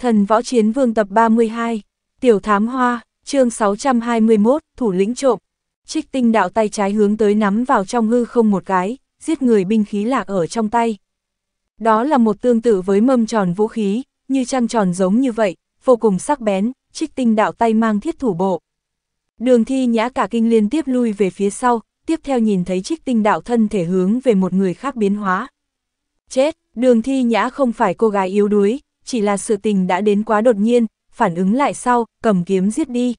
Thần Võ Chiến Vương tập 32, Tiểu Thám Hoa, chương 621, Thủ lĩnh trộm. Trích tinh đạo tay trái hướng tới nắm vào trong hư không một cái, giết người binh khí lạc ở trong tay. Đó là một tương tự với mâm tròn vũ khí, như trăng tròn giống như vậy, vô cùng sắc bén, trích tinh đạo tay mang thiết thủ bộ. Đường thi nhã cả kinh liên tiếp lui về phía sau, tiếp theo nhìn thấy trích tinh đạo thân thể hướng về một người khác biến hóa. Chết, đường thi nhã không phải cô gái yếu đuối, chỉ là sự tình đã đến quá đột nhiên, phản ứng lại sau, cầm kiếm giết đi.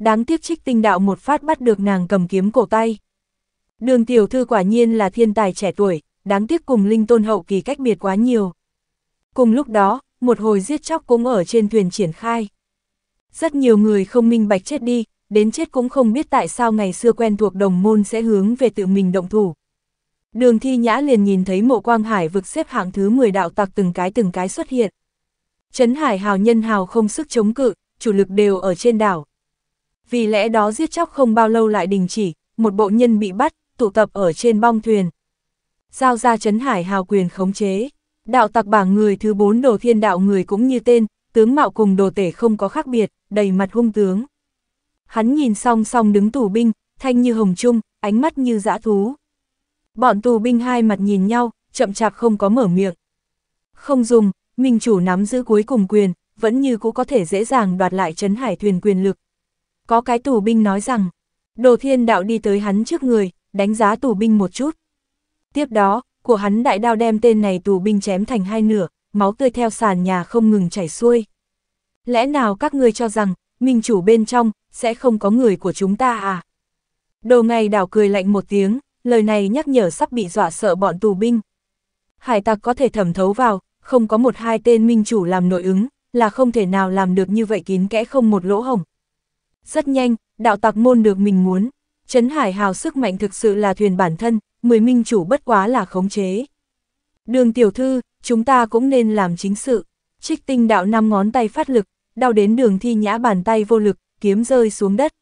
Đáng tiếc trích tinh đạo một phát bắt được nàng cầm kiếm cổ tay. Đường tiểu thư quả nhiên là thiên tài trẻ tuổi, đáng tiếc cùng linh tôn hậu kỳ cách biệt quá nhiều. Cùng lúc đó, một hồi giết chóc cũng ở trên thuyền triển khai. Rất nhiều người không minh bạch chết đi, đến chết cũng không biết tại sao ngày xưa quen thuộc đồng môn sẽ hướng về tự mình động thủ. Đường thi nhã liền nhìn thấy mộ quang hải vực xếp hạng thứ 10 đạo tặc từng cái từng cái xuất hiện. Trấn hải hào nhân hào không sức chống cự, chủ lực đều ở trên đảo. Vì lẽ đó giết chóc không bao lâu lại đình chỉ, một bộ nhân bị bắt, tụ tập ở trên bong thuyền. Giao ra trấn hải hào quyền khống chế. Đạo tặc bảng người thứ bốn đồ thiên đạo người cũng như tên, tướng mạo cùng đồ tể không có khác biệt, đầy mặt hung tướng. Hắn nhìn song song đứng tù binh, thanh như hồng trung, ánh mắt như dã thú. Bọn tù binh hai mặt nhìn nhau, chậm chạp không có mở miệng. Không dùng, Minh chủ nắm giữ cuối cùng quyền, vẫn như cũ có thể dễ dàng đoạt lại trấn hải thuyền quyền lực. Có cái tù binh nói rằng, đồ thiên đạo đi tới hắn trước người, đánh giá tù binh một chút. Tiếp đó, của hắn đại đao đem tên này tù binh chém thành hai nửa, máu tươi theo sàn nhà không ngừng chảy xuôi. Lẽ nào các ngươi cho rằng, minh chủ bên trong, sẽ không có người của chúng ta à? Đồ ngày đảo cười lạnh một tiếng, lời này nhắc nhở sắp bị dọa sợ bọn tù binh. Hải tặc có thể thẩm thấu vào, không có một hai tên minh chủ làm nội ứng, là không thể nào làm được như vậy kín kẽ không một lỗ hổng. Rất nhanh, đạo tạc môn được mình muốn, Trấn Hải Hào sức mạnh thực sự là thuyền bản thân, mười minh chủ bất quá là khống chế. Đường tiểu thư, chúng ta cũng nên làm chính sự. Trích tinh đạo năm ngón tay phát lực, đau đến đường thi nhã bàn tay vô lực, kiếm rơi xuống đất.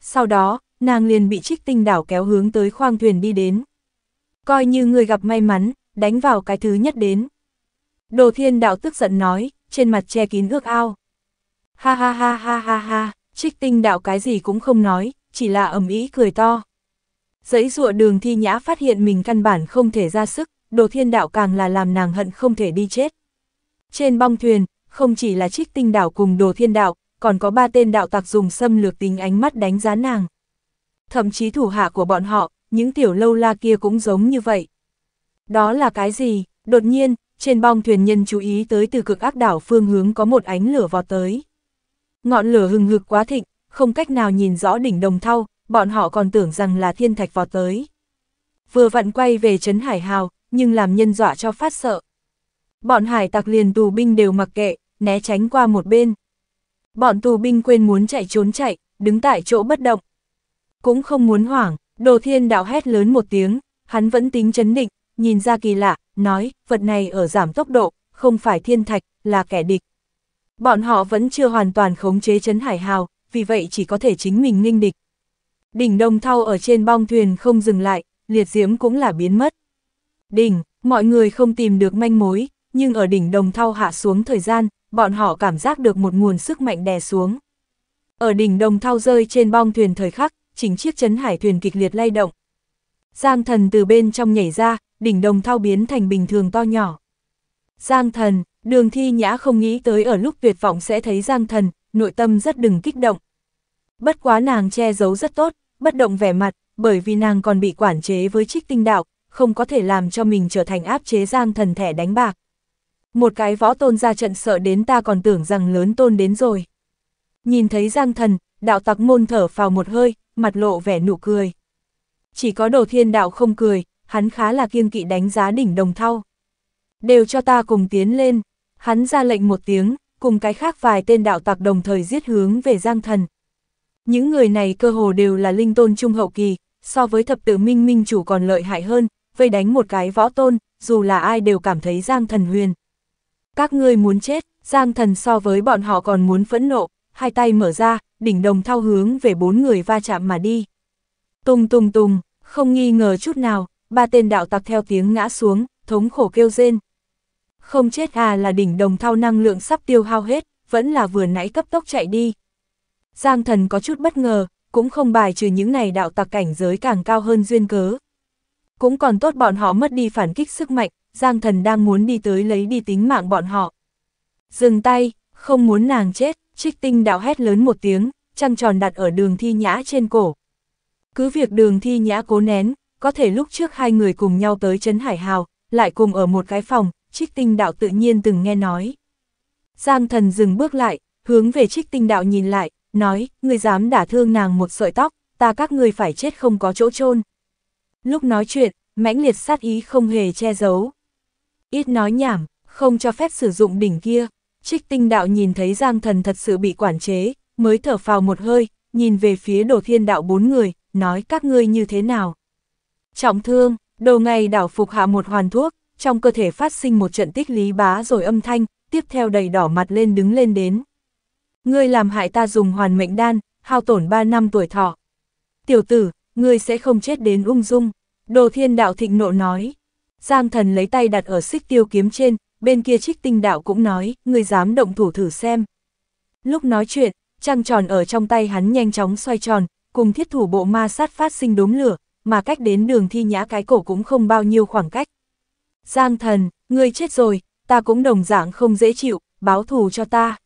Sau đó, nàng liền bị trích tinh đảo kéo hướng tới khoang thuyền đi đến. Coi như người gặp may mắn, đánh vào cái thứ nhất đến. Đồ thiên đạo tức giận nói, trên mặt che kín ước ao. Ha ha ha ha ha ha, trích tinh đạo cái gì cũng không nói, chỉ là ẩm ý cười to. Giấy rụa đường thi nhã phát hiện mình căn bản không thể ra sức, đồ thiên đạo càng là làm nàng hận không thể đi chết. Trên bong thuyền, không chỉ là trích tinh đạo cùng đồ thiên đạo, còn có ba tên đạo tặc dùng xâm lược tính ánh mắt đánh giá nàng. Thậm chí thủ hạ của bọn họ, những tiểu lâu la kia cũng giống như vậy. Đó là cái gì? Đột nhiên, trên bong thuyền nhân chú ý tới từ cực ác đảo phương hướng có một ánh lửa vọt tới. Ngọn lửa hừng hực quá thịnh, không cách nào nhìn rõ đỉnh đồng thau, bọn họ còn tưởng rằng là thiên thạch vọt tới. Vừa vặn quay về trấn Hải Hào, nhưng làm nhân dọa cho phát sợ. Bọn hải tặc liền tù binh đều mặc kệ, né tránh qua một bên. Bọn tù binh quên muốn chạy trốn chạy, đứng tại chỗ bất động. Cũng không muốn hoảng, đồ thiên đạo hét lớn một tiếng, hắn vẫn tính chấn định, nhìn ra kỳ lạ, nói, vật này ở giảm tốc độ, không phải thiên thạch, là kẻ địch. Bọn họ vẫn chưa hoàn toàn khống chế chấn hải hào, vì vậy chỉ có thể chính mình nghinh địch. Đỉnh đông thau ở trên bong thuyền không dừng lại, liệt diễm cũng là biến mất. Đỉnh, mọi người không tìm được manh mối, nhưng ở đỉnh đồng thau hạ xuống thời gian, bọn họ cảm giác được một nguồn sức mạnh đè xuống. Ở đỉnh đồng thau rơi trên bong thuyền thời khắc, chính chiếc chấn hải thuyền kịch liệt lay động. Giang thần từ bên trong nhảy ra, đỉnh đồng thao biến thành bình thường to nhỏ. Giang thần, đường thi nhã không nghĩ tới ở lúc tuyệt vọng sẽ thấy giang thần, nội tâm rất đừng kích động. Bất quá nàng che giấu rất tốt, bất động vẻ mặt, bởi vì nàng còn bị quản chế với trích tinh đạo, không có thể làm cho mình trở thành áp chế giang thần thẻ đánh bạc. Một cái võ tôn ra trận sợ đến ta còn tưởng rằng lớn tôn đến rồi. Nhìn thấy giang thần, đạo tặc môn thở vào một hơi, mặt lộ vẻ nụ cười. Chỉ có đồ thiên đạo không cười, hắn khá là kiêng kỵ đánh giá đỉnh đồng thau. Đều cho ta cùng tiến lên, hắn ra lệnh một tiếng, cùng cái khác vài tên đạo tặc đồng thời giết hướng về Giang Thần. Những người này cơ hồ đều là linh tôn trung hậu kỳ, so với thập tử minh minh chủ còn lợi hại hơn, vây đánh một cái võ tôn, dù là ai đều cảm thấy Giang Thần huyền. Các ngươi muốn chết, Giang Thần so với bọn họ còn muốn phẫn nộ, hai tay mở ra, đỉnh đồng thao hướng về bốn người va chạm mà đi. Tùng tùng tùng, không nghi ngờ chút nào, ba tên đạo tặc theo tiếng ngã xuống, thống khổ kêu rên. Không chết à là đỉnh đồng thao năng lượng sắp tiêu hao hết, vẫn là vừa nãy cấp tốc chạy đi. Giang thần có chút bất ngờ, cũng không bài trừ những này đạo tặc cảnh giới càng cao hơn duyên cớ. Cũng còn tốt bọn họ mất đi phản kích sức mạnh, Giang thần đang muốn đi tới lấy đi tính mạng bọn họ. Dừng tay, không muốn nàng chết, trích tinh đạo hét lớn một tiếng, trăng tròn đặt ở đường thi nhã trên cổ. Cứ việc đường thi nhã cố nén, có thể lúc trước hai người cùng nhau tới Trấn Hải Hào, lại cùng ở một cái phòng, trích tinh đạo tự nhiên từng nghe nói. Giang thần dừng bước lại, hướng về trích tinh đạo nhìn lại, nói, người dám đả thương nàng một sợi tóc, ta các người phải chết không có chỗ chôn Lúc nói chuyện, mãnh liệt sát ý không hề che giấu. Ít nói nhảm, không cho phép sử dụng đỉnh kia. Trích tinh đạo nhìn thấy Giang thần thật sự bị quản chế, mới thở phào một hơi, nhìn về phía đồ thiên đạo bốn người, nói các ngươi như thế nào. Trọng thương, đầu ngày đảo phục hạ một hoàn thuốc, trong cơ thể phát sinh một trận tích lý bá rồi âm thanh, tiếp theo đầy đỏ mặt lên đứng lên đến. Ngươi làm hại ta dùng hoàn mệnh đan, hao tổn 3 năm tuổi thọ. Tiểu tử, ngươi sẽ không chết đến ung dung. Đồ thiên đạo thịnh nộ nói. Giang thần lấy tay đặt ở xích tiêu kiếm trên, bên kia trích tinh đạo cũng nói, ngươi dám động thủ thử xem. Lúc nói chuyện, trăng tròn ở trong tay hắn nhanh chóng xoay tròn, cùng thiết thủ bộ ma sát phát sinh đốm lửa, mà cách đến đường thi nhã cái cổ cũng không bao nhiêu khoảng cách. Giang thần, ngươi chết rồi, ta cũng đồng dạng không dễ chịu, báo thù cho ta.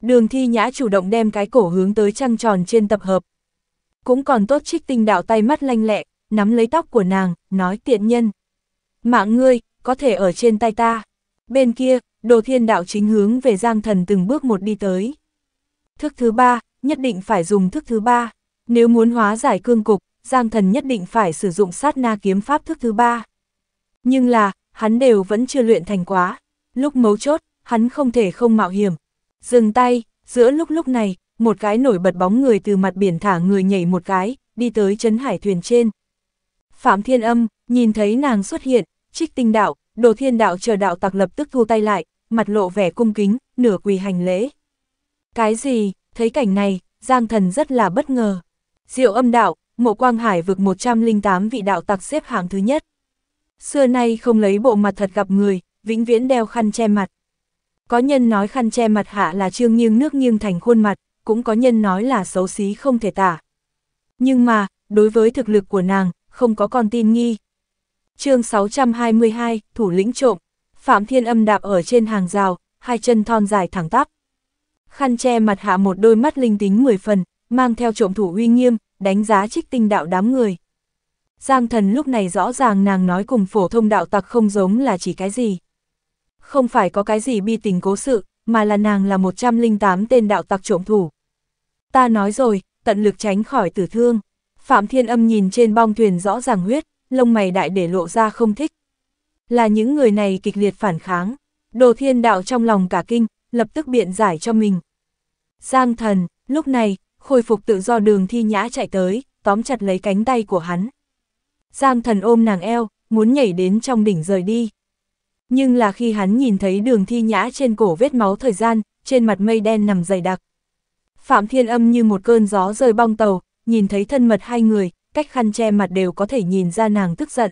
Đường thi nhã chủ động đem cái cổ hướng tới trăng tròn trên tập hợp. Cũng còn tốt trích tinh đạo tay mắt lanh lẹ, nắm lấy tóc của nàng, nói tiện nhân. Mạng ngươi, có thể ở trên tay ta. Bên kia, đồ thiên đạo chính hướng về giang thần từng bước một đi tới. Thức thứ ba, nhất định phải dùng thức thứ ba. Nếu muốn hóa giải cương cục, Giang thần nhất định phải sử dụng sát na kiếm pháp thức thứ ba. Nhưng là, hắn đều vẫn chưa luyện thành quá. Lúc mấu chốt, hắn không thể không mạo hiểm. Dừng tay, giữa lúc lúc này, một cái nổi bật bóng người từ mặt biển thả người nhảy một cái, đi tới chấn hải thuyền trên. Phạm Thiên Âm, nhìn thấy nàng xuất hiện, trích tinh đạo, đồ thiên đạo chờ đạo tặc lập tức thu tay lại, mặt lộ vẻ cung kính, nửa quỳ hành lễ. Cái gì, thấy cảnh này, Giang thần rất là bất ngờ. Diệu âm đạo, mộ quang hải vực 108 vị đạo tặc xếp hạng thứ nhất. Xưa nay không lấy bộ mặt thật gặp người, vĩnh viễn đeo khăn che mặt. Có nhân nói khăn che mặt hạ là trương nghiêng nước nghiêng thành khuôn mặt, cũng có nhân nói là xấu xí không thể tả. Nhưng mà, đối với thực lực của nàng, không có con tin nghi. chương 622, thủ lĩnh trộm, Phạm Thiên Âm đạp ở trên hàng rào, hai chân thon dài thẳng tắp. Khăn che mặt hạ một đôi mắt linh tính mười phần, mang theo trộm thủ uy nghiêm, đánh giá trích tinh đạo đám người. Giang thần lúc này rõ ràng nàng nói cùng phổ thông đạo tặc không giống là chỉ cái gì. Không phải có cái gì bi tình cố sự, mà là nàng là 108 tên đạo tặc trộm thủ. Ta nói rồi, tận lực tránh khỏi tử thương. Phạm Thiên Âm nhìn trên bong thuyền rõ ràng huyết, lông mày đại để lộ ra không thích. Là những người này kịch liệt phản kháng. Đồ thiên đạo trong lòng cả kinh, lập tức biện giải cho mình. Giang thần, lúc này, khôi phục tự do đường thi nhã chạy tới, tóm chặt lấy cánh tay của hắn. Giang thần ôm nàng eo, muốn nhảy đến trong đỉnh rời đi. Nhưng là khi hắn nhìn thấy đường thi nhã trên cổ vết máu thời gian, trên mặt mây đen nằm dày đặc. Phạm Thiên Âm như một cơn gió rơi bong tàu, nhìn thấy thân mật hai người, cách khăn che mặt đều có thể nhìn ra nàng tức giận.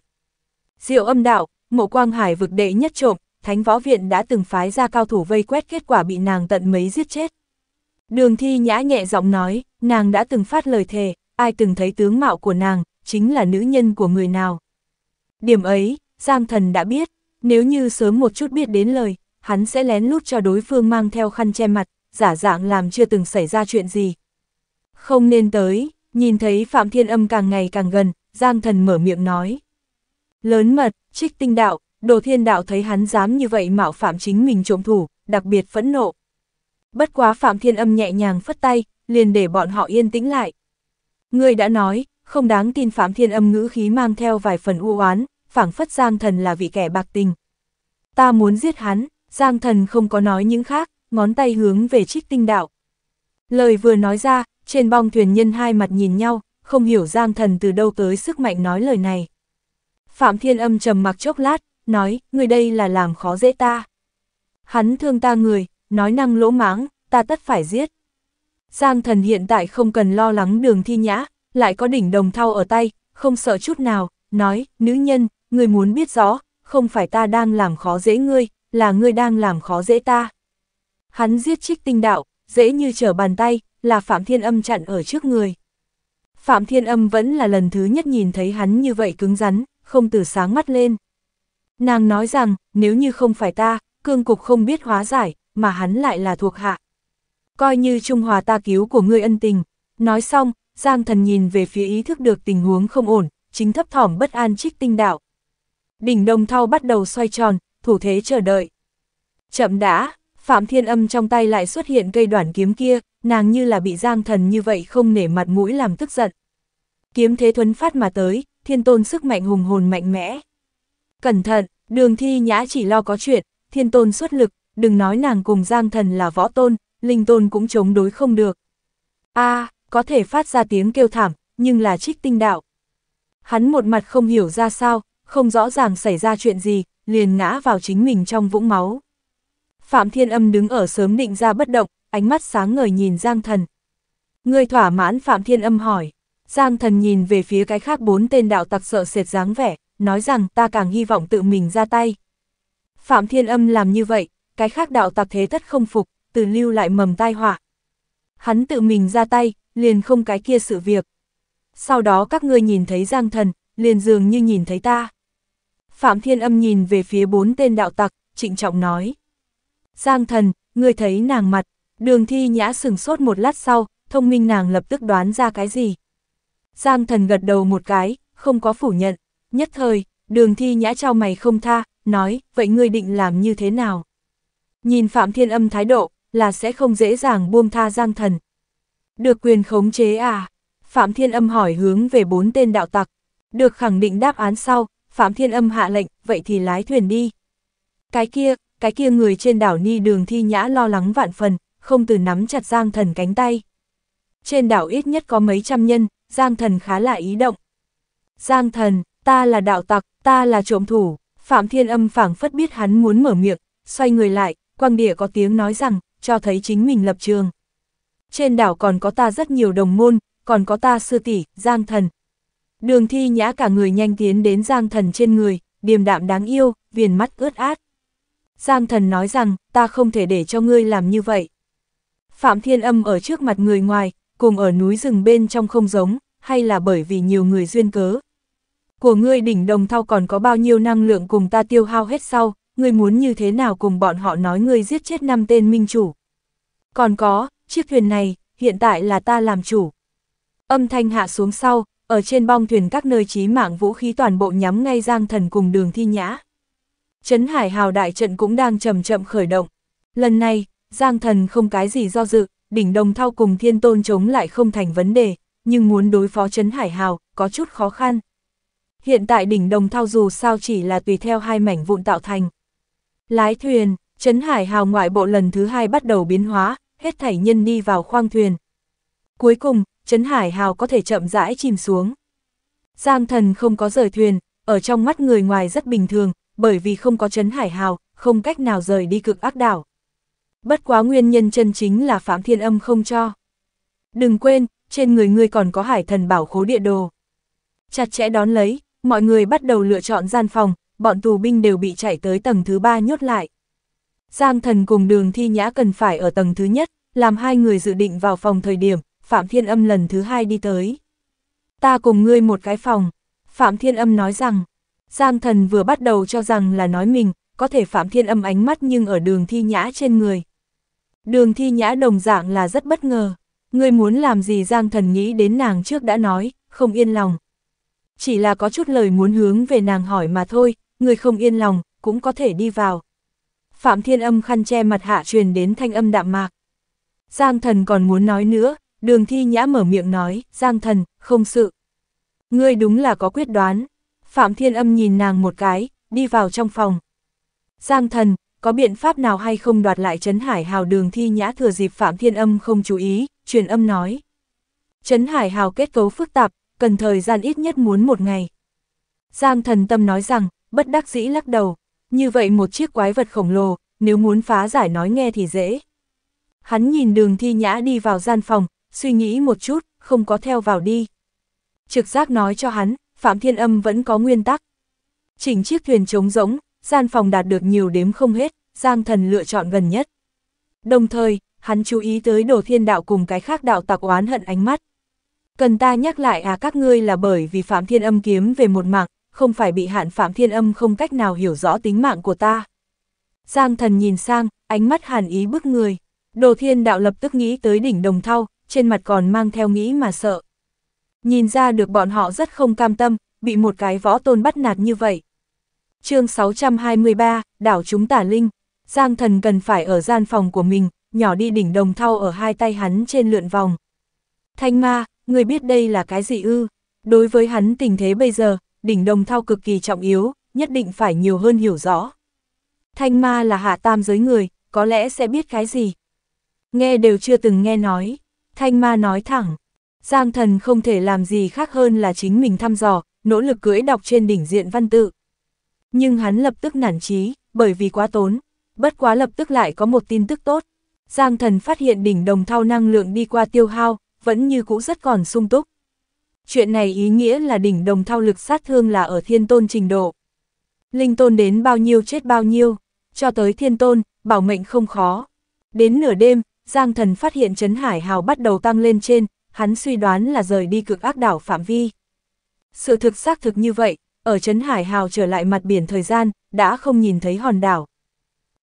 Diệu âm đạo, mộ quang hải vực đệ nhất trộm, Thánh Võ Viện đã từng phái ra cao thủ vây quét kết quả bị nàng tận mấy giết chết. Đường thi nhã nhẹ giọng nói, nàng đã từng phát lời thề, ai từng thấy tướng mạo của nàng, chính là nữ nhân của người nào. Điểm ấy, Giang thần đã biết, nếu như sớm một chút biết đến lời, hắn sẽ lén lút cho đối phương mang theo khăn che mặt, giả dạng làm chưa từng xảy ra chuyện gì. Không nên tới, nhìn thấy Phạm Thiên Âm càng ngày càng gần, Giang thần mở miệng nói. Lớn mật, trích tinh đạo, đồ thiên đạo thấy hắn dám như vậy mạo phạm chính mình trộm thủ, đặc biệt phẫn nộ. Bất quá Phạm Thiên Âm nhẹ nhàng phất tay, liền để bọn họ yên tĩnh lại. Người đã nói, không đáng tin Phạm Thiên Âm ngữ khí mang theo vài phần u oán, phảng phất Giang Thần là vị kẻ bạc tình. Ta muốn giết hắn, Giang Thần không có nói những khác, ngón tay hướng về trích tinh đạo. Lời vừa nói ra, trên bong thuyền nhân hai mặt nhìn nhau, không hiểu Giang Thần từ đâu tới sức mạnh nói lời này. Phạm Thiên Âm trầm mặc chốc lát, nói, người đây là làm khó dễ ta. Hắn thương ta người, nói năng lỗ mãng, ta tất phải giết. Giang thần hiện tại không cần lo lắng đường thi nhã, lại có đỉnh đồng thau ở tay, không sợ chút nào, nói, nữ nhân, người muốn biết rõ, không phải ta đang làm khó dễ ngươi, là ngươi đang làm khó dễ ta. Hắn giết trích tinh đạo, dễ như trở bàn tay, là Phạm Thiên Âm chặn ở trước người. Phạm Thiên Âm vẫn là lần thứ nhất nhìn thấy hắn như vậy cứng rắn, không từ sáng mắt lên. Nàng nói rằng, nếu như không phải ta, cương cục không biết hóa giải, mà hắn lại là thuộc hạ. Coi như Trung Hòa ta cứu của ngươi ân tình. Nói xong, Giang thần nhìn về phía ý thức được tình huống không ổn, chính thấp thỏm bất an trích tinh đạo. Đỉnh đồng Thao bắt đầu xoay tròn, thủ thế chờ đợi. Chậm đã, Phạm Thiên Âm trong tay lại xuất hiện cây đoạn kiếm kia, nàng như là bị Giang thần như vậy không nể mặt mũi làm tức giận. Kiếm thế thuấn phát mà tới, thiên tôn sức mạnh hùng hồn mạnh mẽ. Cẩn thận, đường thi nhã chỉ lo có chuyện, thiên tôn xuất lực, đừng nói nàng cùng Giang Thần là võ tôn, linh tôn cũng chống đối không được. a có thể phát ra tiếng kêu thảm, nhưng là trích tinh đạo. Hắn một mặt không hiểu ra sao, không rõ ràng xảy ra chuyện gì, liền ngã vào chính mình trong vũng máu. Phạm Thiên Âm đứng ở sớm định ra bất động, ánh mắt sáng ngời nhìn Giang Thần. Người thỏa mãn Phạm Thiên Âm hỏi. Giang Thần nhìn về phía cái khác bốn tên đạo tặc sợ sệt dáng vẻ, nói rằng ta càng hy vọng tự mình ra tay. Phạm Thiên Âm làm như vậy, cái khác đạo tặc thế tất không phục, từ lưu lại mầm tai họa. Hắn tự mình ra tay, liền không cái kia sự việc. Sau đó các ngươi nhìn thấy Giang Thần, liền dường như nhìn thấy ta. Phạm Thiên Âm nhìn về phía bốn tên đạo tặc, trịnh trọng nói. Giang Thần, ngươi thấy nàng mặt, đường thi nhã sừng sốt một lát sau, thông minh nàng lập tức đoán ra cái gì. Giang Thần gật đầu một cái, không có phủ nhận. Nhất thời, đường thi nhã trao mày không tha, nói, vậy ngươi định làm như thế nào? Nhìn Phạm Thiên Âm thái độ, là sẽ không dễ dàng buông tha Giang Thần. Được quyền khống chế à? Phạm Thiên Âm hỏi hướng về bốn tên đạo tặc. Được khẳng định đáp án sau, Phạm Thiên Âm hạ lệnh, vậy thì lái thuyền đi. Cái kia, cái kia người trên đảo Ni Đường Thi Nhã lo lắng vạn phần, không từ nắm chặt Giang Thần cánh tay. Trên đảo ít nhất có mấy trăm nhân, Giang Thần khá là ý động. Giang Thần, ta là đạo tặc, ta là trộm thủ, Phạm Thiên Âm phảng phất biết hắn muốn mở miệng, xoay người lại, Quang Địa có tiếng nói rằng, cho thấy chính mình lập trường. Trên đảo còn có ta rất nhiều đồng môn, còn có ta sư tỷ, Giang Thần. Đường thi nhã cả người nhanh tiến đến Giang Thần trên người, điềm đạm đáng yêu, viền mắt ướt át. Giang Thần nói rằng, ta không thể để cho ngươi làm như vậy. Phạm Thiên Âm ở trước mặt người ngoài, cùng ở núi rừng bên trong không giống, hay là bởi vì nhiều người duyên cớ. Của ngươi đỉnh đồng thao còn có bao nhiêu năng lượng cùng ta tiêu hao hết sau, ngươi muốn như thế nào cùng bọn họ nói ngươi giết chết năm tên minh chủ. Còn có, chiếc thuyền này, hiện tại là ta làm chủ. Âm thanh hạ xuống sau, ở trên bong thuyền các nơi trí mạng vũ khí toàn bộ nhắm ngay giang thần cùng đường thi nhã. Trấn hải hào đại trận cũng đang chậm chậm khởi động. Lần này, giang thần không cái gì do dự, đỉnh đồng thao cùng thiên tôn chống lại không thành vấn đề, nhưng muốn đối phó Trấn hải hào, có chút khó khăn. Hiện tại đỉnh đồng thao dù sao chỉ là tùy theo hai mảnh vụn tạo thành. Lái thuyền, Trấn Hải Hào ngoại bộ lần thứ hai bắt đầu biến hóa, hết thảy nhân đi vào khoang thuyền. Cuối cùng, Trấn Hải Hào có thể chậm rãi chìm xuống. Giang thần không có rời thuyền, ở trong mắt người ngoài rất bình thường, bởi vì không có Trấn Hải Hào, không cách nào rời đi cực ác đảo. Bất quá nguyên nhân chân chính là Phạm Thiên Âm không cho. Đừng quên, trên người ngươi còn có hải thần bảo khố địa đồ. Chặt chẽ đón lấy, mọi người bắt đầu lựa chọn gian phòng, bọn tù binh đều bị chạy tới tầng thứ ba nhốt lại. Giang thần cùng đường thi nhã cần phải ở tầng thứ nhất, làm hai người dự định vào phòng thời điểm, Phạm Thiên Âm lần thứ hai đi tới. Ta cùng ngươi một cái phòng, Phạm Thiên Âm nói rằng, Giang thần vừa bắt đầu cho rằng là nói mình, có thể Phạm Thiên Âm ánh mắt nhưng ở đường thi nhã trên người. Đường thi nhã đồng dạng là rất bất ngờ, ngươi muốn làm gì Giang thần nghĩ đến nàng trước đã nói, không yên lòng. Chỉ là có chút lời muốn hướng về nàng hỏi mà thôi, người không yên lòng, cũng có thể đi vào. Phạm Thiên âm khăn che mặt hạ truyền đến thanh âm đạm mạc. Giang thần còn muốn nói nữa, đường thi nhã mở miệng nói, Giang thần, không sự. Ngươi đúng là có quyết đoán. Phạm Thiên âm nhìn nàng một cái, đi vào trong phòng. Giang thần, có biện pháp nào hay không đoạt lại Trấn Hải Hào đường thi nhã thừa dịp Phạm Thiên âm không chú ý, truyền âm nói. Trấn Hải Hào kết cấu phức tạp, cần thời gian ít nhất muốn một ngày. Giang thần tâm nói rằng, bất đắc dĩ lắc đầu. Như vậy một chiếc quái vật khổng lồ, nếu muốn phá giải nói nghe thì dễ. Hắn nhìn đường thi nhã đi vào gian phòng, suy nghĩ một chút, không có theo vào đi. Trực giác nói cho hắn, Phạm Thiên Âm vẫn có nguyên tắc. Chỉnh chiếc thuyền trống rỗng, gian phòng đạt được nhiều đếm không hết, Giang Thần lựa chọn gần nhất. Đồng thời, hắn chú ý tới đồ thiên đạo cùng cái khác đạo tặc oán hận ánh mắt. Cần ta nhắc lại à các ngươi là bởi vì Phạm Thiên Âm kiếm về một mạng, không phải bị hạn phạm thiên âm không cách nào hiểu rõ tính mạng của ta. Giang thần nhìn sang, ánh mắt hàn ý bức người. Đồ thiên đạo lập tức nghĩ tới đỉnh đồng thau, trên mặt còn mang theo nghĩ mà sợ. Nhìn ra được bọn họ rất không cam tâm, bị một cái võ tôn bắt nạt như vậy. chương 623, đảo chúng tả linh. Giang thần cần phải ở gian phòng của mình, nhỏ đi đỉnh đồng thau ở hai tay hắn trên lượn vòng. Thanh ma, người biết đây là cái gì ư? Đối với hắn tình thế bây giờ, đỉnh đồng thao cực kỳ trọng yếu, nhất định phải nhiều hơn hiểu rõ. Thanh ma là hạ tam giới người, có lẽ sẽ biết cái gì. Nghe đều chưa từng nghe nói, thanh ma nói thẳng, Giang thần không thể làm gì khác hơn là chính mình thăm dò, nỗ lực cưỡi đọc trên đỉnh diện văn tự. Nhưng hắn lập tức nản chí, bởi vì quá tốn, bất quá lập tức lại có một tin tức tốt. Giang thần phát hiện đỉnh đồng thao năng lượng đi qua tiêu hao, vẫn như cũ rất còn sung túc, Chuyện này ý nghĩa là đỉnh đồng thao lực sát thương là ở thiên tôn trình độ. Linh tôn đến bao nhiêu chết bao nhiêu, cho tới thiên tôn, bảo mệnh không khó. Đến nửa đêm, Giang thần phát hiện Trấn Hải Hào bắt đầu tăng lên trên, hắn suy đoán là rời đi cực ác đảo phạm vi. Sự thực xác thực như vậy, ở Trấn Hải Hào trở lại mặt biển thời gian, đã không nhìn thấy hòn đảo.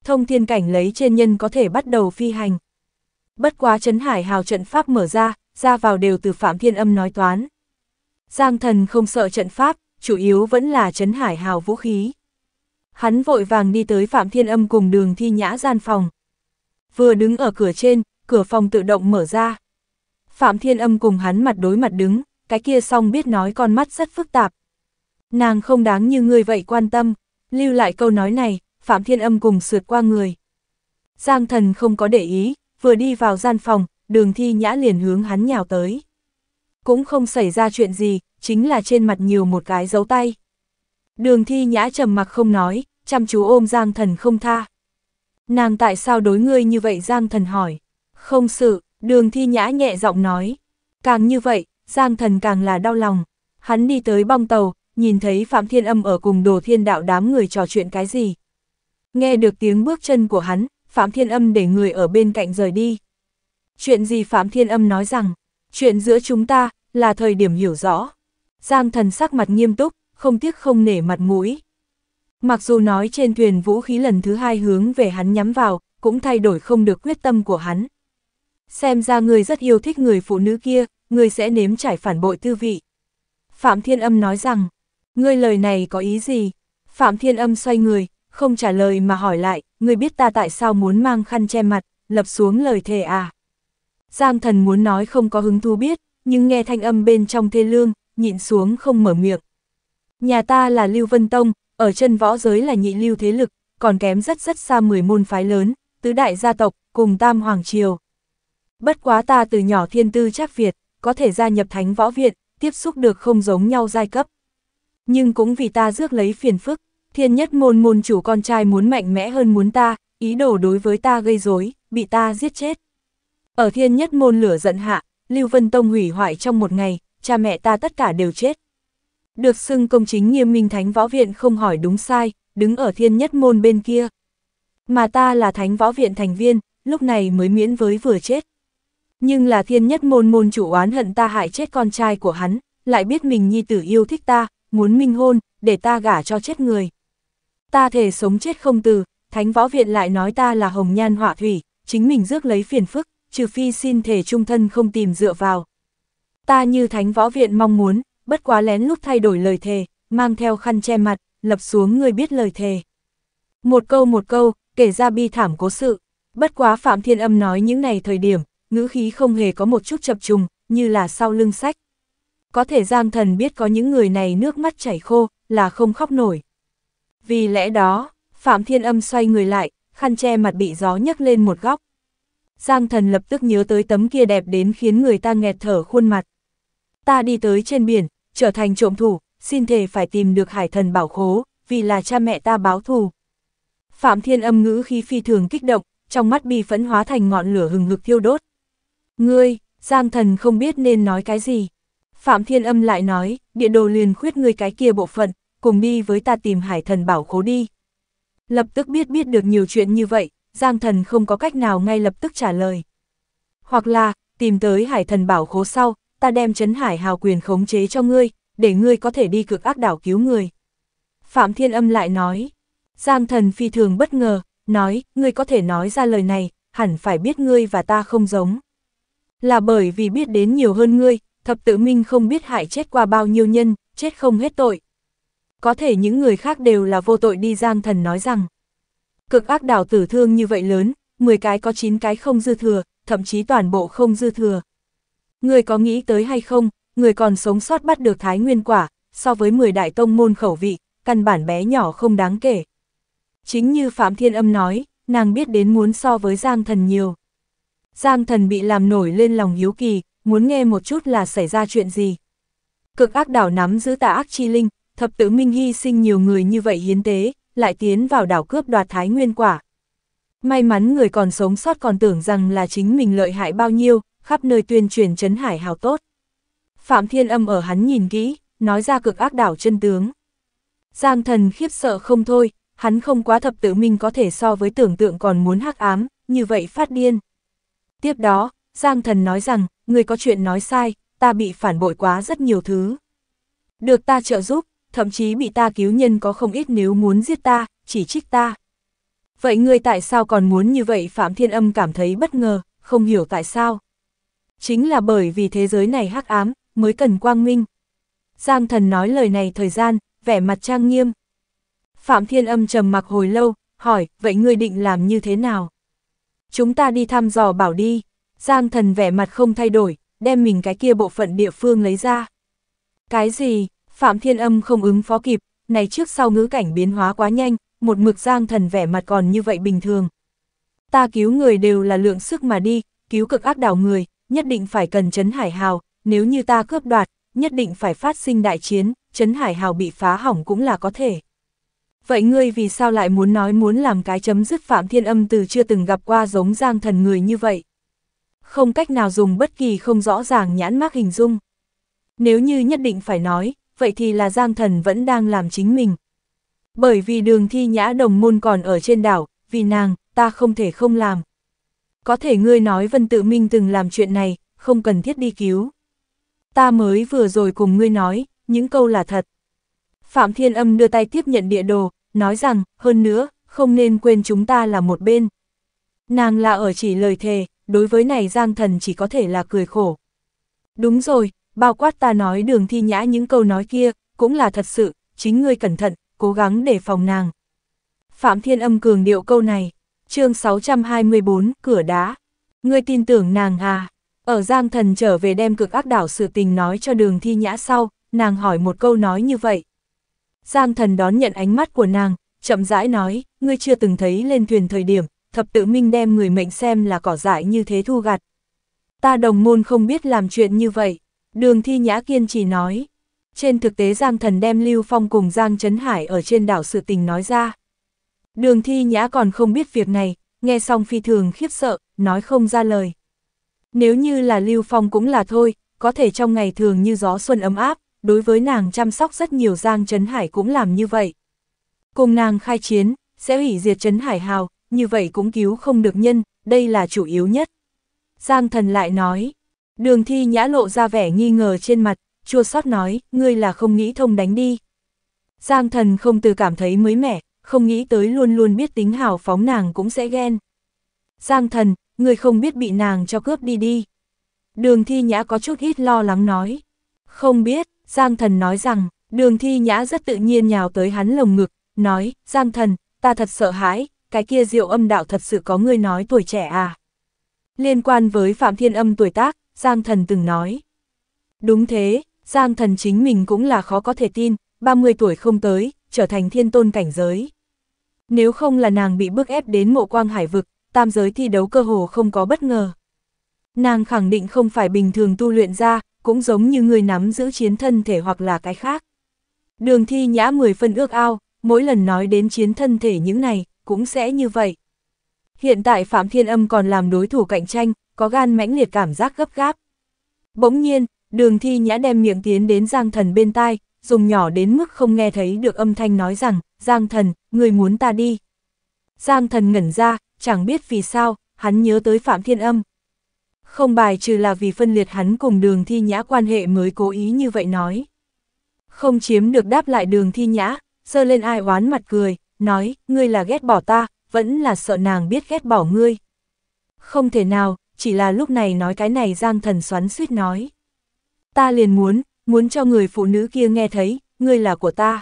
Thông thiên cảnh lấy trên nhân có thể bắt đầu phi hành. Bất quá Trấn Hải Hào trận pháp mở ra, ra vào đều từ Phạm Thiên Âm nói toán. Giang thần không sợ trận pháp, chủ yếu vẫn là chấn hải hào vũ khí. Hắn vội vàng đi tới Phạm Thiên Âm cùng đường thi nhã gian phòng. Vừa đứng ở cửa trên, cửa phòng tự động mở ra. Phạm Thiên Âm cùng hắn mặt đối mặt đứng, cái kia xong biết nói con mắt rất phức tạp. Nàng không đáng như người vậy quan tâm, lưu lại câu nói này, Phạm Thiên Âm cùng sượt qua người. Giang thần không có để ý, vừa đi vào gian phòng, đường thi nhã liền hướng hắn nhào tới cũng không xảy ra chuyện gì, chính là trên mặt nhiều một cái dấu tay. Đường thi nhã trầm mặc không nói, chăm chú ôm Giang thần không tha. Nàng tại sao đối ngươi như vậy Giang thần hỏi. Không sự, đường thi nhã nhẹ giọng nói. Càng như vậy, Giang thần càng là đau lòng. Hắn đi tới bong tàu, nhìn thấy Phạm Thiên Âm ở cùng đồ thiên đạo đám người trò chuyện cái gì. Nghe được tiếng bước chân của hắn, Phạm Thiên Âm để người ở bên cạnh rời đi. Chuyện gì Phạm Thiên Âm nói rằng, chuyện giữa chúng ta, là thời điểm hiểu rõ. Giang thần sắc mặt nghiêm túc, không tiếc không nể mặt mũi. Mặc dù nói trên thuyền vũ khí lần thứ hai hướng về hắn nhắm vào, cũng thay đổi không được quyết tâm của hắn. Xem ra người rất yêu thích người phụ nữ kia, người sẽ nếm trải phản bội tư vị. Phạm Thiên Âm nói rằng, ngươi lời này có ý gì? Phạm Thiên Âm xoay người, không trả lời mà hỏi lại, ngươi biết ta tại sao muốn mang khăn che mặt, lập xuống lời thề à? Giang thần muốn nói không có hứng thú biết, nhưng nghe thanh âm bên trong thê lương, nhịn xuống không mở miệng. Nhà ta là Lưu Vân Tông, ở chân võ giới là nhị lưu thế lực, còn kém rất rất xa 10 môn phái lớn, tứ đại gia tộc, cùng tam hoàng triều. Bất quá ta từ nhỏ thiên tư chắc Việt, có thể gia nhập thánh võ viện, tiếp xúc được không giống nhau giai cấp. Nhưng cũng vì ta rước lấy phiền phức, thiên nhất môn môn chủ con trai muốn mạnh mẽ hơn muốn ta, ý đồ đối với ta gây rối bị ta giết chết. Ở thiên nhất môn lửa giận hạ, Lưu Vân Tông hủy hoại trong một ngày, cha mẹ ta tất cả đều chết. Được xưng công chính nghiêm minh thánh võ viện không hỏi đúng sai, đứng ở thiên nhất môn bên kia. Mà ta là thánh võ viện thành viên, lúc này mới miễn với vừa chết. Nhưng là thiên nhất môn môn chủ oán hận ta hại chết con trai của hắn, lại biết mình nhi tử yêu thích ta, muốn minh hôn, để ta gả cho chết người. Ta thể sống chết không từ, thánh võ viện lại nói ta là hồng nhan họa thủy, chính mình rước lấy phiền phức, trừ phi xin thể trung thân không tìm dựa vào. Ta như thánh võ viện mong muốn, bất quá lén lúc thay đổi lời thề, mang theo khăn che mặt, lập xuống người biết lời thề. Một câu một câu, kể ra bi thảm cố sự, bất quá Phạm Thiên Âm nói những này thời điểm, ngữ khí không hề có một chút chập trùng, như là sau lưng sách. Có thể Giang Thần biết có những người này nước mắt chảy khô, là không khóc nổi. Vì lẽ đó, Phạm Thiên Âm xoay người lại, khăn che mặt bị gió nhấc lên một góc. Giang thần lập tức nhớ tới tấm kia đẹp đến khiến người ta nghẹt thở khuôn mặt. Ta đi tới trên biển, trở thành trộm thủ, xin thề phải tìm được hải thần bảo khố, vì là cha mẹ ta báo thù. Phạm Thiên âm ngữ khi phi thường kích động, trong mắt bi phẫn hóa thành ngọn lửa hừng hực thiêu đốt. Ngươi, Giang thần không biết nên nói cái gì. Phạm Thiên âm lại nói, địa đồ liền khuyết ngươi cái kia bộ phận, cùng đi với ta tìm hải thần bảo khố đi. Lập tức biết biết được nhiều chuyện như vậy, Giang thần không có cách nào ngay lập tức trả lời. Hoặc là, tìm tới hải thần bảo khố sau, ta đem chấn hải hào quyền khống chế cho ngươi, để ngươi có thể đi cực ác đảo cứu người. Phạm Thiên Âm lại nói, Giang thần phi thường bất ngờ, nói, ngươi có thể nói ra lời này, hẳn phải biết ngươi và ta không giống. Là bởi vì biết đến nhiều hơn ngươi, thập tự minh không biết hại chết qua bao nhiêu nhân, chết không hết tội. Có thể những người khác đều là vô tội đi Giang thần nói rằng. Cực ác đảo tử thương như vậy lớn, 10 cái có 9 cái không dư thừa, thậm chí toàn bộ không dư thừa. Người có nghĩ tới hay không, người còn sống sót bắt được thái nguyên quả, so với 10 đại tông môn khẩu vị, căn bản bé nhỏ không đáng kể. Chính như Phạm Thiên Âm nói, nàng biết đến muốn so với Giang Thần nhiều. Giang Thần bị làm nổi lên lòng hiếu kỳ, muốn nghe một chút là xảy ra chuyện gì. Cực ác đảo nắm giữ tà ác chi linh, thập tử Minh hy sinh nhiều người như vậy hiến tế, lại tiến vào đảo cướp đoạt thái nguyên quả. May mắn người còn sống sót còn tưởng rằng là chính mình lợi hại bao nhiêu, khắp nơi tuyên truyền chấn hải hào tốt. Phạm Thiên Âm ở hắn nhìn kỹ, nói ra cực ác đảo chân tướng. Giang thần khiếp sợ không thôi, hắn không quá thập tự mình có thể so với tưởng tượng còn muốn hắc ám, như vậy phát điên. Tiếp đó, Giang thần nói rằng, người có chuyện nói sai, ta bị phản bội quá rất nhiều thứ. Được ta trợ giúp, thậm chí bị ta cứu nhân có không ít nếu muốn giết ta, chỉ trích ta. Vậy ngươi tại sao còn muốn như vậy Phạm Thiên Âm cảm thấy bất ngờ, không hiểu tại sao. Chính là bởi vì thế giới này hắc ám, mới cần quang minh. Giang thần nói lời này thời gian, vẻ mặt trang nghiêm. Phạm Thiên Âm trầm mặc hồi lâu, hỏi, vậy ngươi định làm như thế nào? Chúng ta đi thăm dò bảo đi. Giang thần vẻ mặt không thay đổi, đem mình cái kia bộ phận địa phương lấy ra. Cái gì, Phạm Thiên Âm không ứng phó kịp, này trước sau ngữ cảnh biến hóa quá nhanh, một mực giang thần vẻ mặt còn như vậy bình thường. Ta cứu người đều là lượng sức mà đi, cứu cực ác đảo người, nhất định phải cần chấn hải hào, nếu như ta cướp đoạt, nhất định phải phát sinh đại chiến, chấn hải hào bị phá hỏng cũng là có thể. Vậy ngươi vì sao lại muốn nói muốn làm cái chấm dứt Phạm Thiên Âm từ chưa từng gặp qua giống giang thần người như vậy? Không cách nào dùng bất kỳ không rõ ràng nhãn mác hình dung. Nếu như nhất định phải nói, vậy thì là Giang Thần vẫn đang làm chính mình. Bởi vì đường thi nhã đồng môn còn ở trên đảo, vì nàng, ta không thể không làm. Có thể ngươi nói Vân Tự Minh từng làm chuyện này, không cần thiết đi cứu. Ta mới vừa rồi cùng ngươi nói, những câu là thật. Phạm Thiên Âm đưa tay tiếp nhận địa đồ, nói rằng, hơn nữa, không nên quên chúng ta là một bên. Nàng là ở chỉ lời thề, đối với này Giang Thần chỉ có thể là cười khổ. Đúng rồi, bao quát ta nói đường thi nhã những câu nói kia, cũng là thật sự, chính ngươi cẩn thận, cố gắng để phòng nàng. Phạm Thiên Âm cường điệu câu này, chương 624, cửa đá. Ngươi tin tưởng nàng à? Ở Giang Thần trở về đem cực ác đảo sự tình nói cho đường thi nhã sau, nàng hỏi một câu nói như vậy. Giang Thần đón nhận ánh mắt của nàng, chậm rãi nói, ngươi chưa từng thấy lên thuyền thời điểm, thập tự minh đem người mệnh xem là cỏ dại như thế thu gặt. Ta đồng môn không biết làm chuyện như vậy. Đường thi nhã kiên trì nói. Trên thực tế Giang Thần đem Lưu Phong cùng Giang Trấn Hải ở trên đảo sự tình nói ra. Đường thi nhã còn không biết việc này, nghe xong phi thường khiếp sợ, nói không ra lời. Nếu như là Lưu Phong cũng là thôi, có thể trong ngày thường như gió xuân ấm áp, đối với nàng chăm sóc rất nhiều Giang Trấn Hải cũng làm như vậy. Cùng nàng khai chiến, sẽ hủy diệt Trấn Hải hào, như vậy cũng cứu không được nhân, đây là chủ yếu nhất. Giang thần lại nói, Đường thi nhã lộ ra vẻ nghi ngờ trên mặt, chua sót nói, ngươi là không nghĩ thông đánh đi. Giang thần không từ cảm thấy mới mẻ, không nghĩ tới luôn luôn biết tính hào phóng nàng cũng sẽ ghen. Giang thần, ngươi không biết bị nàng cho cướp đi đi. Đường thi nhã có chút ít lo lắng nói. Không biết, Giang thần nói rằng, đường thi nhã rất tự nhiên nhào tới hắn lồng ngực, nói, Giang thần, ta thật sợ hãi, cái kia diệu âm đạo thật sự có ngươi nói tuổi trẻ à. Liên quan với Phạm Thiên Âm tuổi tác, Giang Thần từng nói. Đúng thế, Giang Thần chính mình cũng là khó có thể tin, 30 tuổi không tới, trở thành thiên tôn cảnh giới. Nếu không là nàng bị bức ép đến mộ quang hải vực, tam giới thi đấu cơ hồ không có bất ngờ. Nàng khẳng định không phải bình thường tu luyện ra, cũng giống như người nắm giữ chiến thân thể hoặc là cái khác. Đường thi nhã 10 phân ước ao, mỗi lần nói đến chiến thân thể những này, cũng sẽ như vậy. Hiện tại Phạm Thiên Âm còn làm đối thủ cạnh tranh, có gan mãnh liệt cảm giác gấp gáp. Bỗng nhiên, đường thi nhã đem miệng tiến đến Giang Thần bên tai, dùng nhỏ đến mức không nghe thấy được âm thanh nói rằng, Giang Thần, người muốn ta đi. Giang Thần ngẩn ra, chẳng biết vì sao, hắn nhớ tới Phạm Thiên Âm. Không bài trừ là vì phân liệt hắn cùng đường thi nhã quan hệ mới cố ý như vậy nói. Không chiếm được đáp lại đường thi nhã, sơ lên ai oán mặt cười, nói, ngươi là ghét bỏ ta, vẫn là sợ nàng biết ghét bỏ ngươi. Không thể nào, chỉ là lúc này nói cái này Giang Thần xoắn suýt nói. Ta liền muốn, muốn cho người phụ nữ kia nghe thấy, ngươi là của ta.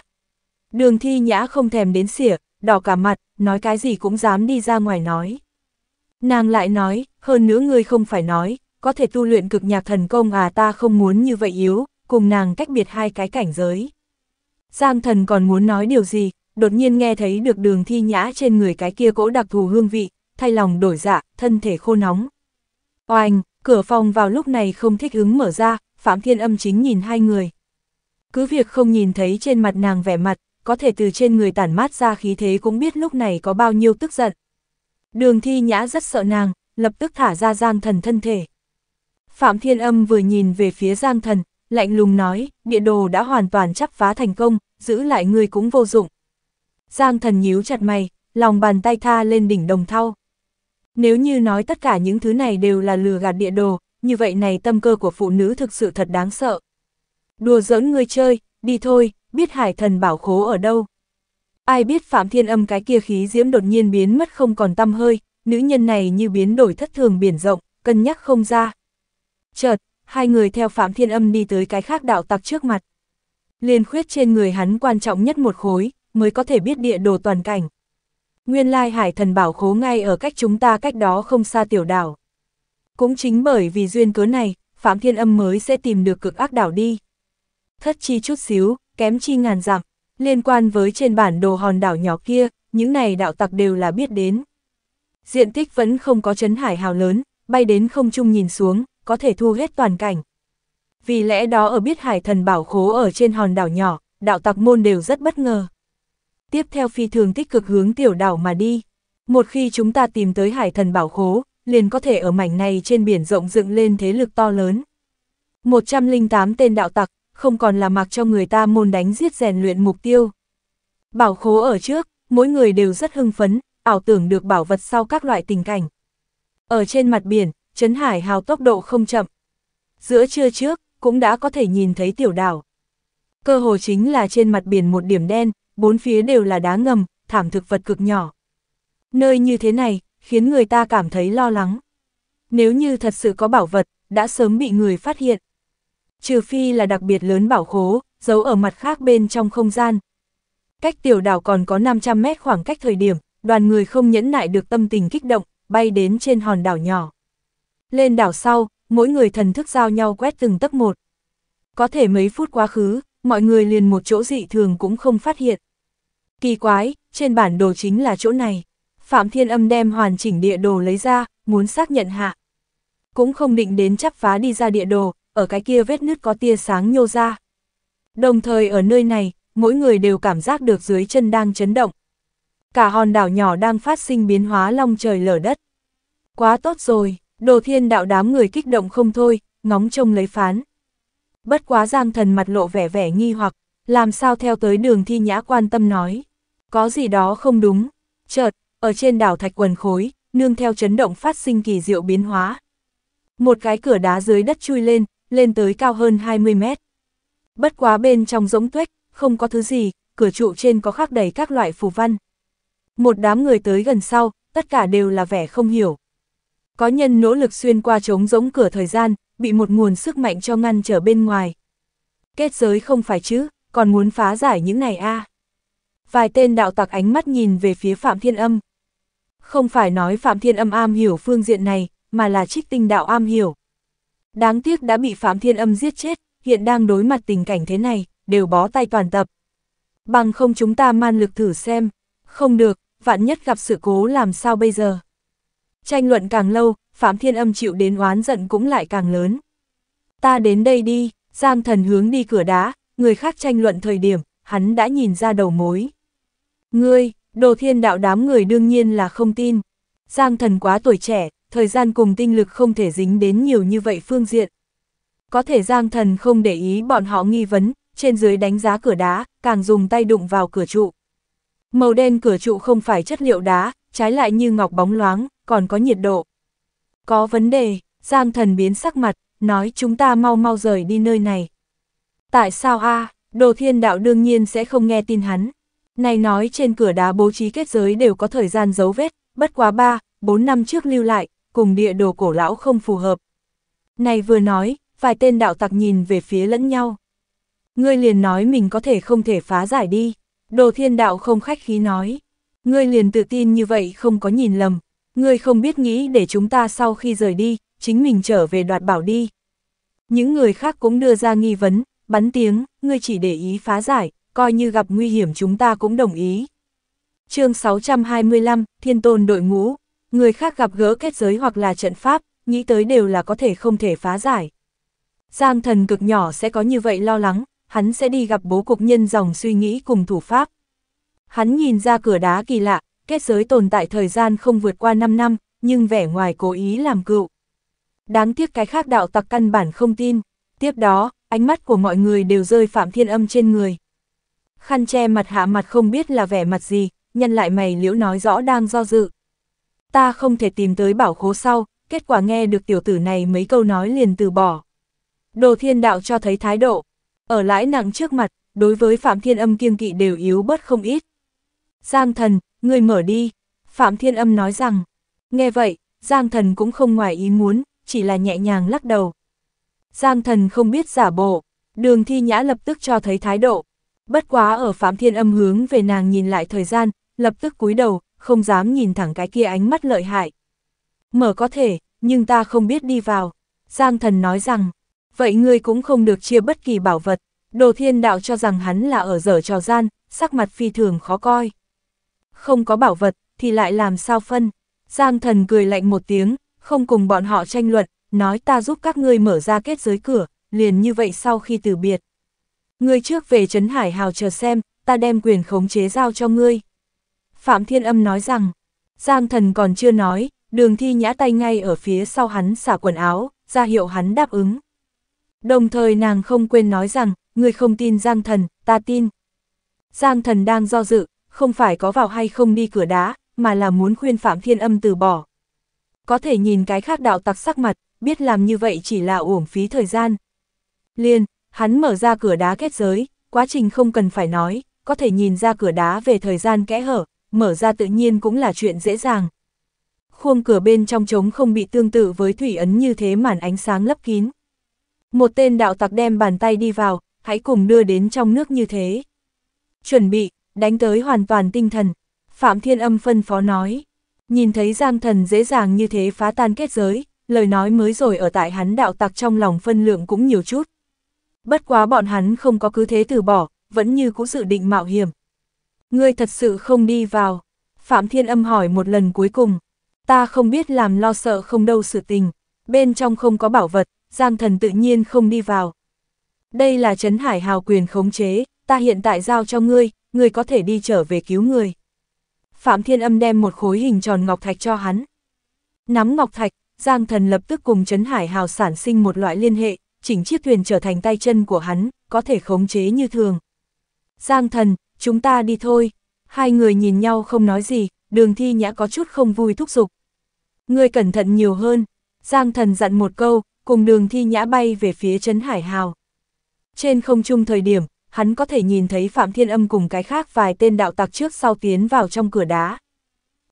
Đường thi nhã không thèm đến xỉa, đỏ cả mặt, nói cái gì cũng dám đi ra ngoài nói. Nàng lại nói, hơn nữa ngươi không phải nói, có thể tu luyện cực nhạc thần công à ta không muốn như vậy yếu, cùng nàng cách biệt hai cái cảnh giới. Giang thần còn muốn nói điều gì, đột nhiên nghe thấy được đường thi nhã trên người cái kia cỗ đặc thù hương vị, thay lòng đổi dạ, thân thể khô nóng. Oanh, cửa phòng vào lúc này không thích ứng mở ra, Phạm Thiên Âm chính nhìn hai người. Cứ việc không nhìn thấy trên mặt nàng vẻ mặt, có thể từ trên người tản mát ra khí thế cũng biết lúc này có bao nhiêu tức giận. Đường thi nhã rất sợ nàng, lập tức thả ra Giang Thần thân thể. Phạm Thiên Âm vừa nhìn về phía Giang Thần, lạnh lùng nói, địa đồ đã hoàn toàn chắp phá thành công, giữ lại người cũng vô dụng. Giang thần nhíu chặt mày, lòng bàn tay tha lên đỉnh đồng thau. Nếu như nói tất cả những thứ này đều là lừa gạt địa đồ, như vậy này tâm cơ của phụ nữ thực sự thật đáng sợ. Đùa giỡn người chơi, đi thôi, biết hải thần bảo khố ở đâu. Ai biết Phạm Thiên Âm cái kia khí diễm đột nhiên biến mất không còn tâm hơi, nữ nhân này như biến đổi thất thường biển rộng, cân nhắc không ra. Chợt, hai người theo Phạm Thiên Âm đi tới cái khác đạo tặc trước mặt. Liên khuyết trên người hắn quan trọng nhất một khối, mới có thể biết địa đồ toàn cảnh. Nguyên lai hải thần bảo khố ngay ở cách chúng ta cách đó không xa tiểu đảo. Cũng chính bởi vì duyên cớ này, Phạm Thiên Âm mới sẽ tìm được cực ác đảo đi. Thất chi chút xíu, kém chi ngàn dặm, liên quan với trên bản đồ hòn đảo nhỏ kia, những này đạo tặc đều là biết đến. Diện tích vẫn không có chấn hải hào lớn, bay đến không trung nhìn xuống, có thể thu hết toàn cảnh. Vì lẽ đó ở biết hải thần bảo khố ở trên hòn đảo nhỏ, đạo tặc môn đều rất bất ngờ tiếp theo phi thường tích cực hướng tiểu đảo mà đi. Một khi chúng ta tìm tới hải thần bảo khố, liền có thể ở mảnh này trên biển rộng dựng lên thế lực to lớn. 108 tên đạo tặc, không còn là mặc cho người ta môn đánh giết rèn luyện mục tiêu. Bảo khố ở trước, mỗi người đều rất hưng phấn, ảo tưởng được bảo vật sau các loại tình cảnh. Ở trên mặt biển, Trấn Hải hào tốc độ không chậm. Giữa trưa trước, cũng đã có thể nhìn thấy tiểu đảo. Cơ hồ chính là trên mặt biển một điểm đen, bốn phía đều là đá ngầm, thảm thực vật cực nhỏ. Nơi như thế này, khiến người ta cảm thấy lo lắng. Nếu như thật sự có bảo vật, đã sớm bị người phát hiện. Trừ phi là đặc biệt lớn bảo khố, giấu ở mặt khác bên trong không gian. Cách tiểu đảo còn có 500 mét khoảng cách thời điểm, đoàn người không nhẫn nại được tâm tình kích động, bay đến trên hòn đảo nhỏ. Lên đảo sau, mỗi người thần thức giao nhau quét từng tấc một. Có thể mấy phút quá khứ, mọi người liền một chỗ dị thường cũng không phát hiện. Kỳ quái, trên bản đồ chính là chỗ này. Phạm Thiên Âm đem hoàn chỉnh địa đồ lấy ra, muốn xác nhận hạ. Cũng không định đến chắp phá đi ra địa đồ, ở cái kia vết nứt có tia sáng nhô ra. Đồng thời ở nơi này, mỗi người đều cảm giác được dưới chân đang chấn động. Cả hòn đảo nhỏ đang phát sinh biến hóa long trời lở đất. Quá tốt rồi, đồ thiên đạo đám người kích động không thôi, ngóng trông lấy phán. Bất quá giang thần mặt lộ vẻ vẻ nghi hoặc, làm sao theo tới đường thi nhã quan tâm nói. Có gì đó không đúng. Chợt, ở trên đảo Thạch Quần Khối, nương theo chấn động phát sinh kỳ diệu biến hóa. Một cái cửa đá dưới đất chui lên, lên tới cao hơn 20 mét. Bất quá bên trong rỗng tuếch, không có thứ gì, cửa trụ trên có khắc đầy các loại phù văn. Một đám người tới gần sau, tất cả đều là vẻ không hiểu. Có nhân nỗ lực xuyên qua trống rỗng cửa thời gian, bị một nguồn sức mạnh cho ngăn trở bên ngoài. Kết giới không phải chứ, còn muốn phá giải những này a à? Vài tên đạo tặc ánh mắt nhìn về phía Phạm Thiên Âm. Không phải nói Phạm Thiên Âm am hiểu phương diện này, mà là trích tinh đạo am hiểu. Đáng tiếc đã bị Phạm Thiên Âm giết chết, hiện đang đối mặt tình cảnh thế này, đều bó tay toàn tập. Bằng không chúng ta man lực thử xem, không được, vạn nhất gặp sự cố làm sao bây giờ. Tranh luận càng lâu, Phạm Thiên Âm chịu đến oán giận cũng lại càng lớn. Ta đến đây đi, Giang Thần hướng đi cửa đá, người khác tranh luận thời điểm, hắn đã nhìn ra đầu mối. Ngươi, đồ thiên đạo đám người đương nhiên là không tin. Giang thần quá tuổi trẻ, thời gian cùng tinh lực không thể dính đến nhiều như vậy phương diện. Có thể giang thần không để ý bọn họ nghi vấn, trên dưới đánh giá cửa đá, càng dùng tay đụng vào cửa trụ. Màu đen cửa trụ không phải chất liệu đá, trái lại như ngọc bóng loáng, còn có nhiệt độ. Có vấn đề, giang thần biến sắc mặt, nói chúng ta mau mau rời đi nơi này. Tại sao a đồ thiên đạo đương nhiên sẽ không nghe tin hắn. Này nói trên cửa đá bố trí kết giới đều có thời gian dấu vết, bất quá 3, 4 năm trước lưu lại, cùng địa đồ cổ lão không phù hợp. Này vừa nói, vài tên đạo tặc nhìn về phía lẫn nhau. Ngươi liền nói mình có thể không thể phá giải đi. Đồ thiên đạo không khách khí nói. Ngươi liền tự tin như vậy không có nhìn lầm. Ngươi không biết nghĩ để chúng ta sau khi rời đi, chính mình trở về đoạt bảo đi. Những người khác cũng đưa ra nghi vấn, bắn tiếng, ngươi chỉ để ý phá giải, coi như gặp nguy hiểm chúng ta cũng đồng ý. chương 625, Thiên Tôn đội ngũ, người khác gặp gỡ kết giới hoặc là trận pháp, nghĩ tới đều là có thể không thể phá giải. Giang thần cực nhỏ sẽ có như vậy lo lắng, hắn sẽ đi gặp bố cục nhân dòng suy nghĩ cùng thủ pháp. Hắn nhìn ra cửa đá kỳ lạ, kết giới tồn tại thời gian không vượt qua 5 năm, nhưng vẻ ngoài cố ý làm cựu. Đáng tiếc cái khác đạo tặc căn bản không tin. Tiếp đó, ánh mắt của mọi người đều rơi Phạm Thiên Âm trên người. Khăn che mặt hạ mặt không biết là vẻ mặt gì, nhân lại mày liễu nói rõ đang do dự. Ta không thể tìm tới bảo khố sau, kết quả nghe được tiểu tử này mấy câu nói liền từ bỏ. Đồ thiên đạo cho thấy thái độ, ở lãi nặng trước mặt, đối với Phạm Thiên Âm kiêng kỵ đều yếu bớt không ít. Giang thần, ngươi mở đi, Phạm Thiên Âm nói rằng, nghe vậy, Giang thần cũng không ngoài ý muốn, chỉ là nhẹ nhàng lắc đầu, Giang thần không biết giả bộ, đường thi nhã lập tức cho thấy thái độ. Bất quá ở Phạm Thiên Âm hướng về nàng nhìn lại thời gian, lập tức cúi đầu, không dám nhìn thẳng cái kia ánh mắt lợi hại. Mở có thể, nhưng ta không biết đi vào. Giang thần nói rằng, vậy ngươi cũng không được chia bất kỳ bảo vật. Đồ thiên đạo cho rằng hắn là ở dở trò gian, sắc mặt phi thường khó coi. Không có bảo vật, thì lại làm sao phân. Giang thần cười lạnh một tiếng, không cùng bọn họ tranh luận, nói ta giúp các ngươi mở ra kết giới cửa, liền như vậy sau khi từ biệt. Ngươi trước về Trấn Hải Hào chờ xem, ta đem quyền khống chế giao cho ngươi. Phạm Thiên Âm nói rằng, Giang Thần còn chưa nói, đường thi nhã tay ngay ở phía sau hắn xả quần áo, ra hiệu hắn đáp ứng. Đồng thời nàng không quên nói rằng, ngươi không tin Giang Thần, ta tin. Giang Thần đang do dự, không phải có vào hay không đi cửa đá, mà là muốn khuyên Phạm Thiên Âm từ bỏ. Có thể nhìn cái khác đạo tặc sắc mặt, biết làm như vậy chỉ là uổng phí thời gian. Liên, hắn mở ra cửa đá kết giới, quá trình không cần phải nói, có thể nhìn ra cửa đá về thời gian kẽ hở, mở ra tự nhiên cũng là chuyện dễ dàng. Khuôn cửa bên trong trống không bị tương tự với thủy ấn như thế màn ánh sáng lấp kín. Một tên đạo tặc đem bàn tay đi vào, hãy cùng đưa đến trong nước như thế. Chuẩn bị, đánh tới hoàn toàn tinh thần, Phạm Thiên Âm phân phó nói. Nhìn thấy Giang Thần dễ dàng như thế phá tan kết giới, lời nói mới rồi ở tại hắn đạo tặc trong lòng phân lượng cũng nhiều chút. Bất quá bọn hắn không có cứ thế từ bỏ, vẫn như cũ dự định mạo hiểm. Ngươi thật sự không đi vào. Phạm Thiên Âm hỏi một lần cuối cùng. Ta không biết làm lo sợ không đâu sự tình. Bên trong không có bảo vật, Giang Thần tự nhiên không đi vào. Đây là Trấn Hải Hào quyền khống chế, ta hiện tại giao cho ngươi, ngươi có thể đi trở về cứu người. Phạm Thiên Âm đem một khối hình tròn ngọc thạch cho hắn. Nắm ngọc thạch, Giang Thần lập tức cùng Trấn Hải Hào sản sinh một loại liên hệ, chỉnh chiếc thuyền trở thành tay chân của hắn, có thể khống chế như thường. Giang Thần, chúng ta đi thôi. Hai người nhìn nhau không nói gì, đường thi nhã có chút không vui thúc giục. Ngươi cẩn thận nhiều hơn. Giang Thần dặn một câu, cùng đường thi nhã bay về phía Trấn Hải Hào. Trên không trung thời điểm, hắn có thể nhìn thấy Phạm Thiên Âm cùng cái khác vài tên đạo tặc trước sau tiến vào trong cửa đá.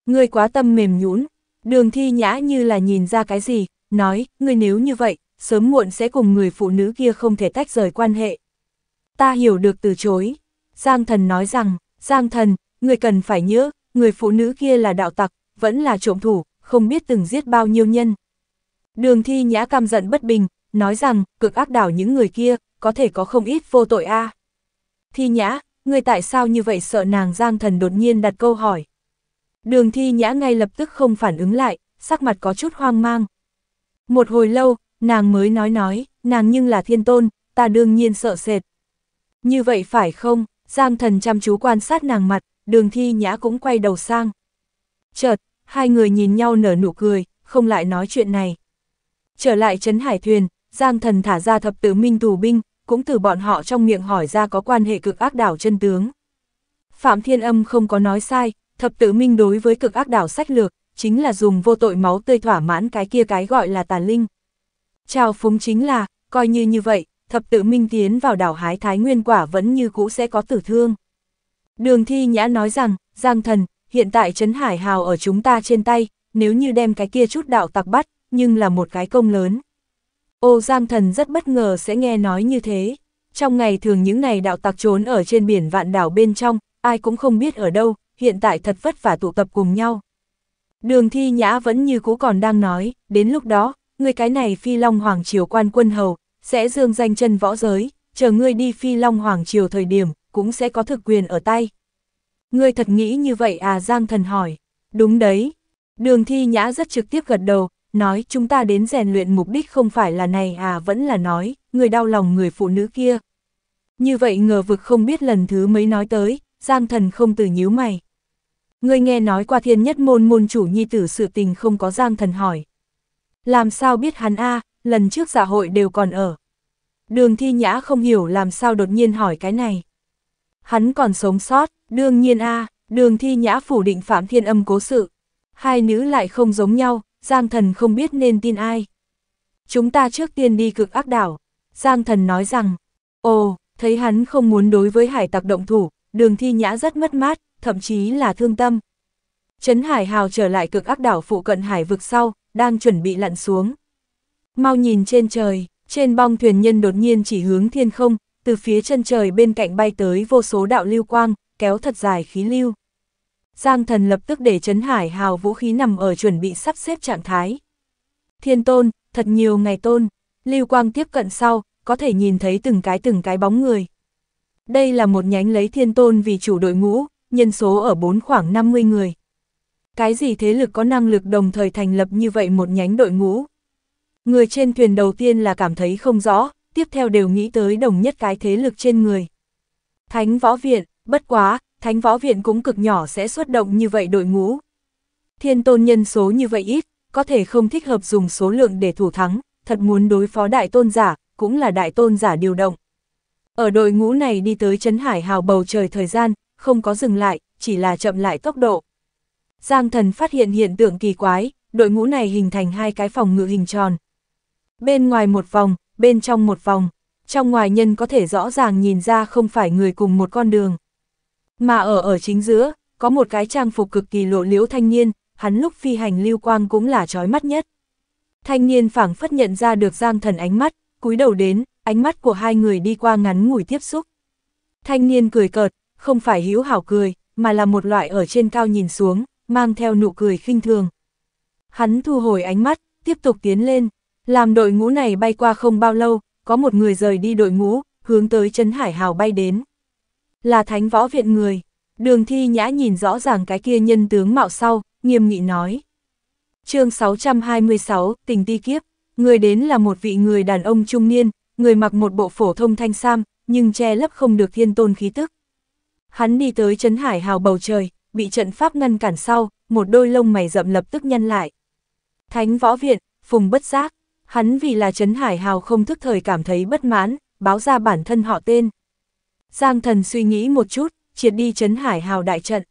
Ngươi quá tâm mềm nhũn, Đường thi nhã như là nhìn ra cái gì, nói, ngươi nếu như vậy, sớm muộn sẽ cùng người phụ nữ kia không thể tách rời quan hệ. Ta hiểu được từ chối. Giang thần nói rằng, Giang thần, người cần phải nhớ, người phụ nữ kia là đạo tặc, vẫn là trộm thủ, không biết từng giết bao nhiêu nhân. Đường thi nhã căm giận bất bình, nói rằng, cực ác đảo những người kia, có thể có không ít vô tội a. Thi nhã, người tại sao như vậy sợ nàng Giang thần đột nhiên đặt câu hỏi. Đường thi nhã ngay lập tức không phản ứng lại, sắc mặt có chút hoang mang. Một hồi lâu, nàng mới nói nói, nàng nhưng là thiên tôn, ta đương nhiên sợ sệt. Như vậy phải không, Giang thần chăm chú quan sát nàng mặt, đường thi nhã cũng quay đầu sang. Chợt, hai người nhìn nhau nở nụ cười, không lại nói chuyện này. Trở lại trấn hải thuyền, Giang thần thả ra thập tử minh tù binh, cũng từ bọn họ trong miệng hỏi ra có quan hệ cực ác đảo chân tướng. Phạm Thiên Âm không có nói sai, Thập tự minh đối với cực ác đảo sách lược, chính là dùng vô tội máu tươi thỏa mãn cái kia cái gọi là tàn linh. Trào phúng chính là, coi như như vậy, thập tự minh tiến vào đảo hái thái nguyên quả vẫn như cũ sẽ có tử thương. Đường thi nhã nói rằng, Giang thần, hiện tại Trấn Hải Hào ở chúng ta trên tay, nếu như đem cái kia chút đạo tặc bắt, nhưng là một cái công lớn. Ô Giang thần rất bất ngờ sẽ nghe nói như thế. Trong ngày thường những ngày đạo tặc trốn ở trên biển vạn đảo bên trong, ai cũng không biết ở đâu, hiện tại thật vất vả tụ tập cùng nhau. Đường thi nhã vẫn như cũ còn đang nói, đến lúc đó, người cái này phi long hoàng triều quan quân hầu, sẽ dương danh chân võ giới, chờ ngươi đi phi long hoàng triều thời điểm, cũng sẽ có thực quyền ở tay. Ngươi thật nghĩ như vậy à Giang thần hỏi. Đúng đấy. Đường thi nhã rất trực tiếp gật đầu, nói chúng ta đến rèn luyện mục đích không phải là này à vẫn là nói, người đau lòng người phụ nữ kia. Như vậy ngờ vực không biết lần thứ mấy nói tới, Giang thần không từ nhíu mày. Ngươi nghe nói qua thiên nhất môn môn chủ nhi tử sự tình không có Giang thần hỏi. Làm sao biết hắn a lần trước dạ hội đều còn ở. Đường thi nhã không hiểu làm sao đột nhiên hỏi cái này. Hắn còn sống sót, đương nhiên a đường thi nhã phủ định phạm thiên âm cố sự. Hai nữ lại không giống nhau, Giang thần không biết nên tin ai. Chúng ta trước tiên đi cực ác đảo. Giang thần nói rằng, ồ, thấy hắn không muốn đối với hải tặc động thủ, đường thi nhã rất mất mát, thậm chí là thương tâm. Trấn Hải Hào trở lại cực ác đảo phụ cận hải vực sau, đang chuẩn bị lặn xuống. Mau nhìn trên trời, trên bong thuyền nhân đột nhiên chỉ hướng thiên không, từ phía chân trời bên cạnh bay tới vô số đạo lưu quang, kéo thật dài khí lưu. Giang thần lập tức để Trấn Hải Hào vũ khí nằm ở chuẩn bị sắp xếp trạng thái. Thiên tôn, thật nhiều ngày tôn, lưu quang tiếp cận sau, có thể nhìn thấy từng cái từng cái bóng người. Đây là một nhánh lấy thiên tôn vì chủ đội ngũ, nhân số ở bốn khoảng 50 người. Cái gì thế lực có năng lực đồng thời thành lập như vậy một nhánh đội ngũ? Người trên thuyền đầu tiên là cảm thấy không rõ, tiếp theo đều nghĩ tới đồng nhất cái thế lực trên người. Thánh Võ Viện, bất quá, Thánh Võ Viện cũng cực nhỏ sẽ xuất động như vậy đội ngũ. Thiên tôn nhân số như vậy ít, có thể không thích hợp dùng số lượng để thủ thắng, thật muốn đối phó đại tôn giả, cũng là đại tôn giả điều động. Ở đội ngũ này đi tới Trấn Hải Hào bầu trời thời gian, không có dừng lại, chỉ là chậm lại tốc độ. Giang thần phát hiện hiện tượng kỳ quái, đội ngũ này hình thành hai cái phòng ngự hình tròn. Bên ngoài một vòng, bên trong một vòng, trong ngoài nhân có thể rõ ràng nhìn ra không phải người cùng một con đường. Mà ở ở chính giữa, có một cái trang phục cực kỳ lộ liễu thanh niên, hắn lúc phi hành lưu quang cũng là trói mắt nhất. Thanh niên phảng phất nhận ra được giang thần ánh mắt, cúi đầu đến, ánh mắt của hai người đi qua ngắn ngủi tiếp xúc. Thanh niên cười cợt, không phải hiếu hảo cười, mà là một loại ở trên cao nhìn xuống, mang theo nụ cười khinh thường. Hắn thu hồi ánh mắt, tiếp tục tiến lên, làm đội ngũ này bay qua không bao lâu, có một người rời đi đội ngũ, hướng tới Trấn Hải Hào bay đến. Là thánh võ viện người, đường thi nhã nhìn rõ ràng cái kia nhân tướng mạo sau, nghiêm nghị nói. chương 626, tình ti kiếp, người đến là một vị người đàn ông trung niên, người mặc một bộ phổ thông thanh sam, nhưng che lấp không được thiên tôn khí tức. Hắn đi tới trấn hải hào bầu trời, bị trận pháp ngăn cản sau, một đôi lông mày rậm lập tức nhăn lại. Thánh võ viện, phùng bất giác, hắn vì là trấn hải hào không thức thời cảm thấy bất mãn, báo ra bản thân họ tên. Giang thần suy nghĩ một chút, triệt đi trấn hải hào đại trận.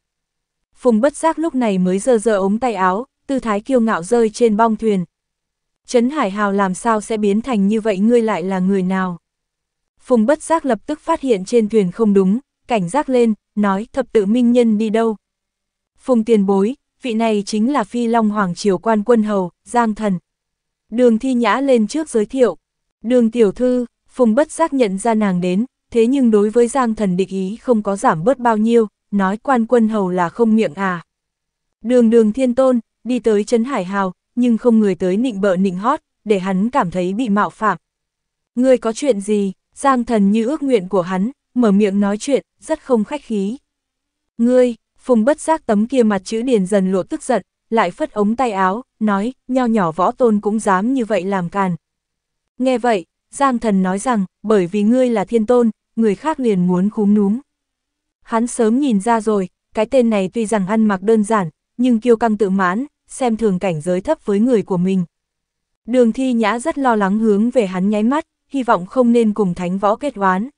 Phùng bất giác lúc này mới dơ dơ ống tay áo, tư thái kiêu ngạo rơi trên bong thuyền, Trấn Hải Hào làm sao sẽ biến thành như vậy ngươi lại là người nào? Phùng bất giác lập tức phát hiện trên thuyền không đúng, cảnh giác lên, nói thập tự minh nhân đi đâu? Phùng tiền bối, vị này chính là phi long hoàng triều quan quân hầu, giang thần. Đường thi nhã lên trước giới thiệu. Đường tiểu thư, Phùng bất giác nhận ra nàng đến, thế nhưng đối với giang thần địch ý không có giảm bớt bao nhiêu, nói quan quân hầu là không miệng à. Đường đường thiên tôn, đi tới Trấn Hải Hào, nhưng không người tới nịnh bợ nịnh hót, để hắn cảm thấy bị mạo phạm. Ngươi có chuyện gì? Giang thần như ước nguyện của hắn, mở miệng nói chuyện, rất không khách khí. Ngươi, phùng bất giác tấm kia mặt chữ điền dần lộ tức giận, lại phất ống tay áo, nói, nho nhỏ võ tôn cũng dám như vậy làm càn. Nghe vậy, Giang thần nói rằng, bởi vì ngươi là thiên tôn, người khác liền muốn khúm núm. Hắn sớm nhìn ra rồi, cái tên này tuy rằng ăn mặc đơn giản, nhưng kiêu căng tự mãn, xem thường cảnh giới thấp với người của mình. Đường thi nhã rất lo lắng hướng về hắn nháy mắt, hy vọng không nên cùng thánh võ kết oán.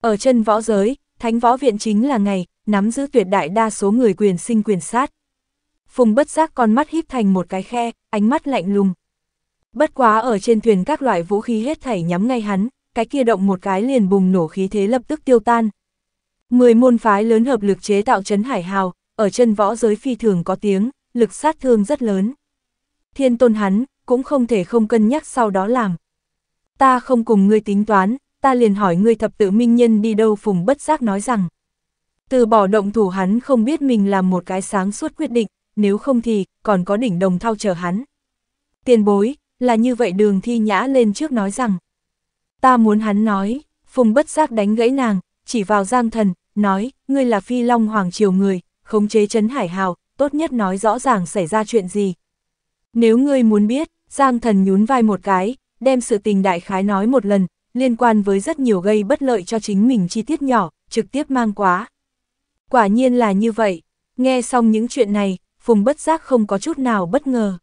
Ở chân võ giới, thánh võ viện chính là ngày, nắm giữ tuyệt đại đa số người quyền sinh quyền sát. Phùng bất giác con mắt híp thành một cái khe, ánh mắt lạnh lùng. Bất quá ở trên thuyền các loại vũ khí hết thảy nhắm ngay hắn, cái kia động một cái liền bùng nổ khí thế lập tức tiêu tan. Mười môn phái lớn hợp lực chế tạo chấn hải hào, ở chân võ giới phi thường có tiếng lực sát thương rất lớn. Thiên tôn hắn, cũng không thể không cân nhắc sau đó làm. Ta không cùng ngươi tính toán, ta liền hỏi ngươi thập tự minh nhân đi đâu phùng bất giác nói rằng. Từ bỏ động thủ hắn không biết mình làm một cái sáng suốt quyết định, nếu không thì còn có đỉnh đồng thao chờ hắn. Tiền bối, là như vậy đường thi nhã lên trước nói rằng. Ta muốn hắn nói, phùng bất giác đánh gãy nàng, chỉ vào giang thần, nói, ngươi là phi long hoàng triều người, khống chế chấn hải hào, tốt nhất nói rõ ràng xảy ra chuyện gì. Nếu ngươi muốn biết, Giang thần nhún vai một cái, đem sự tình đại khái nói một lần, liên quan với rất nhiều gây bất lợi cho chính mình chi tiết nhỏ, trực tiếp mang quá. Quả nhiên là như vậy, nghe xong những chuyện này, Phùng bất giác không có chút nào bất ngờ.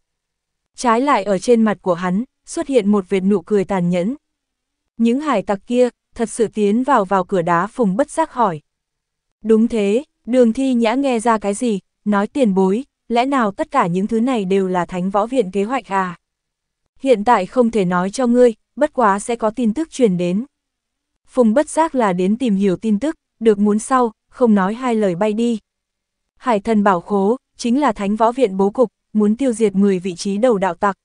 Trái lại ở trên mặt của hắn, xuất hiện một vệt nụ cười tàn nhẫn. Những hải tặc kia, thật sự tiến vào vào cửa đá Phùng bất giác hỏi. Đúng thế, đường thi nhã nghe ra cái gì, nói tiền bối, lẽ nào tất cả những thứ này đều là thánh võ viện kế hoạch à? Hiện tại không thể nói cho ngươi, bất quá sẽ có tin tức truyền đến. Phùng bất giác là đến tìm hiểu tin tức, được muốn sau, không nói hai lời bay đi. Hải thần bảo khố, chính là thánh võ viện bố cục, muốn tiêu diệt 10 vị trí đầu đạo tặc.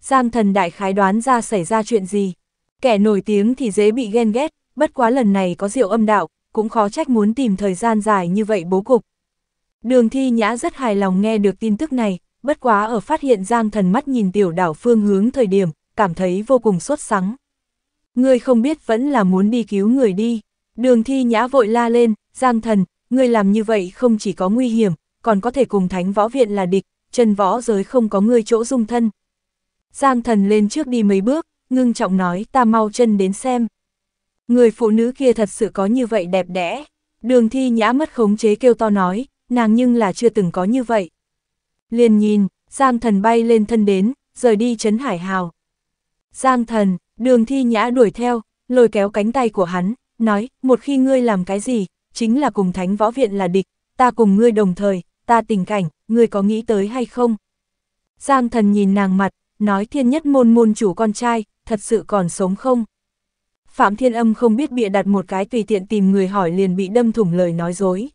Giang thần đại khái đoán ra xảy ra chuyện gì. Kẻ nổi tiếng thì dễ bị ghen ghét, bất quá lần này có rượu âm đạo, cũng khó trách muốn tìm thời gian dài như vậy bố cục. Đường thi nhã rất hài lòng nghe được tin tức này, bất quá ở phát hiện Giang thần mắt nhìn tiểu đảo phương hướng thời điểm, cảm thấy vô cùng sốt sắng. Ngươi không biết vẫn là muốn đi cứu người đi. Đường thi nhã vội la lên, Giang thần, ngươi làm như vậy không chỉ có nguy hiểm, còn có thể cùng thánh võ viện là địch, chân võ giới không có ngươi chỗ dung thân. Giang thần lên trước đi mấy bước, ngưng trọng nói ta mau chân đến xem. Người phụ nữ kia thật sự có như vậy đẹp đẽ. Đường thi nhã mất khống chế kêu to nói, nàng nhưng là chưa từng có như vậy. Liền nhìn, Giang thần bay lên thân đến, rời đi chấn hải hào. Giang thần, đường thi nhã đuổi theo, lôi kéo cánh tay của hắn, nói, một khi ngươi làm cái gì, chính là cùng thánh võ viện là địch, ta cùng ngươi đồng thời, ta tình cảnh, ngươi có nghĩ tới hay không? Giang thần nhìn nàng mặt, nói thiên nhất môn môn chủ con trai, thật sự còn sống không? Phạm Thiên Âm không biết bịa đặt một cái tùy tiện tìm người hỏi liền bị đâm thủng lời nói dối.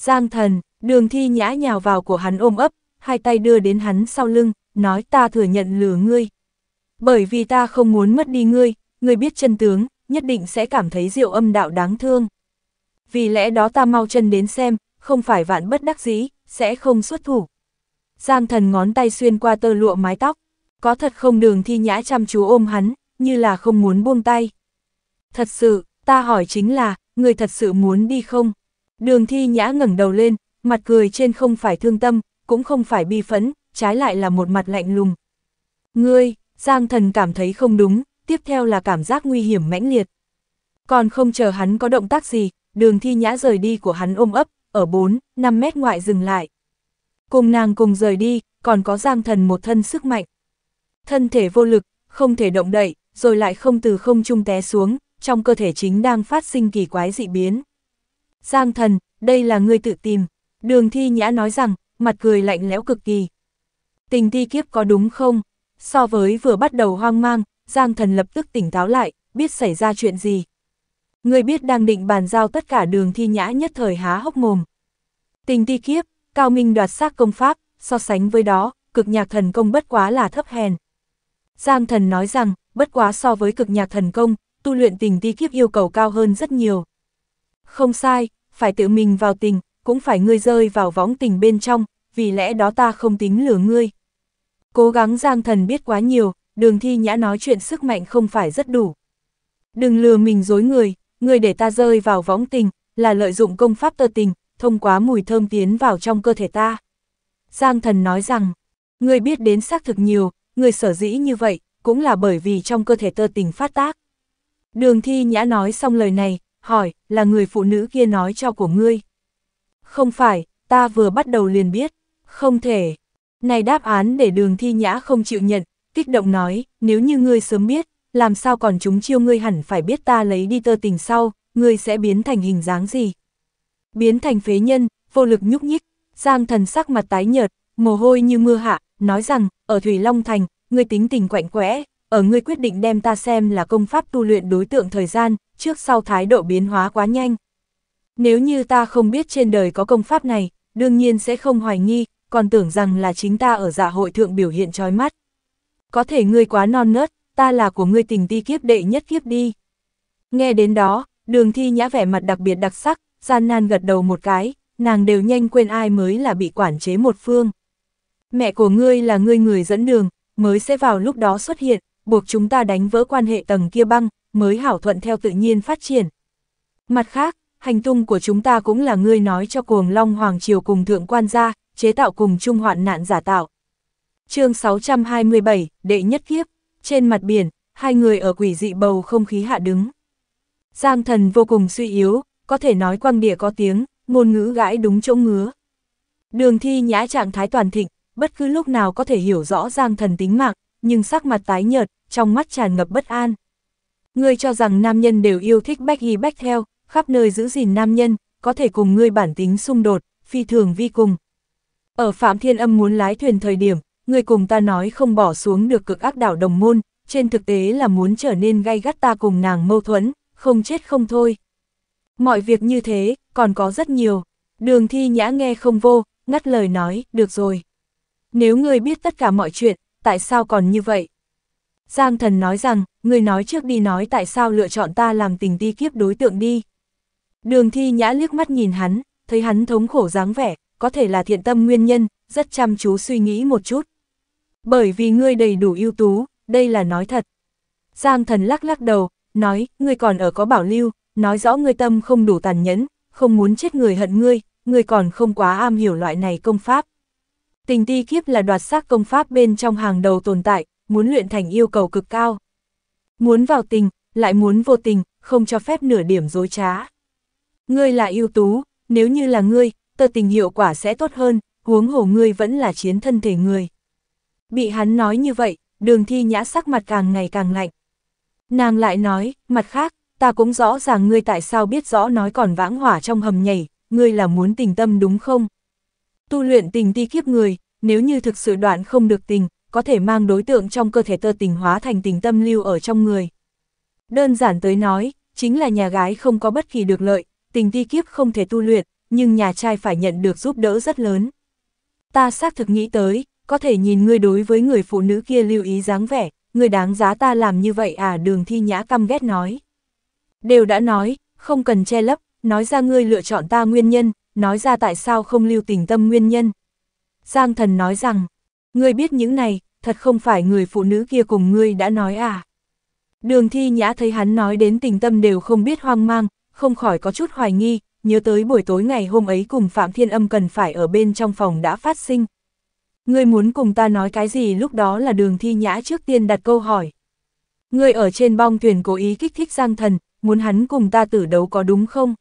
Giang thần, đường thi nhã nhào vào của hắn ôm ấp, hai tay đưa đến hắn sau lưng, nói ta thừa nhận lừa ngươi. Bởi vì ta không muốn mất đi ngươi, ngươi biết chân tướng, nhất định sẽ cảm thấy diệu âm đạo đáng thương. Vì lẽ đó ta mau chân đến xem, không phải vạn bất đắc dĩ, sẽ không xuất thủ. Giang thần ngón tay xuyên qua tơ lụa mái tóc, có thật không đường thi nhã chăm chú ôm hắn, như là không muốn buông tay. Thật sự, ta hỏi chính là, người thật sự muốn đi không? Đường thi nhã ngẩng đầu lên, mặt cười trên không phải thương tâm, cũng không phải bi phấn, trái lại là một mặt lạnh lùng. Ngươi, Giang thần cảm thấy không đúng, tiếp theo là cảm giác nguy hiểm mãnh liệt. Còn không chờ hắn có động tác gì, đường thi nhã rời đi của hắn ôm ấp, ở 4, 5 mét ngoại dừng lại. Cùng nàng cùng rời đi, còn có Giang thần một thân sức mạnh. Thân thể vô lực, không thể động đậy, rồi lại không từ không trung té xuống, trong cơ thể chính đang phát sinh kỳ quái dị biến. Giang thần, đây là ngươi tự tìm. Đường thi nhã nói rằng, mặt cười lạnh lẽo cực kỳ. Tình thi kiếp có đúng không? So với vừa bắt đầu hoang mang, Giang thần lập tức tỉnh táo lại, biết xảy ra chuyện gì. Người biết đang định bàn giao tất cả đường thi nhã nhất thời há hốc mồm. Tình thi kiếp, cao minh đoạt xác công pháp, so sánh với đó, cực nhạc thần công bất quá là thấp hèn. Giang thần nói rằng, bất quá so với cực nhạc thần công, tu luyện tình ti kiếp yêu cầu cao hơn rất nhiều. Không sai, phải tự mình vào tình, cũng phải ngươi rơi vào võng tình bên trong, vì lẽ đó ta không tính lừa ngươi. Cố gắng giang thần biết quá nhiều, đường thi nhã nói chuyện sức mạnh không phải rất đủ. Đừng lừa mình dối người, người để ta rơi vào võng tình, là lợi dụng công pháp tơ tình, thông qua mùi thơm tiến vào trong cơ thể ta. Giang thần nói rằng, người biết đến xác thực nhiều, người sở dĩ như vậy, cũng là bởi vì trong cơ thể tơ tình phát tác. Đường thi nhã nói xong lời này, hỏi, là người phụ nữ kia nói cho của ngươi. Không phải, ta vừa bắt đầu liền biết, không thể. Này đáp án để đường thi nhã không chịu nhận, kích động nói, nếu như ngươi sớm biết, làm sao còn chúng chiêu ngươi hẳn phải biết ta lấy đi tơ tình sau, ngươi sẽ biến thành hình dáng gì. Biến thành phế nhân, vô lực nhúc nhích, Giang thần sắc mặt tái nhợt, mồ hôi như mưa hạ, nói rằng, ở Thủy Long Thành, ngươi tính tình quạnh quẽ, ở ngươi quyết định đem ta xem là công pháp tu luyện đối tượng thời gian, trước sau thái độ biến hóa quá nhanh. Nếu như ta không biết trên đời có công pháp này, đương nhiên sẽ không hoài nghi, còn tưởng rằng là chính ta ở dạ hội thượng biểu hiện trói mắt. Có thể ngươi quá non nớt, ta là của ngươi tình ti kiếp đệ nhất kiếp đi. Nghe đến đó, đường thi nhã vẻ mặt đặc biệt đặc sắc, gian nan gật đầu một cái, nàng đều nhanh quên ai mới là bị quản chế một phương. Mẹ của ngươi là ngươi người dẫn đường, mới sẽ vào lúc đó xuất hiện, buộc chúng ta đánh vỡ quan hệ tầng kia băng, mới hảo thuận theo tự nhiên phát triển. Mặt khác, hành tung của chúng ta cũng là ngươi nói cho cuồng long hoàng triều cùng thượng quan gia, chế tạo cùng chung hoạn nạn giả tạo. chương 627, đệ nhất kiếp, trên mặt biển, hai người ở quỷ dị bầu không khí hạ đứng. Giang thần vô cùng suy yếu, có thể nói quang địa có tiếng, ngôn ngữ gãi đúng chỗ ngứa. Đường thi nhã trạng thái toàn thịnh, bất cứ lúc nào có thể hiểu rõ Giang thần tính mạng, nhưng sắc mặt tái nhợt, trong mắt tràn ngập bất an. Ngươi cho rằng nam nhân đều yêu thích bách ghi bách theo, khắp nơi giữ gìn nam nhân, có thể cùng ngươi bản tính xung đột, phi thường vi cùng. Ở Phạm Thiên Âm muốn lái thuyền thời điểm, ngươi cùng ta nói không bỏ xuống được cực ác đảo đồng môn, trên thực tế là muốn trở nên gay gắt ta cùng nàng mâu thuẫn, không chết không thôi. Mọi việc như thế, còn có rất nhiều. Đường thi nhã nghe không vô, ngắt lời nói, được rồi. Nếu ngươi biết tất cả mọi chuyện, tại sao còn như vậy? Giang thần nói rằng, người nói trước đi nói tại sao lựa chọn ta làm tình ti kiếp đối tượng đi. Đường thi nhã liếc mắt nhìn hắn, thấy hắn thống khổ dáng vẻ, có thể là thiện tâm nguyên nhân, rất chăm chú suy nghĩ một chút. Bởi vì ngươi đầy đủ ưu tú, đây là nói thật. Giang thần lắc lắc đầu, nói, ngươi còn ở có bảo lưu, nói rõ ngươi tâm không đủ tàn nhẫn, không muốn chết người hận ngươi, ngươi còn không quá am hiểu loại này công pháp. Tình ti kiếp là đoạt xác công pháp bên trong hàng đầu tồn tại, muốn luyện thành yêu cầu cực cao. Muốn vào tình, lại muốn vô tình, không cho phép nửa điểm dối trá. Ngươi là ưu tú, nếu như là ngươi, tơ tình hiệu quả sẽ tốt hơn, huống hồ ngươi vẫn là chiến thân thể người. Bị hắn nói như vậy, đường thi nhã sắc mặt càng ngày càng lạnh. Nàng lại nói, mặt khác, ta cũng rõ ràng ngươi tại sao biết rõ nói còn vãng hỏa trong hầm nhảy, ngươi là muốn tình tâm đúng không? Tu luyện tình ti kiếp người, nếu như thực sự đoạn không được tình, có thể mang đối tượng trong cơ thể tơ tình hóa thành tình tâm lưu ở trong người. Đơn giản tới nói, chính là nhà gái không có bất kỳ được lợi, tình ti kiếp không thể tu luyện, nhưng nhà trai phải nhận được giúp đỡ rất lớn. Ta xác thực nghĩ tới, có thể nhìn ngươi đối với người phụ nữ kia lưu ý dáng vẻ, người đáng giá ta làm như vậy à đường thi nhã căm ghét nói. Đều đã nói, không cần che lấp, nói ra ngươi lựa chọn ta nguyên nhân, nói ra tại sao không lưu tình tâm nguyên nhân. Giang thần nói rằng, Ngươi biết những này, thật không phải người phụ nữ kia cùng ngươi đã nói à. Đường thi nhã thấy hắn nói đến tình tâm đều không biết hoang mang, không khỏi có chút hoài nghi, nhớ tới buổi tối ngày hôm ấy cùng Phạm Thiên Âm cần phải ở bên trong phòng đã phát sinh. Ngươi muốn cùng ta nói cái gì lúc đó là đường thi nhã trước tiên đặt câu hỏi. Ngươi ở trên bong thuyền cố ý kích thích Giang Thần, muốn hắn cùng ta tử đấu có đúng không?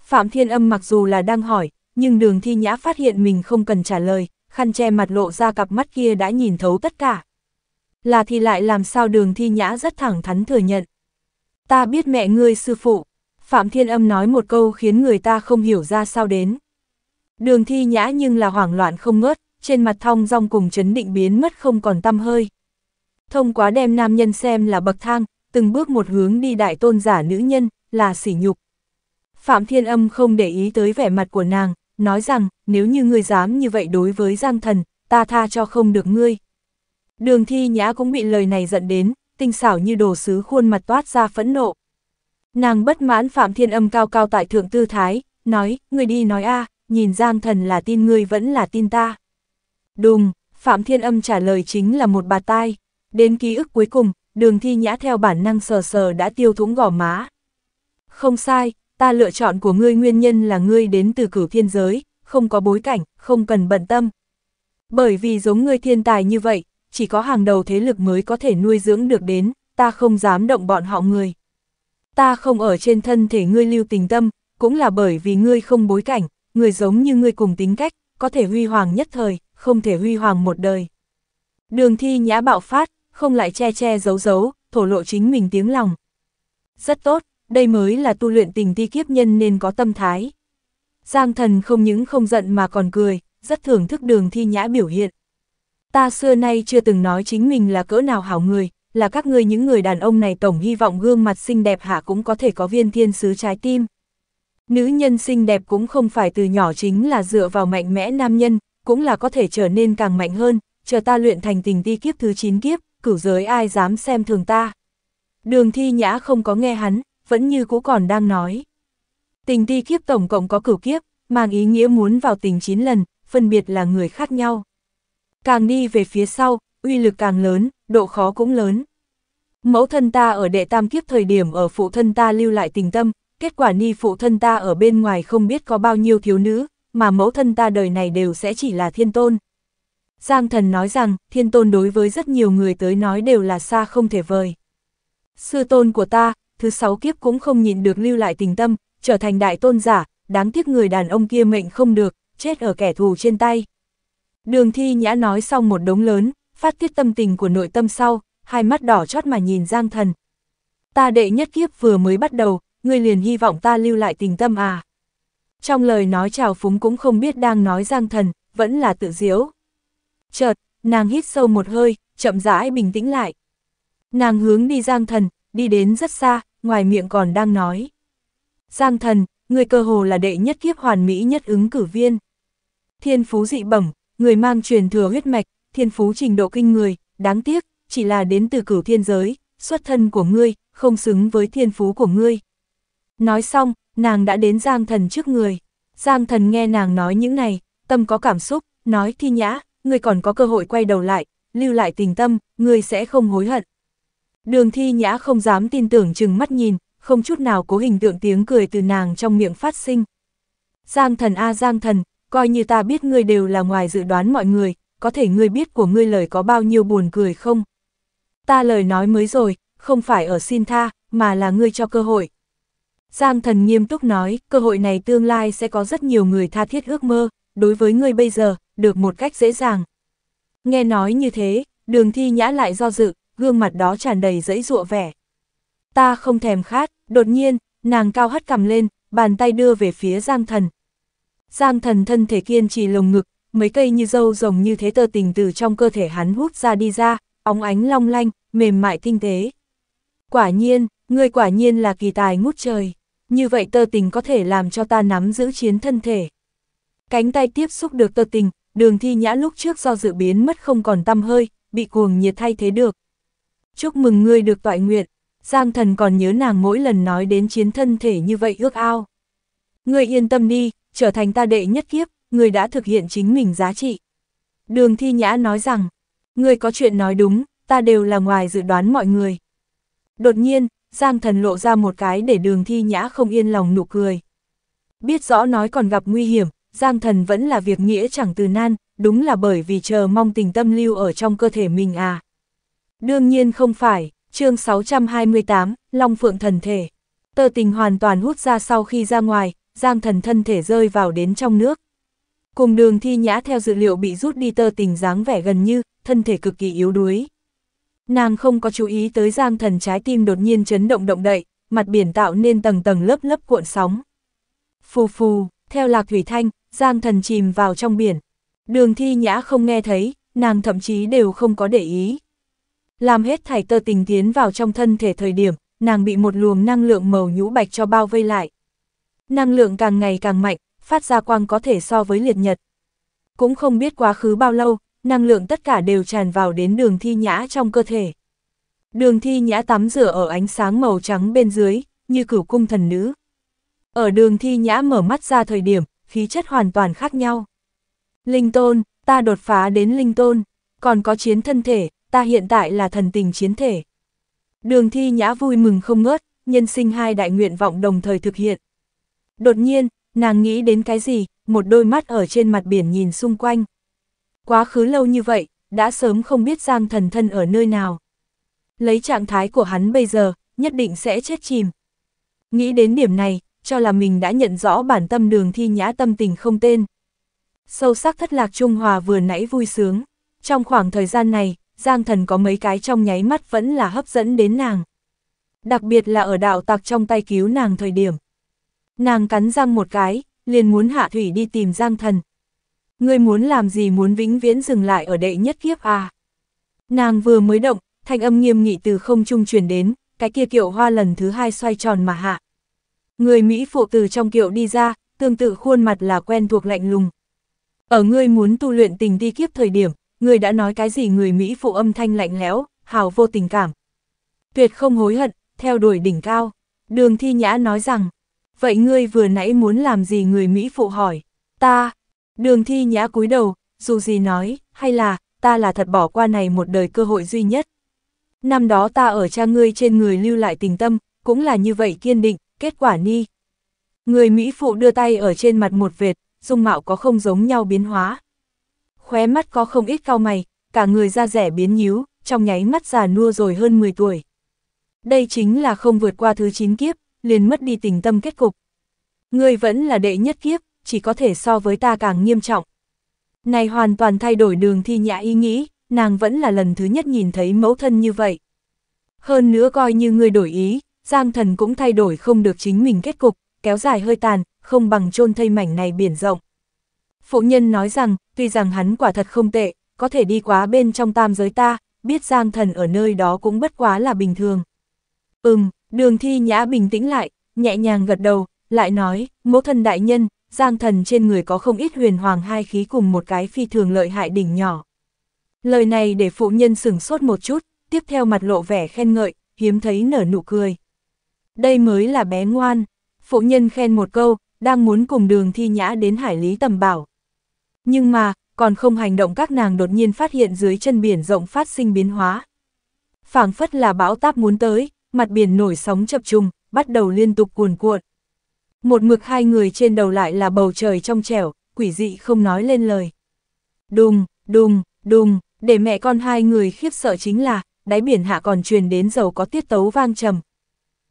Phạm Thiên Âm mặc dù là đang hỏi, nhưng đường thi nhã phát hiện mình không cần trả lời, khăn che mặt lộ ra cặp mắt kia đã nhìn thấu tất cả. Là thì lại làm sao đường thi nhã rất thẳng thắn thừa nhận. Ta biết mẹ ngươi sư phụ, Phạm Thiên Âm nói một câu khiến người ta không hiểu ra sao đến. Đường thi nhã nhưng là hoảng loạn không ngớt, trên mặt thong rong cùng chấn định biến mất không còn tâm hơi. Thông quá đem nam nhân xem là bậc thang, từng bước một hướng đi đại tôn giả nữ nhân, là sỉ nhục. Phạm Thiên Âm không để ý tới vẻ mặt của nàng, nói rằng, nếu như ngươi dám như vậy đối với Giang Thần, ta tha cho không được ngươi. Đường thi nhã cũng bị lời này giận đến, tinh xảo như đồ sứ khuôn mặt toát ra phẫn nộ. Nàng bất mãn Phạm Thiên Âm cao cao tại thượng tư thái, nói, ngươi đi nói a, nhìn Giang Thần là tin ngươi vẫn là tin ta. Đùng, Phạm Thiên Âm trả lời chính là một bà tai. Đến ký ức cuối cùng, đường thi nhã theo bản năng sờ sờ đã tiêu thúng gỏ má. Không sai, Ta lựa chọn của ngươi nguyên nhân là ngươi đến từ cửu thiên giới, không có bối cảnh, không cần bận tâm. Bởi vì giống ngươi thiên tài như vậy, chỉ có hàng đầu thế lực mới có thể nuôi dưỡng được đến, ta không dám động bọn họ người. Ta không ở trên thân thể ngươi lưu tình tâm, cũng là bởi vì ngươi không bối cảnh, người giống như ngươi cùng tính cách, có thể huy hoàng nhất thời, không thể huy hoàng một đời. Đường thi nhã bạo phát, không lại che che giấu giấu, thổ lộ chính mình tiếng lòng. Rất tốt, đây mới là tu luyện tình ti kiếp nhân nên có tâm thái. Giang thần không những không giận mà còn cười, rất thưởng thức đường thi nhã biểu hiện. Ta xưa nay chưa từng nói chính mình là cỡ nào hảo người, là các ngươi những người đàn ông này tổng hy vọng gương mặt xinh đẹp hạ cũng có thể có viên thiên sứ trái tim. Nữ nhân xinh đẹp cũng không phải từ nhỏ chính là dựa vào mạnh mẽ nam nhân, cũng là có thể trở nên càng mạnh hơn, chờ ta luyện thành tình ti kiếp thứ 9 kiếp, cửu giới ai dám xem thường ta. Đường thi nhã không có nghe hắn, vẫn như cũ còn đang nói. Tình ti kiếp tổng cộng có cửu kiếp, mang ý nghĩa muốn vào tình chín lần, phân biệt là người khác nhau. Càng đi về phía sau, uy lực càng lớn, độ khó cũng lớn. Mẫu thân ta ở đệ tam kiếp thời điểm ở phụ thân ta lưu lại tình tâm, kết quả ni phụ thân ta ở bên ngoài không biết có bao nhiêu thiếu nữ, mà mẫu thân ta đời này đều sẽ chỉ là thiên tôn. Giang thần nói rằng, thiên tôn đối với rất nhiều người tới nói đều là xa không thể vời. Sư tôn của ta, thứ sáu kiếp cũng không nhịn được lưu lại tình tâm, trở thành đại tôn giả, đáng tiếc người đàn ông kia mệnh không được, chết ở kẻ thù trên tay. Đường thi nhã nói xong một đống lớn, phát tiết tâm tình của nội tâm sau, hai mắt đỏ chót mà nhìn Giang Thần. Ta đệ nhất kiếp vừa mới bắt đầu, ngươi liền hy vọng ta lưu lại tình tâm à. Trong lời nói chào phúng cũng không biết đang nói Giang Thần, vẫn là tự diễu. Chợt, nàng hít sâu một hơi, chậm rãi bình tĩnh lại. Nàng hướng đi Giang Thần, đi đến rất xa, ngoài miệng còn đang nói. Giang thần, người cơ hồ là đệ nhất kiếp hoàn mỹ nhất ứng cử viên. Thiên phú dị bẩm, người mang truyền thừa huyết mạch, thiên phú trình độ kinh người, đáng tiếc, chỉ là đến từ cửu thiên giới, xuất thân của ngươi, không xứng với thiên phú của ngươi. Nói xong, nàng đã đến Giang thần trước người. Giang thần nghe nàng nói những này, tâm có cảm xúc, nói thi nhã, người còn có cơ hội quay đầu lại, lưu lại tình tâm, người sẽ không hối hận. Đường thi nhã không dám tin tưởng chừng mắt nhìn, không chút nào cố hình tượng tiếng cười từ nàng trong miệng phát sinh. Giang thần a giang thần, coi như ta biết ngươi đều là ngoài dự đoán mọi người, có thể ngươi biết của ngươi lời có bao nhiêu buồn cười không? Ta lời nói mới rồi, không phải ở xin tha, mà là ngươi cho cơ hội. Giang thần nghiêm túc nói, cơ hội này tương lai sẽ có rất nhiều người tha thiết ước mơ, đối với ngươi bây giờ, được một cách dễ dàng. Nghe nói như thế, đường thi nhã lại do dự, gương mặt đó tràn đầy dẫy dụa vẻ. Ta không thèm khát, đột nhiên, nàng cao hất cầm lên, bàn tay đưa về phía Giang Thần. Giang Thần thân thể kiên trì lồng ngực, mấy cây như dâu rồng như thế tơ tình từ trong cơ thể hắn hút ra đi ra, óng ánh long lanh, mềm mại tinh tế. Quả nhiên, ngươi quả nhiên là kỳ tài ngút trời, như vậy tơ tình có thể làm cho ta nắm giữ chiến thân thể. Cánh tay tiếp xúc được tơ tình, đường thi nhã lúc trước do dự biến mất không còn tâm hơi, bị cuồng nhiệt thay thế được. Chúc mừng ngươi được toại nguyện, Giang thần còn nhớ nàng mỗi lần nói đến chiến thân thể như vậy ước ao. Ngươi yên tâm đi, trở thành ta đệ nhất kiếp, ngươi đã thực hiện chính mình giá trị. Đường thi nhã nói rằng, ngươi có chuyện nói đúng, ta đều là ngoài dự đoán mọi người. Đột nhiên, Giang thần lộ ra một cái để đường thi nhã không yên lòng nụ cười. Biết rõ nói còn gặp nguy hiểm, Giang thần vẫn là việc nghĩa chẳng từ nan, đúng là bởi vì chờ mong tình tâm lưu ở trong cơ thể mình à. Đương nhiên không phải, chương 628, Long Phượng Thần Thể. Tơ tình hoàn toàn hút ra sau khi ra ngoài, Giang Thần thân thể rơi vào đến trong nước. Cùng đường thi nhã theo dự liệu bị rút đi tơ tình dáng vẻ gần như, thân thể cực kỳ yếu đuối. Nàng không có chú ý tới Giang Thần trái tim đột nhiên chấn động động đậy, mặt biển tạo nên tầng tầng lớp lớp cuộn sóng. Phù phù, theo lạc thủy thanh, Giang Thần chìm vào trong biển. Đường thi nhã không nghe thấy, nàng thậm chí đều không có để ý làm hết thảy tơ tình tiến vào trong thân thể thời điểm, nàng bị một luồng năng lượng màu nhũ bạch cho bao vây lại. Năng lượng càng ngày càng mạnh, phát ra quang có thể so với liệt nhật. Cũng không biết quá khứ bao lâu, năng lượng tất cả đều tràn vào đến đường thi nhã trong cơ thể. Đường thi nhã tắm rửa ở ánh sáng màu trắng bên dưới, như cửu cung thần nữ. Ở đường thi nhã mở mắt ra thời điểm, khí chất hoàn toàn khác nhau. Linh tôn, ta đột phá đến linh tôn, còn có chiến thân thể, ta hiện tại là thần tình chiến thể. Đường thi nhã vui mừng không ngớt, nhân sinh hai đại nguyện vọng đồng thời thực hiện. Đột nhiên, nàng nghĩ đến cái gì, một đôi mắt ở trên mặt biển nhìn xung quanh. Quá khứ lâu như vậy, đã sớm không biết Giang thần thân ở nơi nào. Lấy trạng thái của hắn bây giờ, nhất định sẽ chết chìm. Nghĩ đến điểm này, cho là mình đã nhận rõ bản tâm đường thi nhã tâm tình không tên. Sâu sắc thất lạc Trung Hòa vừa nãy vui sướng. Trong khoảng thời gian này, Giang Thần có mấy cái trong nháy mắt vẫn là hấp dẫn đến nàng. Đặc biệt là ở đạo tặc trong tay cứu nàng thời điểm. Nàng cắn răng một cái, liền muốn hạ thủy đi tìm Giang Thần. Ngươi muốn làm gì muốn vĩnh viễn dừng lại ở đệ nhất kiếp à? Nàng vừa mới động, thanh âm nghiêm nghị từ không trung truyền đến, cái kia kiệu hoa lần thứ hai xoay tròn mà hạ. Người Mỹ phụ từ trong kiệu đi ra, tương tự khuôn mặt là quen thuộc lạnh lùng. Ở ngươi muốn tu luyện tình đi kiếp thời điểm, người đã nói cái gì người Mỹ phụ âm thanh lạnh lẽo, hào vô tình cảm. Tuyệt không hối hận, theo đuổi đỉnh cao. Đường thi nhã nói rằng, vậy ngươi vừa nãy muốn làm gì người Mỹ phụ hỏi, ta, đường thi nhã cúi đầu, dù gì nói, hay là, ta là thật bỏ qua này một đời cơ hội duy nhất. Năm đó ta ở cha ngươi trên người lưu lại tình tâm, cũng là như vậy kiên định, kết quả ni. Người Mỹ phụ đưa tay ở trên mặt một vệt, dung mạo có không giống nhau biến hóa khóe mắt có không ít cao mày, cả người da rẻ biến nhíu, trong nháy mắt già nua rồi hơn 10 tuổi. Đây chính là không vượt qua thứ 9 kiếp, liền mất đi tình tâm kết cục. Ngươi vẫn là đệ nhất kiếp, chỉ có thể so với ta càng nghiêm trọng. Này hoàn toàn thay đổi đường thi nhã ý nghĩ, nàng vẫn là lần thứ nhất nhìn thấy mẫu thân như vậy. Hơn nữa coi như ngươi đổi ý, Giang thần cũng thay đổi không được chính mình kết cục, kéo dài hơi tàn, không bằng chôn thây mảnh này biển rộng. Phụ nhân nói rằng, tuy rằng hắn quả thật không tệ, có thể đi quá bên trong tam giới ta, biết Giang Thần ở nơi đó cũng bất quá là bình thường. Ừm, đường thi nhã bình tĩnh lại, nhẹ nhàng gật đầu, lại nói, mẫu thân đại nhân, Giang Thần trên người có không ít huyền hoàng hai khí cùng một cái phi thường lợi hại đỉnh nhỏ. Lời này để phụ nhân sửng sốt một chút, tiếp theo mặt lộ vẻ khen ngợi, hiếm thấy nở nụ cười. Đây mới là bé ngoan, phụ nhân khen một câu, đang muốn cùng đường thi nhã đến hải lý tầm bảo, nhưng mà, còn không hành động các nàng đột nhiên phát hiện dưới chân biển rộng phát sinh biến hóa. phảng phất là bão táp muốn tới, mặt biển nổi sóng chập trùng, bắt đầu liên tục cuồn cuộn. Một mực hai người trên đầu lại là bầu trời trong trẻo, quỷ dị không nói lên lời. Đùng, đùng, đùng, để mẹ con hai người khiếp sợ chính là, đáy biển hạ còn truyền đến dầu có tiết tấu vang trầm.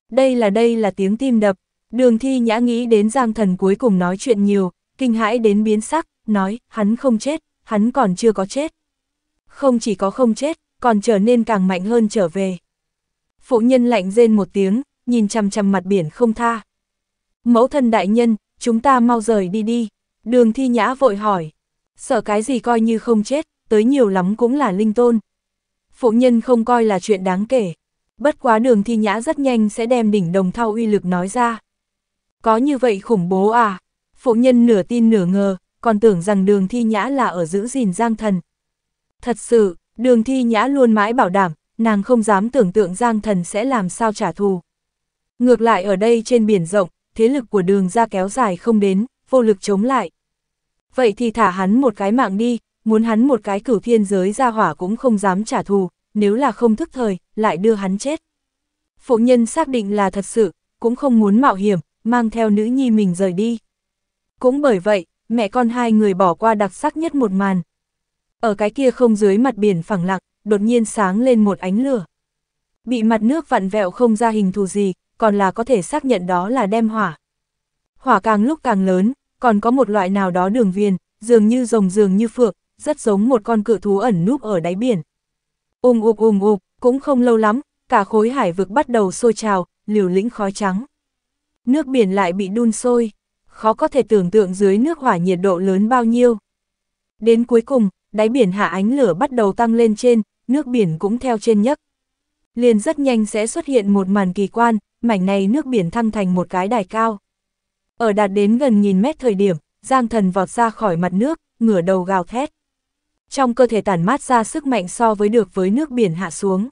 Đây là đây là tiếng tim đập, đường thi nhã nghĩ đến giang thần cuối cùng nói chuyện nhiều, kinh hãi đến biến sắc, nói, hắn không chết, hắn còn chưa có chết. Không chỉ có không chết, còn trở nên càng mạnh hơn trở về. Phụ nhân lạnh rên một tiếng, nhìn chằm chằm mặt biển không tha. Mẫu thân đại nhân, chúng ta mau rời đi đi. Đường thi nhã vội hỏi. Sợ cái gì coi như không chết, tới nhiều lắm cũng là linh tôn. Phụ nhân không coi là chuyện đáng kể. Bất quá đường thi nhã rất nhanh sẽ đem đỉnh đồng thao uy lực nói ra. Có như vậy khủng bố à? Phụ nhân nửa tin nửa ngờ, còn tưởng rằng đường thi nhã là ở giữ gìn Giang Thần. Thật sự, đường thi nhã luôn mãi bảo đảm, nàng không dám tưởng tượng Giang Thần sẽ làm sao trả thù. Ngược lại ở đây trên biển rộng, thế lực của đường ra kéo dài không đến, vô lực chống lại. Vậy thì thả hắn một cái mạng đi, muốn hắn một cái cửu thiên giới ra hỏa cũng không dám trả thù, nếu là không thức thời, lại đưa hắn chết. Phụ nhân xác định là thật sự, cũng không muốn mạo hiểm, mang theo nữ nhi mình rời đi. Cũng bởi vậy, mẹ con hai người bỏ qua đặc sắc nhất một màn. Ở cái kia không dưới mặt biển phẳng lặng, đột nhiên sáng lên một ánh lửa. Bị mặt nước vặn vẹo không ra hình thù gì, còn là có thể xác nhận đó là đem hỏa. Hỏa càng lúc càng lớn, còn có một loại nào đó đường viền, dường như rồng dường như phượng, rất giống một con cự thú ẩn núp ở đáy biển. Ùm ụp ùm ụp, cũng không lâu lắm, cả khối hải vực bắt đầu sôi trào, liều lĩnh khói trắng. Nước biển lại bị đun sôi khó có thể tưởng tượng dưới nước hỏa nhiệt độ lớn bao nhiêu. Đến cuối cùng, đáy biển hạ ánh lửa bắt đầu tăng lên trên, nước biển cũng theo trên nhấc. Liền rất nhanh sẽ xuất hiện một màn kỳ quan, mảnh này nước biển thăng thành một cái đài cao. Ở đạt đến gần nghìn mét thời điểm, Giang thần vọt ra khỏi mặt nước, ngửa đầu gào thét. Trong cơ thể tản mát ra sức mạnh so với được với nước biển hạ xuống.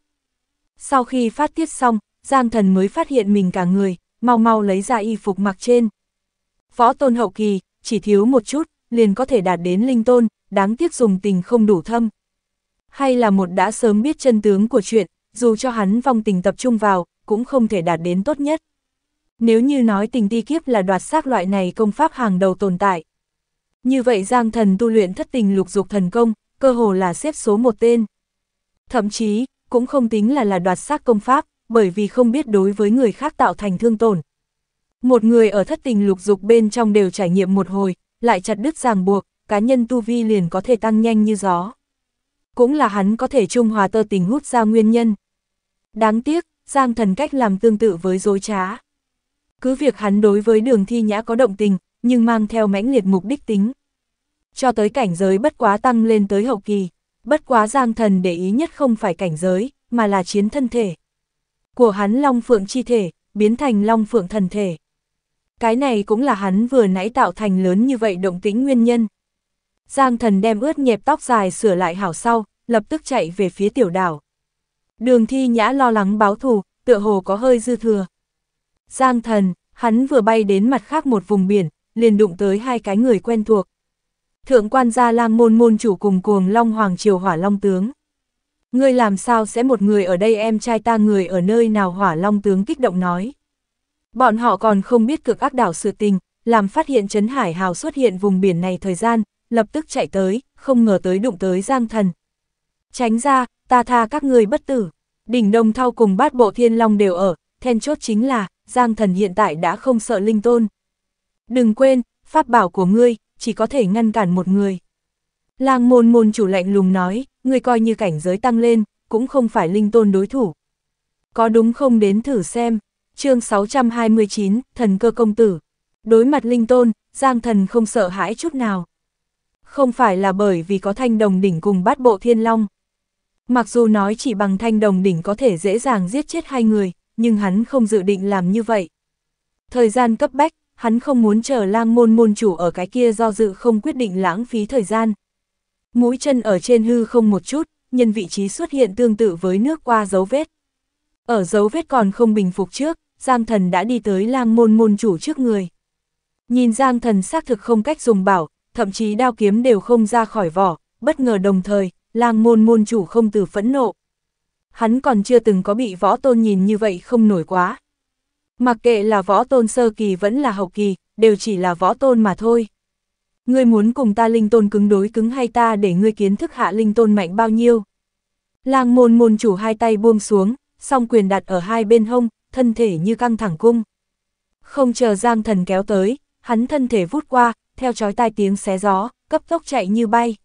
Sau khi phát tiết xong, Giang thần mới phát hiện mình cả người, mau mau lấy ra y phục mặc trên. Phó tôn hậu kỳ, chỉ thiếu một chút, liền có thể đạt đến linh tôn, đáng tiếc dùng tình không đủ thâm. Hay là một đã sớm biết chân tướng của chuyện, dù cho hắn vong tình tập trung vào, cũng không thể đạt đến tốt nhất. Nếu như nói tình ti kiếp là đoạt xác loại này công pháp hàng đầu tồn tại. Như vậy Giang thần tu luyện thất tình lục dục thần công, cơ hồ là xếp số một tên. Thậm chí, cũng không tính là là đoạt xác công pháp, bởi vì không biết đối với người khác tạo thành thương tổn, một người ở thất tình lục dục bên trong đều trải nghiệm một hồi, lại chặt đứt ràng buộc, cá nhân tu vi liền có thể tăng nhanh như gió. Cũng là hắn có thể trung hòa tơ tình hút ra nguyên nhân. Đáng tiếc, Giang thần cách làm tương tự với dối trá. Cứ việc hắn đối với đường thi nhã có động tình, nhưng mang theo mãnh liệt mục đích tính. Cho tới cảnh giới bất quá tăng lên tới hậu kỳ, bất quá Giang thần để ý nhất không phải cảnh giới, mà là chiến thân thể. Của hắn Long Phượng chi thể, biến thành Long Phượng thần thể cái này cũng là hắn vừa nãy tạo thành lớn như vậy động tĩnh nguyên nhân. Giang thần đem ướt nhẹp tóc dài sửa lại hảo sau, lập tức chạy về phía tiểu đảo. Đường thi nhã lo lắng báo thù, tựa hồ có hơi dư thừa. Giang thần, hắn vừa bay đến mặt khác một vùng biển, liền đụng tới hai cái người quen thuộc. Thượng quan gia lang môn môn chủ cùng cuồng long hoàng triều hỏa long tướng. Ngươi làm sao sẽ một người ở đây em trai ta người ở nơi nào hỏa long tướng kích động nói. Bọn họ còn không biết cực ác đảo sự tình, làm phát hiện Trấn Hải Hào xuất hiện vùng biển này thời gian, lập tức chạy tới, không ngờ tới đụng tới Giang Thần. Tránh ra, ta tha các người bất tử. Đỉnh Đông Thao cùng bát bộ Thiên Long đều ở, then chốt chính là, Giang Thần hiện tại đã không sợ Linh Tôn. Đừng quên, pháp bảo của ngươi, chỉ có thể ngăn cản một người. Lang môn môn chủ lạnh lùng nói, ngươi coi như cảnh giới tăng lên, cũng không phải Linh Tôn đối thủ. Có đúng không đến thử xem, chương 629, thần cơ công tử. Đối mặt linh tôn, Giang thần không sợ hãi chút nào. Không phải là bởi vì có thanh đồng đỉnh cùng bát bộ thiên long. Mặc dù nói chỉ bằng thanh đồng đỉnh có thể dễ dàng giết chết hai người, nhưng hắn không dự định làm như vậy. Thời gian cấp bách, hắn không muốn chờ lang môn môn chủ ở cái kia do dự không quyết định lãng phí thời gian. Mũi chân ở trên hư không một chút, nhân vị trí xuất hiện tương tự với nước qua dấu vết. Ở dấu vết còn không bình phục trước, Giang thần đã đi tới lang môn môn chủ trước người. Nhìn giang thần xác thực không cách dùng bảo, thậm chí đao kiếm đều không ra khỏi vỏ, bất ngờ đồng thời, lang môn môn chủ không từ phẫn nộ. Hắn còn chưa từng có bị võ tôn nhìn như vậy không nổi quá. Mặc kệ là võ tôn sơ kỳ vẫn là hậu kỳ, đều chỉ là võ tôn mà thôi. Ngươi muốn cùng ta linh tôn cứng đối cứng hay ta để ngươi kiến thức hạ linh tôn mạnh bao nhiêu? Lang môn môn chủ hai tay buông xuống, song quyền đặt ở hai bên hông, thân thể như căng thẳng cung. Không chờ Giang Thần kéo tới, hắn thân thể vút qua, theo chói tai tiếng xé gió, cấp tốc chạy như bay.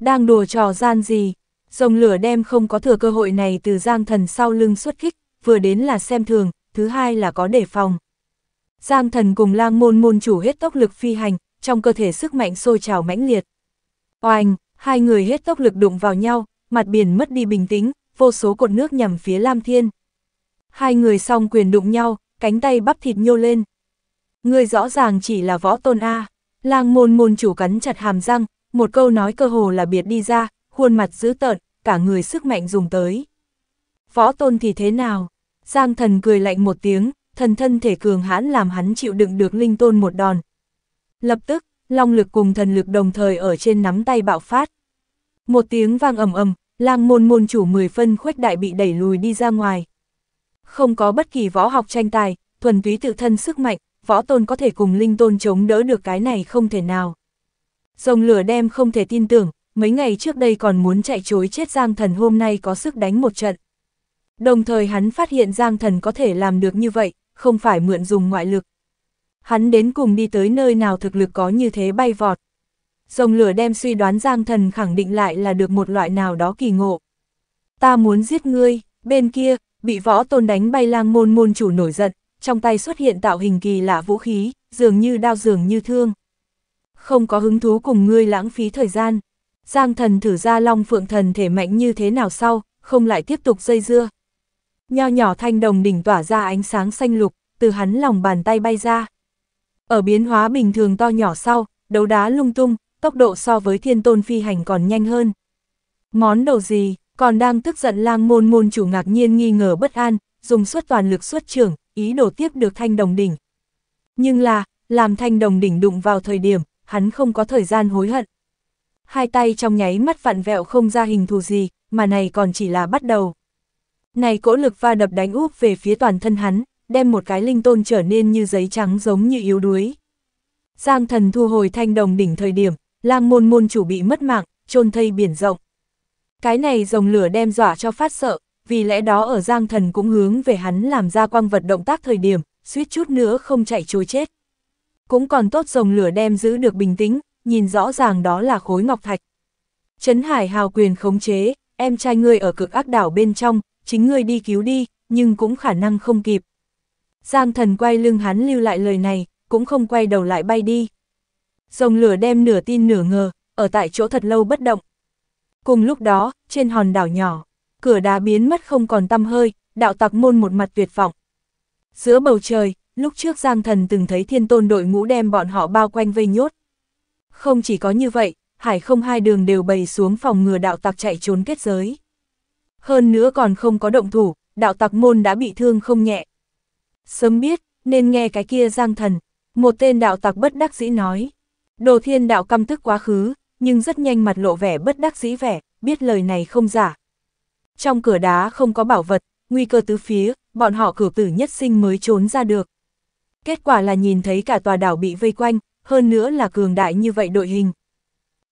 Đang đùa trò gian gì, rồng lửa đem không có thừa cơ hội này từ Giang Thần sau lưng xuất kích, vừa đến là xem thường, thứ hai là có đề phòng. Giang Thần cùng lang môn môn chủ hết tốc lực phi hành, trong cơ thể sức mạnh sôi trào mãnh liệt. Oanh, hai người hết tốc lực đụng vào nhau, mặt biển mất đi bình tĩnh, vô số cột nước nhằm phía Lam Thiên. Hai người song quyền đụng nhau, cánh tay bắp thịt nhô lên. Người rõ ràng chỉ là võ tôn A. Lang môn môn chủ cắn chặt hàm răng, một câu nói cơ hồ là biệt đi ra, khuôn mặt dữ tợn, cả người sức mạnh dùng tới. Võ tôn thì thế nào? Giang thần cười lạnh một tiếng, thần thân thể cường hãn làm hắn chịu đựng được linh tôn một đòn. Lập tức, long lực cùng thần lực đồng thời ở trên nắm tay bạo phát. Một tiếng vang ầm ầm, lang môn môn chủ mười phân khuếch đại bị đẩy lùi đi ra ngoài không có bất kỳ võ học tranh tài, thuần túy tự thân sức mạnh, võ tôn có thể cùng linh tôn chống đỡ được cái này không thể nào. Dòng lửa đem không thể tin tưởng, mấy ngày trước đây còn muốn chạy chối chết Giang Thần hôm nay có sức đánh một trận. Đồng thời hắn phát hiện Giang Thần có thể làm được như vậy, không phải mượn dùng ngoại lực. Hắn đến cùng đi tới nơi nào thực lực có như thế bay vọt. Dòng lửa đem suy đoán Giang Thần khẳng định lại là được một loại nào đó kỳ ngộ. Ta muốn giết ngươi, bên kia, bị võ tôn đánh bay lang môn môn chủ nổi giận, trong tay xuất hiện tạo hình kỳ lạ vũ khí, dường như đao dường như thương. Không có hứng thú cùng ngươi lãng phí thời gian. Giang thần thử ra long phượng thần thể mạnh như thế nào sau, không lại tiếp tục dây dưa. Nho nhỏ thanh đồng đỉnh tỏa ra ánh sáng xanh lục, từ hắn lòng bàn tay bay ra. Ở biến hóa bình thường to nhỏ sau, đấu đá lung tung, tốc độ so với thiên tôn phi hành còn nhanh hơn. Món đồ gì, còn đang tức giận lang môn môn chủ ngạc nhiên nghi ngờ bất an, dùng suất toàn lực xuất trưởng, ý đồ tiếp được thanh đồng đỉnh. Nhưng là, làm thanh đồng đỉnh đụng vào thời điểm, hắn không có thời gian hối hận. Hai tay trong nháy mắt vặn vẹo không ra hình thù gì, mà này còn chỉ là bắt đầu. Này cỗ lực va đập đánh úp về phía toàn thân hắn, đem một cái linh tôn trở nên như giấy trắng giống như yếu đuối. Giang thần thu hồi thanh đồng đỉnh thời điểm, lang môn môn chủ bị mất mạng, chôn thây biển rộng. Cái này rồng lửa đem dọa cho phát sợ, vì lẽ đó ở Giang Thần cũng hướng về hắn làm ra quang vật động tác thời điểm, suýt chút nữa không chạy trôi chết. Cũng còn tốt rồng lửa đem giữ được bình tĩnh, nhìn rõ ràng đó là khối ngọc thạch. Trấn Hải hào quyền khống chế, em trai ngươi ở cực ác đảo bên trong, chính ngươi đi cứu đi, nhưng cũng khả năng không kịp. Giang thần quay lưng hắn lưu lại lời này, cũng không quay đầu lại bay đi. rồng lửa đem nửa tin nửa ngờ, ở tại chỗ thật lâu bất động, Cùng lúc đó, trên hòn đảo nhỏ, cửa đá biến mất không còn tăm hơi, đạo tặc môn một mặt tuyệt vọng. Giữa bầu trời, lúc trước Giang Thần từng thấy thiên tôn đội ngũ đem bọn họ bao quanh vây nhốt. Không chỉ có như vậy, hải không hai đường đều bày xuống phòng ngừa đạo tặc chạy trốn kết giới. Hơn nữa còn không có động thủ, đạo tặc môn đã bị thương không nhẹ. Sớm biết, nên nghe cái kia Giang Thần, một tên đạo tặc bất đắc dĩ nói. Đồ thiên đạo căm tức quá khứ, nhưng rất nhanh mặt lộ vẻ bất đắc dĩ vẻ, biết lời này không giả. Trong cửa đá không có bảo vật, nguy cơ tứ phía, bọn họ cử tử nhất sinh mới trốn ra được. Kết quả là nhìn thấy cả tòa đảo bị vây quanh, hơn nữa là cường đại như vậy đội hình.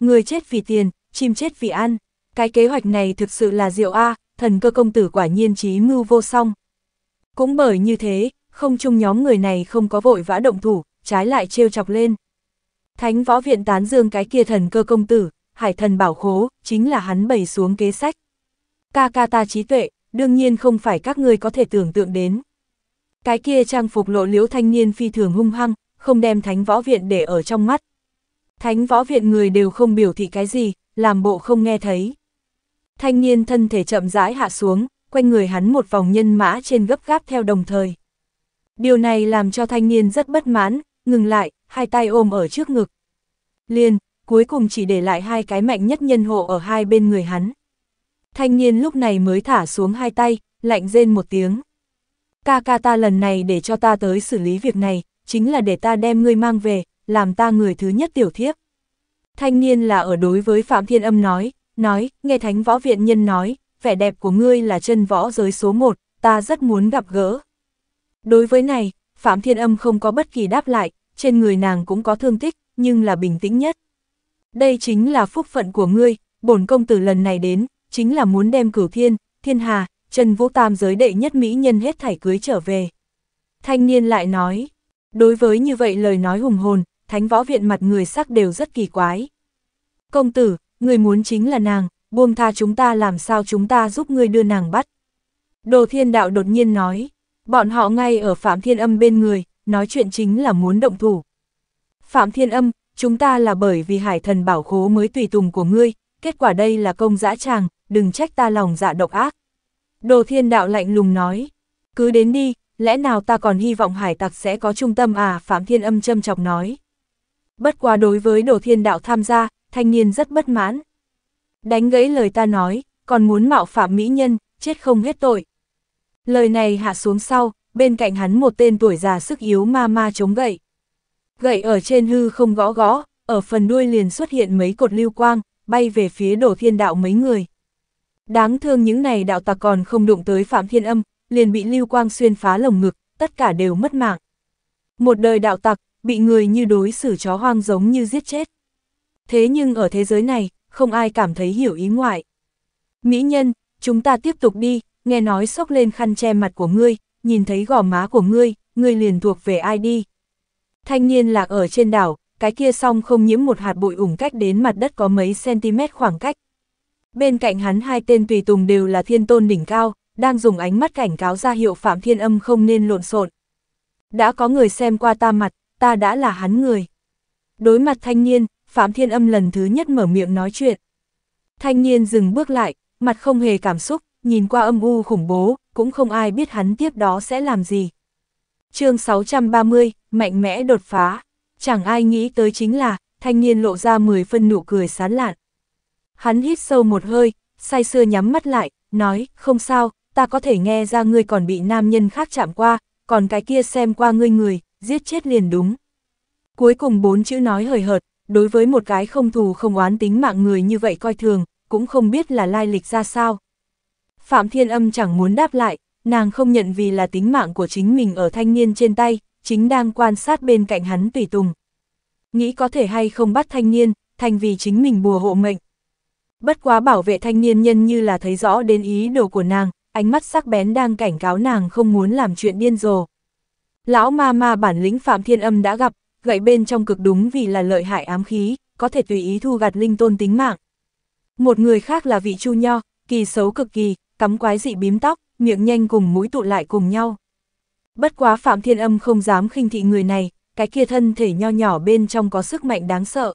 Người chết vì tiền, chim chết vì ăn. Cái kế hoạch này thực sự là diệu A, thần cơ công tử quả nhiên trí mưu vô song. Cũng bởi như thế, không chung nhóm người này không có vội vã động thủ, trái lại trêu chọc lên. Thánh võ viện tán dương cái kia thần cơ công tử, hải thần bảo khố, chính là hắn bày xuống kế sách. Ca ca ta trí tuệ, đương nhiên không phải các ngươi có thể tưởng tượng đến. Cái kia trang phục lộ liễu thanh niên phi thường hung hăng, không đem thánh võ viện để ở trong mắt. Thánh võ viện người đều không biểu thị cái gì, làm bộ không nghe thấy. Thanh niên thân thể chậm rãi hạ xuống, quanh người hắn một vòng nhân mã trên gấp gáp theo đồng thời. Điều này làm cho thanh niên rất bất mãn, ngừng lại, hai tay ôm ở trước ngực. Liên, cuối cùng chỉ để lại hai cái mạnh nhất nhân hộ ở hai bên người hắn. Thanh niên lúc này mới thả xuống hai tay, lạnh rên một tiếng. Ca ca ta lần này để cho ta tới xử lý việc này, chính là để ta đem ngươi mang về, làm ta người thứ nhất tiểu thiếp. Thanh niên là ở đối với Phạm Thiên Âm nói, nói, nghe thánh võ viện nhân nói, vẻ đẹp của ngươi là chân võ giới số một, ta rất muốn gặp gỡ. Đối với này, Phạm Thiên Âm không có bất kỳ đáp lại, trên người nàng cũng có thương tích, nhưng là bình tĩnh nhất. Đây chính là phúc phận của ngươi, bổn công tử lần này đến, chính là muốn đem cửu thiên, thiên hà, chân Vũ Tam giới đệ nhất mỹ nhân hết thảy cưới trở về. Thanh niên lại nói, đối với như vậy lời nói hùng hồn, thánh võ viện mặt người sắc đều rất kỳ quái. Công tử, người muốn chính là nàng, buông tha chúng ta làm sao chúng ta giúp ngươi đưa nàng bắt. Đồ thiên đạo đột nhiên nói, bọn họ ngay ở Phạm Thiên Âm bên người, nói chuyện chính là muốn động thủ. Phạm Thiên Âm, chúng ta là bởi vì hải thần bảo khố mới tùy tùng của ngươi, kết quả đây là công dã tràng, đừng trách ta lòng dạ độc ác. Đồ thiên đạo lạnh lùng nói, cứ đến đi, lẽ nào ta còn hy vọng hải tặc sẽ có trung tâm à, Phạm Thiên Âm châm chọc nói. Bất quá đối với đồ thiên đạo tham gia, thanh niên rất bất mãn. Đánh gãy lời ta nói, còn muốn mạo phạm mỹ nhân, chết không hết tội. Lời này hạ xuống sau, bên cạnh hắn một tên tuổi già sức yếu ma ma chống gậy. Gậy ở trên hư không gõ gõ, ở phần đuôi liền xuất hiện mấy cột lưu quang, bay về phía đổ thiên đạo mấy người. Đáng thương những này đạo tặc còn không đụng tới Phạm Thiên Âm, liền bị lưu quang xuyên phá lồng ngực, tất cả đều mất mạng. Một đời đạo tặc, bị người như đối xử chó hoang giống như giết chết. Thế nhưng ở thế giới này, không ai cảm thấy hiểu ý ngoại. Mỹ nhân, chúng ta tiếp tục đi, nghe nói sốc lên khăn che mặt của ngươi, nhìn thấy gò má của ngươi, ngươi liền thuộc về ai đi. Thanh niên lạc ở trên đảo, cái kia song không nhiễm một hạt bụi ủng cách đến mặt đất có mấy cm khoảng cách. Bên cạnh hắn hai tên tùy tùng đều là thiên tôn đỉnh cao, đang dùng ánh mắt cảnh cáo ra hiệu phạm thiên âm không nên lộn xộn. Đã có người xem qua ta mặt, ta đã là hắn người. Đối mặt thanh niên, phạm thiên âm lần thứ nhất mở miệng nói chuyện. Thanh niên dừng bước lại, mặt không hề cảm xúc, nhìn qua âm u khủng bố, cũng không ai biết hắn tiếp đó sẽ làm gì. chương 630, mạnh mẽ đột phá, chẳng ai nghĩ tới chính là, thanh niên lộ ra 10 phân nụ cười sán lạn. Hắn hít sâu một hơi, say sưa nhắm mắt lại, nói, không sao, ta có thể nghe ra ngươi còn bị nam nhân khác chạm qua, còn cái kia xem qua ngươi người, giết chết liền đúng. Cuối cùng bốn chữ nói hời hợt, đối với một cái không thù không oán tính mạng người như vậy coi thường, cũng không biết là lai lịch ra sao. Phạm Thiên Âm chẳng muốn đáp lại, nàng không nhận vì là tính mạng của chính mình ở thanh niên trên tay, chính đang quan sát bên cạnh hắn tùy tùng. Nghĩ có thể hay không bắt thanh niên, thành vì chính mình bùa hộ mệnh. Bất quá bảo vệ thanh niên nhân như là thấy rõ đến ý đồ của nàng, ánh mắt sắc bén đang cảnh cáo nàng không muốn làm chuyện điên rồ. Lão ma ma bản lĩnh Phạm Thiên Âm đã gặp, gậy bên trong cực đúng vì là lợi hại ám khí, có thể tùy ý thu gạt linh tôn tính mạng. Một người khác là vị chu nho, kỳ xấu cực kỳ, cắm quái dị bím tóc, miệng nhanh cùng mũi tụ lại cùng nhau. Bất quá Phạm Thiên Âm không dám khinh thị người này, cái kia thân thể nho nhỏ bên trong có sức mạnh đáng sợ.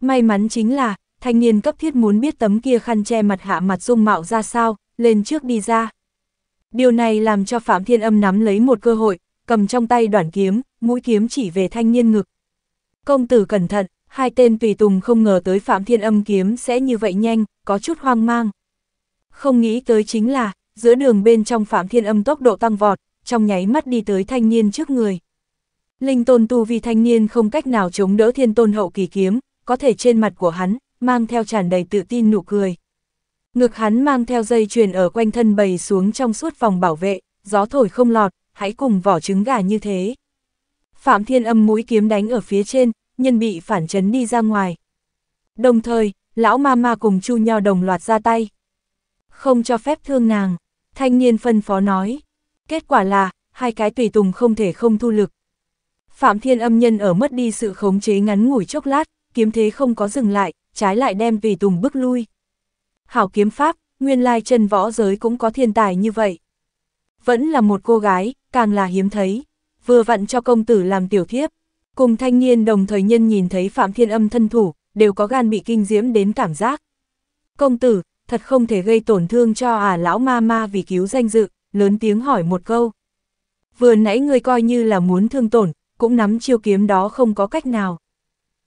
May mắn chính là, thanh niên cấp thiết muốn biết tấm kia khăn che mặt hạ mặt dung mạo ra sao, lên trước đi ra. Điều này làm cho Phạm Thiên Âm nắm lấy một cơ hội, cầm trong tay đoạn kiếm, mũi kiếm chỉ về thanh niên ngực. Công tử cẩn thận, hai tên tùy tùng không ngờ tới Phạm Thiên Âm kiếm sẽ như vậy nhanh, có chút hoang mang. Không nghĩ tới chính là, giữa đường bên trong Phạm Thiên Âm tốc độ tăng vọt, trong nháy mắt đi tới thanh niên trước người. Linh tôn tu vì thanh niên không cách nào chống đỡ thiên tôn hậu kỳ kiếm, có thể trên mặt của hắn, mang theo tràn đầy tự tin nụ cười. Ngực hắn mang theo dây chuyền ở quanh thân bầy xuống trong suốt vòng bảo vệ, gió thổi không lọt, hãy cùng vỏ trứng gà như thế. Phạm Thiên Âm mũi kiếm đánh ở phía trên, nhân bị phản chấn đi ra ngoài. Đồng thời, lão ma ma cùng Chu Nho đồng loạt ra tay không cho phép thương nàng, thanh niên phân phó nói. Kết quả là, hai cái tùy tùng không thể không thu lực. Phạm Thiên âm nhân ở mất đi sự khống chế ngắn ngủi chốc lát, kiếm thế không có dừng lại, trái lại đem tùy tùng bước lui. Hảo kiếm pháp, nguyên lai chân võ giới cũng có thiên tài như vậy. Vẫn là một cô gái, càng là hiếm thấy, vừa vặn cho công tử làm tiểu thiếp. Cùng thanh niên đồng thời nhân nhìn thấy Phạm Thiên âm thân thủ, đều có gan bị kinh diễm đến cảm giác. Công tử, thật không thể gây tổn thương cho à lão ma ma vì cứu danh dự, lớn tiếng hỏi một câu. Vừa nãy ngươi coi như là muốn thương tổn, cũng nắm chiêu kiếm đó không có cách nào.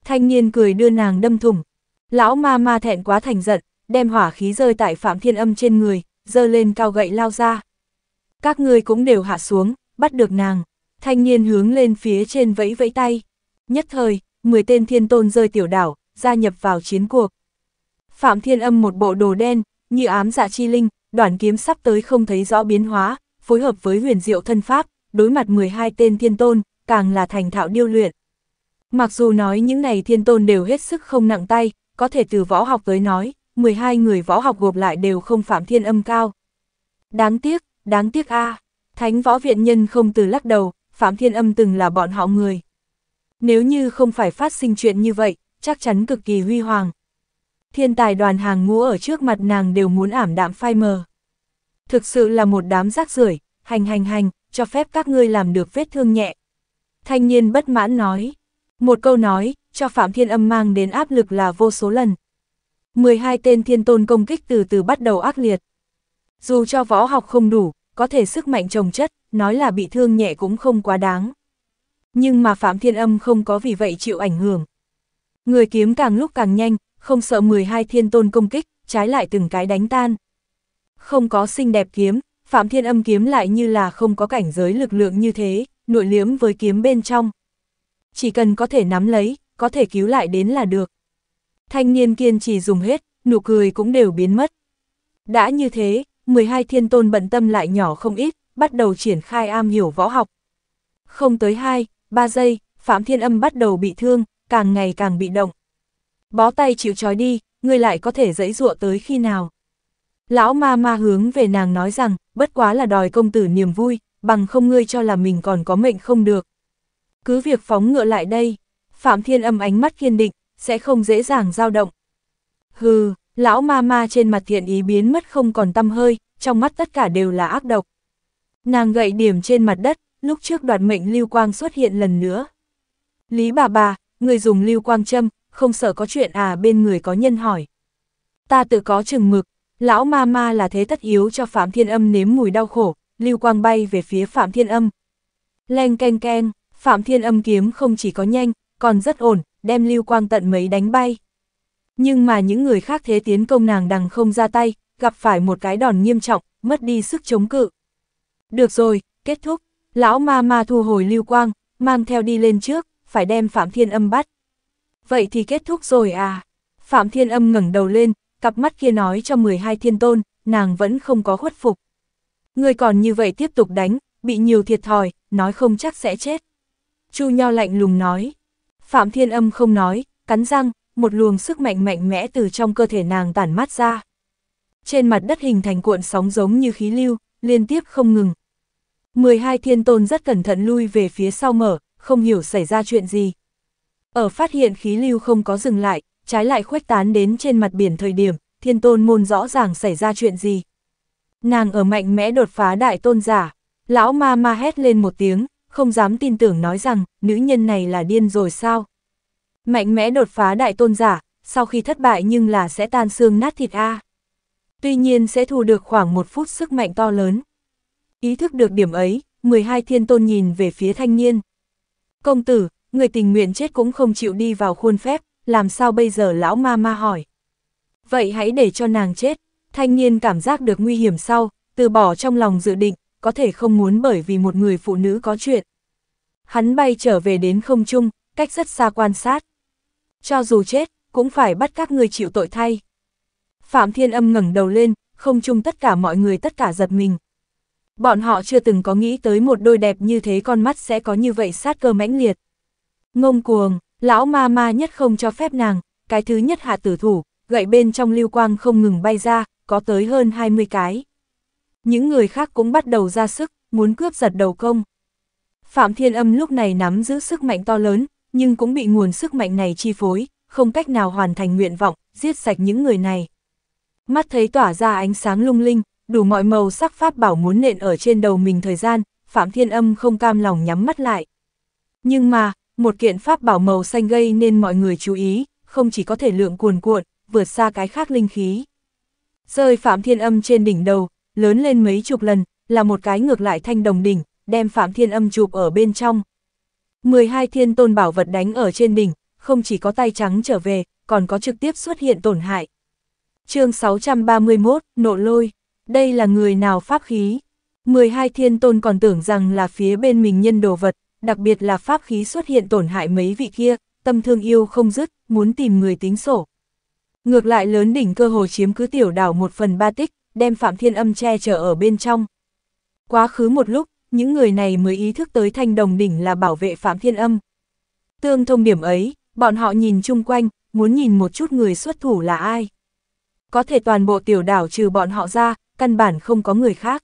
Thanh niên cười đưa nàng đâm thủng. Lão ma ma thẹn quá thành giận, đem hỏa khí rơi tại Phạm Thiên Âm trên người, dơ lên cao gậy lao ra. Các ngươi cũng đều hạ xuống, bắt được nàng. Thanh niên hướng lên phía trên vẫy vẫy tay. Nhất thời, 10 tên thiên tôn rơi tiểu đảo, gia nhập vào chiến cuộc. Phạm Thiên Âm một bộ đồ đen, như ám dạ chi linh, đoạn kiếm sắp tới không thấy rõ biến hóa, phối hợp với huyền diệu thân pháp, đối mặt 12 tên thiên tôn, càng là thành thạo điêu luyện. Mặc dù nói những này thiên tôn đều hết sức không nặng tay, có thể từ võ học tới nói, 12 người võ học gộp lại đều không Phạm Thiên Âm cao. Đáng tiếc, đáng tiếc a Thánh võ viện nhân không từ lắc đầu, Phạm Thiên Âm từng là bọn họ người. Nếu như không phải phát sinh chuyện như vậy, chắc chắn cực kỳ huy hoàng thiên tài đoàn hàng ngũ ở trước mặt nàng đều muốn ảm đạm phai mờ. Thực sự là một đám rác rưởi hành hành hành, cho phép các ngươi làm được vết thương nhẹ. Thanh niên bất mãn nói, một câu nói, cho Phạm Thiên Âm mang đến áp lực là vô số lần. 12 tên thiên tôn công kích từ từ bắt đầu ác liệt. Dù cho võ học không đủ, có thể sức mạnh trồng chất, nói là bị thương nhẹ cũng không quá đáng. Nhưng mà Phạm Thiên Âm không có vì vậy chịu ảnh hưởng. Người kiếm càng lúc càng nhanh, không sợ 12 thiên tôn công kích, trái lại từng cái đánh tan. Không có xinh đẹp kiếm, Phạm Thiên Âm kiếm lại như là không có cảnh giới lực lượng như thế, nội liếm với kiếm bên trong. Chỉ cần có thể nắm lấy, có thể cứu lại đến là được. Thanh niên kiên trì dùng hết, nụ cười cũng đều biến mất. Đã như thế, 12 thiên tôn bận tâm lại nhỏ không ít, bắt đầu triển khai am hiểu võ học. Không tới 2, 3 giây, Phạm Thiên Âm bắt đầu bị thương, càng ngày càng bị động. Bó tay chịu trói đi, ngươi lại có thể dẫy dụa tới khi nào. Lão ma ma hướng về nàng nói rằng, bất quá là đòi công tử niềm vui, bằng không ngươi cho là mình còn có mệnh không được. Cứ việc phóng ngựa lại đây, Phạm Thiên âm ánh mắt kiên định, sẽ không dễ dàng dao động. Hừ, lão ma ma trên mặt thiện ý biến mất không còn tâm hơi, trong mắt tất cả đều là ác độc. Nàng gậy điểm trên mặt đất, lúc trước đoạt mệnh lưu quang xuất hiện lần nữa. Lý bà bà, người dùng lưu quang châm, không sợ có chuyện à bên người có nhân hỏi. Ta tự có chừng mực, lão ma ma là thế tất yếu cho Phạm Thiên Âm nếm mùi đau khổ, lưu quang bay về phía Phạm Thiên Âm. Leng keng keng, Phạm Thiên Âm kiếm không chỉ có nhanh, còn rất ổn, đem lưu quang tận mấy đánh bay. Nhưng mà những người khác thế tiến công nàng đằng không ra tay, gặp phải một cái đòn nghiêm trọng, mất đi sức chống cự. Được rồi, kết thúc, lão ma ma thu hồi lưu quang, mang theo đi lên trước, phải đem Phạm Thiên Âm bắt vậy thì kết thúc rồi à? Phạm Thiên Âm ngẩng đầu lên, cặp mắt kia nói cho 12 thiên tôn, nàng vẫn không có khuất phục. Người còn như vậy tiếp tục đánh, bị nhiều thiệt thòi, nói không chắc sẽ chết. Chu Nho lạnh lùng nói. Phạm Thiên Âm không nói, cắn răng, một luồng sức mạnh mạnh mẽ từ trong cơ thể nàng tản mát ra. Trên mặt đất hình thành cuộn sóng giống như khí lưu, liên tiếp không ngừng. 12 thiên tôn rất cẩn thận lui về phía sau mở, không hiểu xảy ra chuyện gì, ở phát hiện khí lưu không có dừng lại, trái lại khuếch tán đến trên mặt biển thời điểm, thiên tôn môn rõ ràng xảy ra chuyện gì. Nàng ở mạnh mẽ đột phá đại tôn giả, lão ma ma hét lên một tiếng, không dám tin tưởng nói rằng, nữ nhân này là điên rồi sao. Mạnh mẽ đột phá đại tôn giả, sau khi thất bại nhưng là sẽ tan xương nát thịt a. Tuy nhiên sẽ thu được khoảng một phút sức mạnh to lớn. Ý thức được điểm ấy, 12 thiên tôn nhìn về phía thanh niên. Công tử, người tình nguyện chết cũng không chịu đi vào khuôn phép, làm sao bây giờ lão ma ma hỏi. Vậy hãy để cho nàng chết, thanh niên cảm giác được nguy hiểm sau, từ bỏ trong lòng dự định, có thể không muốn bởi vì một người phụ nữ có chuyện. Hắn bay trở về đến không trung, cách rất xa quan sát. Cho dù chết, cũng phải bắt các người chịu tội thay. Phạm Thiên Âm ngẩng đầu lên, không chung tất cả mọi người tất cả giật mình. Bọn họ chưa từng có nghĩ tới một đôi đẹp như thế con mắt sẽ có như vậy sát cơ mãnh liệt. Ngông cuồng, lão ma ma nhất không cho phép nàng, cái thứ nhất hạ tử thủ, gậy bên trong lưu quang không ngừng bay ra, có tới hơn 20 cái. Những người khác cũng bắt đầu ra sức, muốn cướp giật đầu công. Phạm Thiên Âm lúc này nắm giữ sức mạnh to lớn, nhưng cũng bị nguồn sức mạnh này chi phối, không cách nào hoàn thành nguyện vọng, giết sạch những người này. Mắt thấy tỏa ra ánh sáng lung linh, đủ mọi màu sắc pháp bảo muốn nện ở trên đầu mình thời gian, Phạm Thiên Âm không cam lòng nhắm mắt lại. Nhưng mà, một kiện pháp bảo màu xanh gây nên mọi người chú ý, không chỉ có thể lượng cuồn cuộn, vượt xa cái khác linh khí. Rơi Phạm Thiên Âm trên đỉnh đầu, lớn lên mấy chục lần, là một cái ngược lại thanh đồng đỉnh, đem Phạm Thiên Âm chụp ở bên trong. 12 thiên tôn bảo vật đánh ở trên đỉnh, không chỉ có tay trắng trở về, còn có trực tiếp xuất hiện tổn hại. chương 631, nộ lôi, đây là người nào pháp khí? 12 thiên tôn còn tưởng rằng là phía bên mình nhân đồ vật, đặc biệt là pháp khí xuất hiện tổn hại mấy vị kia, tâm thương yêu không dứt, muốn tìm người tính sổ. Ngược lại lớn đỉnh cơ hồ chiếm cứ tiểu đảo một phần ba tích, đem Phạm Thiên Âm che chở ở bên trong. Quá khứ một lúc, những người này mới ý thức tới thanh đồng đỉnh là bảo vệ Phạm Thiên Âm. Tương thông điểm ấy, bọn họ nhìn chung quanh, muốn nhìn một chút người xuất thủ là ai. Có thể toàn bộ tiểu đảo trừ bọn họ ra, căn bản không có người khác.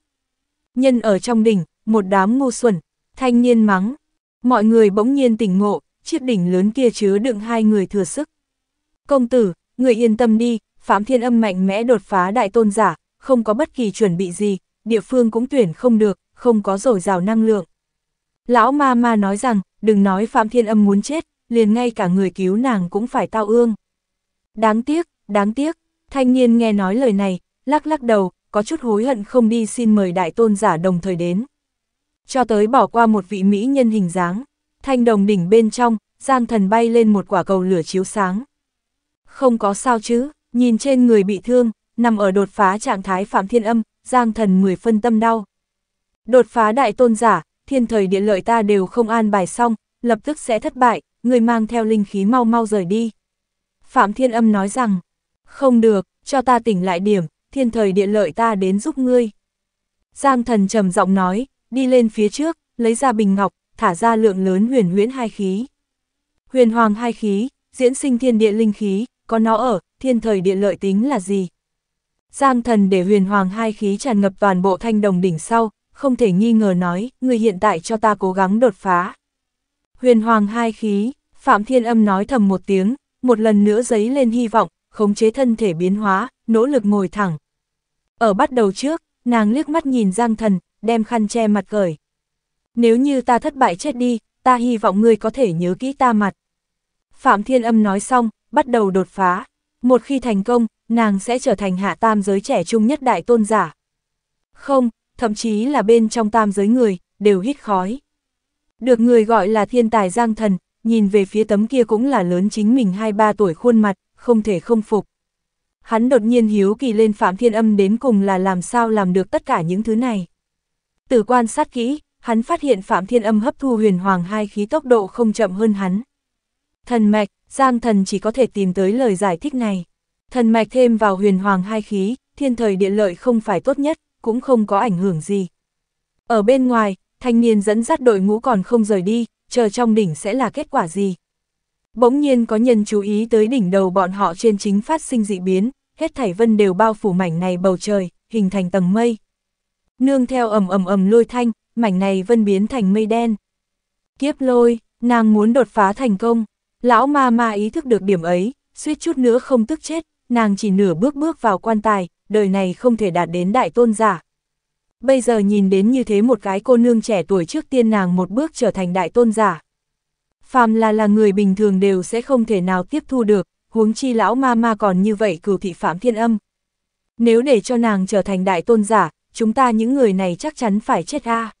Nhân ở trong đỉnh, một đám ngu xuẩn, thanh niên mắng, Mọi người bỗng nhiên tỉnh ngộ, chiếc đỉnh lớn kia chứa đựng hai người thừa sức. Công tử, người yên tâm đi, Phạm Thiên Âm mạnh mẽ đột phá đại tôn giả, không có bất kỳ chuẩn bị gì, địa phương cũng tuyển không được, không có dồi dào năng lượng. Lão ma ma nói rằng, đừng nói Phạm Thiên Âm muốn chết, liền ngay cả người cứu nàng cũng phải tao ương. Đáng tiếc, đáng tiếc, thanh niên nghe nói lời này, lắc lắc đầu, có chút hối hận không đi xin mời đại tôn giả đồng thời đến cho tới bỏ qua một vị mỹ nhân hình dáng. Thanh đồng đỉnh bên trong, Giang Thần bay lên một quả cầu lửa chiếu sáng. Không có sao chứ, nhìn trên người bị thương, nằm ở đột phá trạng thái Phạm Thiên Âm, Giang Thần mười phân tâm đau. Đột phá đại tôn giả, thiên thời địa lợi ta đều không an bài xong, lập tức sẽ thất bại, người mang theo linh khí mau mau rời đi. Phạm Thiên Âm nói rằng, không được, cho ta tỉnh lại điểm, thiên thời địa lợi ta đến giúp ngươi. Giang thần trầm giọng nói, đi lên phía trước, lấy ra bình ngọc, thả ra lượng lớn huyền huyễn hai khí. Huyền hoàng hai khí, diễn sinh thiên địa linh khí, có nó ở, thiên thời địa lợi tính là gì? Giang thần để huyền hoàng hai khí tràn ngập toàn bộ thanh đồng đỉnh sau, không thể nghi ngờ nói, người hiện tại cho ta cố gắng đột phá. Huyền hoàng hai khí, Phạm Thiên Âm nói thầm một tiếng, một lần nữa giấy lên hy vọng, khống chế thân thể biến hóa, nỗ lực ngồi thẳng. Ở bắt đầu trước, nàng liếc mắt nhìn Giang Thần, đem khăn che mặt cởi. Nếu như ta thất bại chết đi, ta hy vọng ngươi có thể nhớ kỹ ta mặt. Phạm Thiên Âm nói xong, bắt đầu đột phá. Một khi thành công, nàng sẽ trở thành hạ tam giới trẻ trung nhất đại tôn giả. Không, thậm chí là bên trong tam giới người, đều hít khói. Được người gọi là thiên tài giang thần, nhìn về phía tấm kia cũng là lớn chính mình 2-3 tuổi khuôn mặt, không thể không phục. Hắn đột nhiên hiếu kỳ lên Phạm Thiên Âm đến cùng là làm sao làm được tất cả những thứ này. Từ quan sát kỹ, hắn phát hiện Phạm Thiên Âm hấp thu huyền hoàng hai khí tốc độ không chậm hơn hắn. Thần mạch, Giang thần chỉ có thể tìm tới lời giải thích này. Thần mạch thêm vào huyền hoàng hai khí, thiên thời địa lợi không phải tốt nhất, cũng không có ảnh hưởng gì. Ở bên ngoài, thanh niên dẫn dắt đội ngũ còn không rời đi, chờ trong đỉnh sẽ là kết quả gì. Bỗng nhiên có nhân chú ý tới đỉnh đầu bọn họ trên chính phát sinh dị biến, hết thảy vân đều bao phủ mảnh này bầu trời, hình thành tầng mây, Nương theo ầm ầm ầm lôi thanh, mảnh này vân biến thành mây đen. Kiếp lôi, nàng muốn đột phá thành công. Lão ma ma ý thức được điểm ấy, suýt chút nữa không tức chết, nàng chỉ nửa bước bước vào quan tài, đời này không thể đạt đến đại tôn giả. Bây giờ nhìn đến như thế một cái cô nương trẻ tuổi trước tiên nàng một bước trở thành đại tôn giả. Phàm là là người bình thường đều sẽ không thể nào tiếp thu được, huống chi lão ma ma còn như vậy cửu thị phạm thiên âm. Nếu để cho nàng trở thành đại tôn giả, chúng ta những người này chắc chắn phải chết a.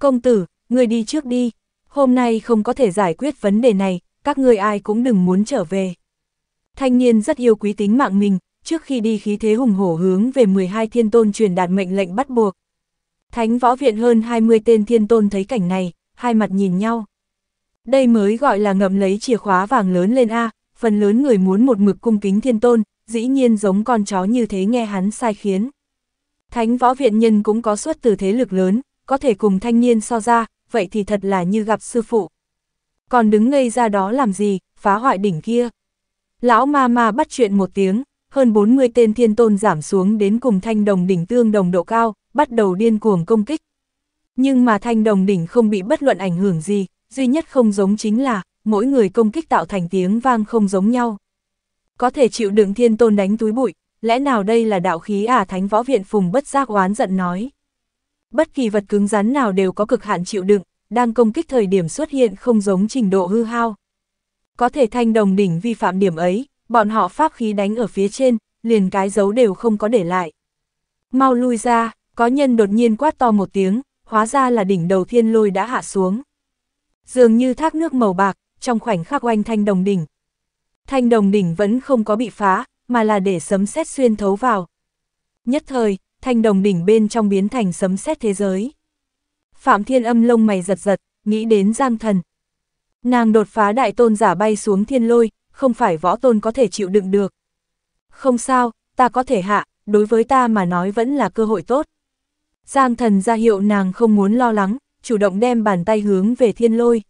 Công tử, người đi trước đi, hôm nay không có thể giải quyết vấn đề này, các người ai cũng đừng muốn trở về. Thanh niên rất yêu quý tính mạng mình, trước khi đi khí thế hùng hổ hướng về 12 thiên tôn truyền đạt mệnh lệnh bắt buộc. Thánh võ viện hơn 20 tên thiên tôn thấy cảnh này, hai mặt nhìn nhau. Đây mới gọi là ngậm lấy chìa khóa vàng lớn lên A, phần lớn người muốn một mực cung kính thiên tôn, dĩ nhiên giống con chó như thế nghe hắn sai khiến. Thánh võ viện nhân cũng có xuất từ thế lực lớn, có thể cùng thanh niên so ra, vậy thì thật là như gặp sư phụ. Còn đứng ngây ra đó làm gì, phá hoại đỉnh kia. Lão ma ma bắt chuyện một tiếng, hơn 40 tên thiên tôn giảm xuống đến cùng thanh đồng đỉnh tương đồng độ cao, bắt đầu điên cuồng công kích. Nhưng mà thanh đồng đỉnh không bị bất luận ảnh hưởng gì, duy nhất không giống chính là, mỗi người công kích tạo thành tiếng vang không giống nhau. Có thể chịu đựng thiên tôn đánh túi bụi, lẽ nào đây là đạo khí à thánh võ viện phùng bất giác oán giận nói. Bất kỳ vật cứng rắn nào đều có cực hạn chịu đựng, đang công kích thời điểm xuất hiện không giống trình độ hư hao. Có thể thanh đồng đỉnh vi phạm điểm ấy, bọn họ pháp khí đánh ở phía trên, liền cái dấu đều không có để lại. Mau lui ra, có nhân đột nhiên quát to một tiếng, hóa ra là đỉnh đầu thiên lôi đã hạ xuống. Dường như thác nước màu bạc, trong khoảnh khắc oanh thanh đồng đỉnh. Thanh đồng đỉnh vẫn không có bị phá, mà là để sấm sét xuyên thấu vào. Nhất thời, thanh đồng đỉnh bên trong biến thành sấm sét thế giới. Phạm Thiên Âm lông mày giật giật, nghĩ đến Giang Thần. Nàng đột phá đại tôn giả bay xuống thiên lôi, không phải võ tôn có thể chịu đựng được. Không sao, ta có thể hạ, đối với ta mà nói vẫn là cơ hội tốt. Giang Thần ra hiệu nàng không muốn lo lắng, chủ động đem bàn tay hướng về thiên lôi.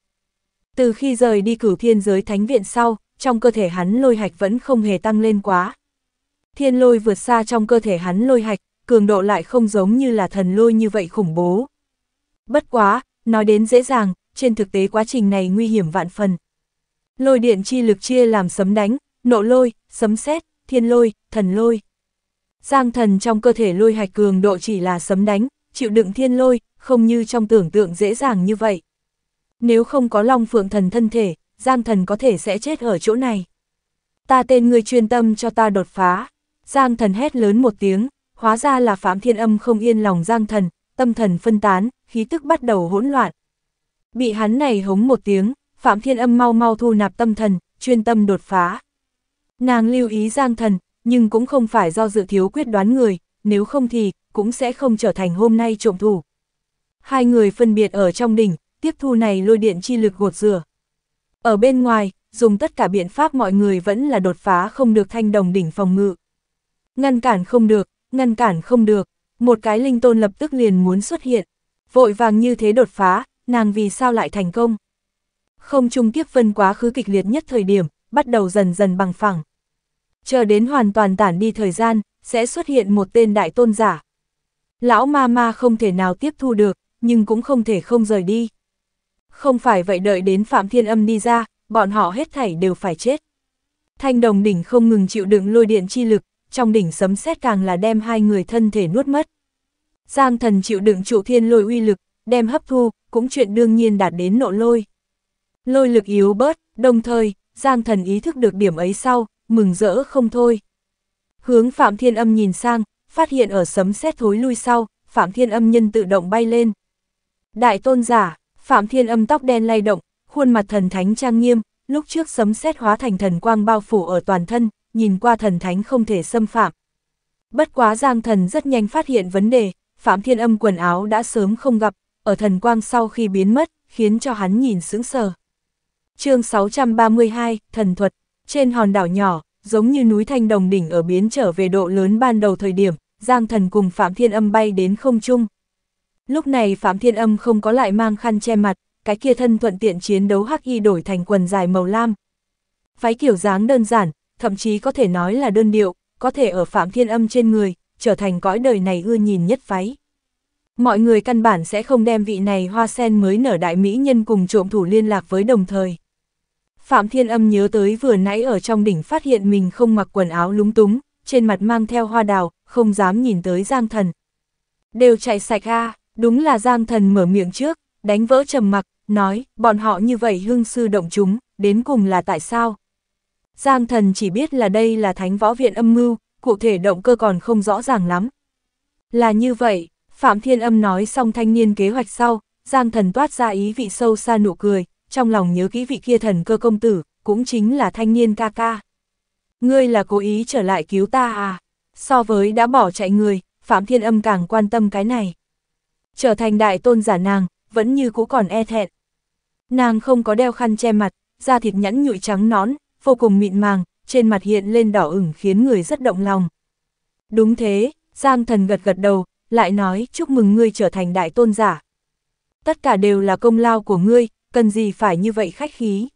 Từ khi rời đi cửu thiên giới thánh viện sau, trong cơ thể hắn lôi hạch vẫn không hề tăng lên quá. Thiên lôi vượt xa trong cơ thể hắn lôi hạch, cường độ lại không giống như là thần lôi như vậy khủng bố. Bất quá, nói đến dễ dàng, trên thực tế quá trình này nguy hiểm vạn phần. Lôi điện chi lực chia làm sấm đánh, nộ lôi, sấm sét, thiên lôi, thần lôi. Giang thần trong cơ thể lôi hạch cường độ chỉ là sấm đánh, chịu đựng thiên lôi, không như trong tưởng tượng dễ dàng như vậy. Nếu không có long phượng thần thân thể, Giang thần có thể sẽ chết ở chỗ này. Ta tên ngươi chuyên tâm cho ta đột phá. Giang thần hét lớn một tiếng, hóa ra là Phạm Thiên Âm không yên lòng Giang thần, tâm thần phân tán, khí tức bắt đầu hỗn loạn. Bị hắn này hống một tiếng, Phạm Thiên Âm mau mau thu nạp tâm thần, chuyên tâm đột phá. Nàng lưu ý Giang thần, nhưng cũng không phải do dự thiếu quyết đoán người, nếu không thì, cũng sẽ không trở thành hôm nay trộm thủ. Hai người phân biệt ở trong đỉnh, tiếp thu này lôi điện chi lực gột rửa. Ở bên ngoài, dùng tất cả biện pháp mọi người vẫn là đột phá không được thanh đồng đỉnh phòng ngự. Ngăn cản không được, ngăn cản không được, một cái linh tôn lập tức liền muốn xuất hiện. Vội vàng như thế đột phá, nàng vì sao lại thành công? Không trung kiếp vân quá khứ kịch liệt nhất thời điểm, bắt đầu dần dần bằng phẳng. Chờ đến hoàn toàn tản đi thời gian, sẽ xuất hiện một tên đại tôn giả. Lão ma ma không thể nào tiếp thu được, nhưng cũng không thể không rời đi. Không phải vậy đợi đến Phạm Thiên Âm đi ra, bọn họ hết thảy đều phải chết. Thanh đồng đỉnh không ngừng chịu đựng lôi điện chi lực, trong đỉnh sấm sét càng là đem hai người thân thể nuốt mất. Giang thần chịu đựng trụ thiên lôi uy lực, đem hấp thu, cũng chuyện đương nhiên đạt đến nộ lôi. Lôi lực yếu bớt, đồng thời, Giang thần ý thức được điểm ấy sau, mừng rỡ không thôi. Hướng Phạm Thiên Âm nhìn sang, phát hiện ở sấm sét thối lui sau, Phạm Thiên Âm nhân tự động bay lên. Đại tôn giả, Phạm Thiên Âm tóc đen lay động, khuôn mặt thần thánh trang nghiêm, lúc trước sấm sét hóa thành thần quang bao phủ ở toàn thân, nhìn qua thần thánh không thể xâm phạm. Bất quá Giang Thần rất nhanh phát hiện vấn đề, Phạm Thiên Âm quần áo đã sớm không gặp, ở thần quang sau khi biến mất, khiến cho hắn nhìn sững sờ. chương 632, Thần Thuật, trên hòn đảo nhỏ, giống như núi Thanh Đồng Đỉnh ở biến trở về độ lớn ban đầu thời điểm, Giang Thần cùng Phạm Thiên Âm bay đến không trung. Lúc này Phạm Thiên Âm không có lại mang khăn che mặt, cái kia thân thuận tiện chiến đấu hắc y đổi thành quần dài màu lam. Phái kiểu dáng đơn giản, thậm chí có thể nói là đơn điệu, có thể ở Phạm Thiên Âm trên người, trở thành cõi đời này ưa nhìn nhất phái. Mọi người căn bản sẽ không đem vị này hoa sen mới nở đại mỹ nhân cùng trộm thủ liên lạc với đồng thời. Phạm Thiên Âm nhớ tới vừa nãy ở trong đỉnh phát hiện mình không mặc quần áo lúng túng, trên mặt mang theo hoa đào, không dám nhìn tới Giang Thần. Đều chạy sạch a Đúng là Giang Thần mở miệng trước, đánh vỡ trầm mặc, nói, bọn họ như vậy hương sư động chúng, đến cùng là tại sao? Giang Thần chỉ biết là đây là thánh võ viện âm mưu, cụ thể động cơ còn không rõ ràng lắm. Là như vậy, Phạm Thiên Âm nói xong thanh niên kế hoạch sau, Giang Thần toát ra ý vị sâu xa nụ cười, trong lòng nhớ kỹ vị kia thần cơ công tử, cũng chính là thanh niên ca ca. Ngươi là cố ý trở lại cứu ta à? So với đã bỏ chạy người, Phạm Thiên Âm càng quan tâm cái này trở thành đại tôn giả nàng, vẫn như cũ còn e thẹn. Nàng không có đeo khăn che mặt, da thịt nhẵn nhụi trắng nón, vô cùng mịn màng, trên mặt hiện lên đỏ ửng khiến người rất động lòng. Đúng thế, Giang thần gật gật đầu, lại nói chúc mừng ngươi trở thành đại tôn giả. Tất cả đều là công lao của ngươi, cần gì phải như vậy khách khí.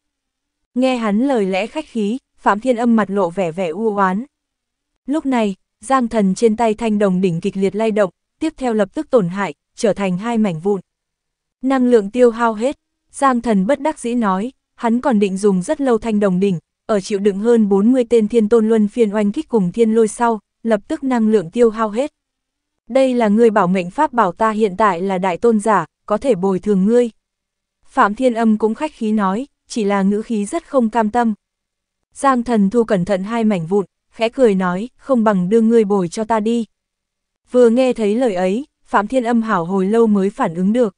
Nghe hắn lời lẽ khách khí, Phạm Thiên Âm mặt lộ vẻ vẻ u oán. Lúc này, Giang thần trên tay thanh đồng đỉnh kịch liệt lay động, tiếp theo lập tức tổn hại, trở thành hai mảnh vụn. Năng lượng tiêu hao hết, Giang thần bất đắc dĩ nói, hắn còn định dùng rất lâu thanh đồng đỉnh, ở chịu đựng hơn 40 tên thiên tôn luân phiên oanh kích cùng thiên lôi sau, lập tức năng lượng tiêu hao hết. Đây là người bảo mệnh pháp bảo ta hiện tại là đại tôn giả, có thể bồi thường ngươi. Phạm Thiên Âm cũng khách khí nói, chỉ là ngữ khí rất không cam tâm. Giang thần thu cẩn thận hai mảnh vụn, khẽ cười nói, không bằng đưa ngươi bồi cho ta đi. Vừa nghe thấy lời ấy, Phạm Thiên Âm hảo hồi lâu mới phản ứng được.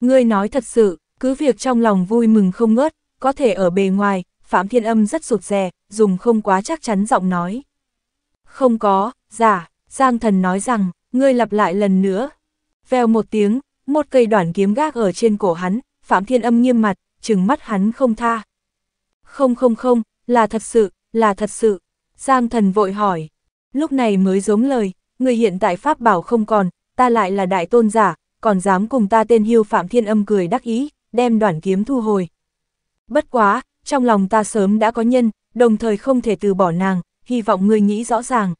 Ngươi nói thật sự, cứ việc trong lòng vui mừng không ngớt, có thể ở bề ngoài, Phạm Thiên Âm rất sụt rè, dùng không quá chắc chắn giọng nói. Không có, giả, Giang Thần nói rằng, ngươi lặp lại lần nữa. Vèo một tiếng, một cây đoạn kiếm gác ở trên cổ hắn, Phạm Thiên Âm nghiêm mặt, trừng mắt hắn không tha. Không không không, là thật sự, là thật sự. Giang Thần vội hỏi. Lúc này mới giống lời, người hiện tại Pháp bảo không còn, ta lại là đại tôn giả, còn dám cùng ta tên hưu Phạm Thiên Âm cười đắc ý, đem đoạn kiếm thu hồi. Bất quá, trong lòng ta sớm đã có nhân, đồng thời không thể từ bỏ nàng, hy vọng ngươi nghĩ rõ ràng.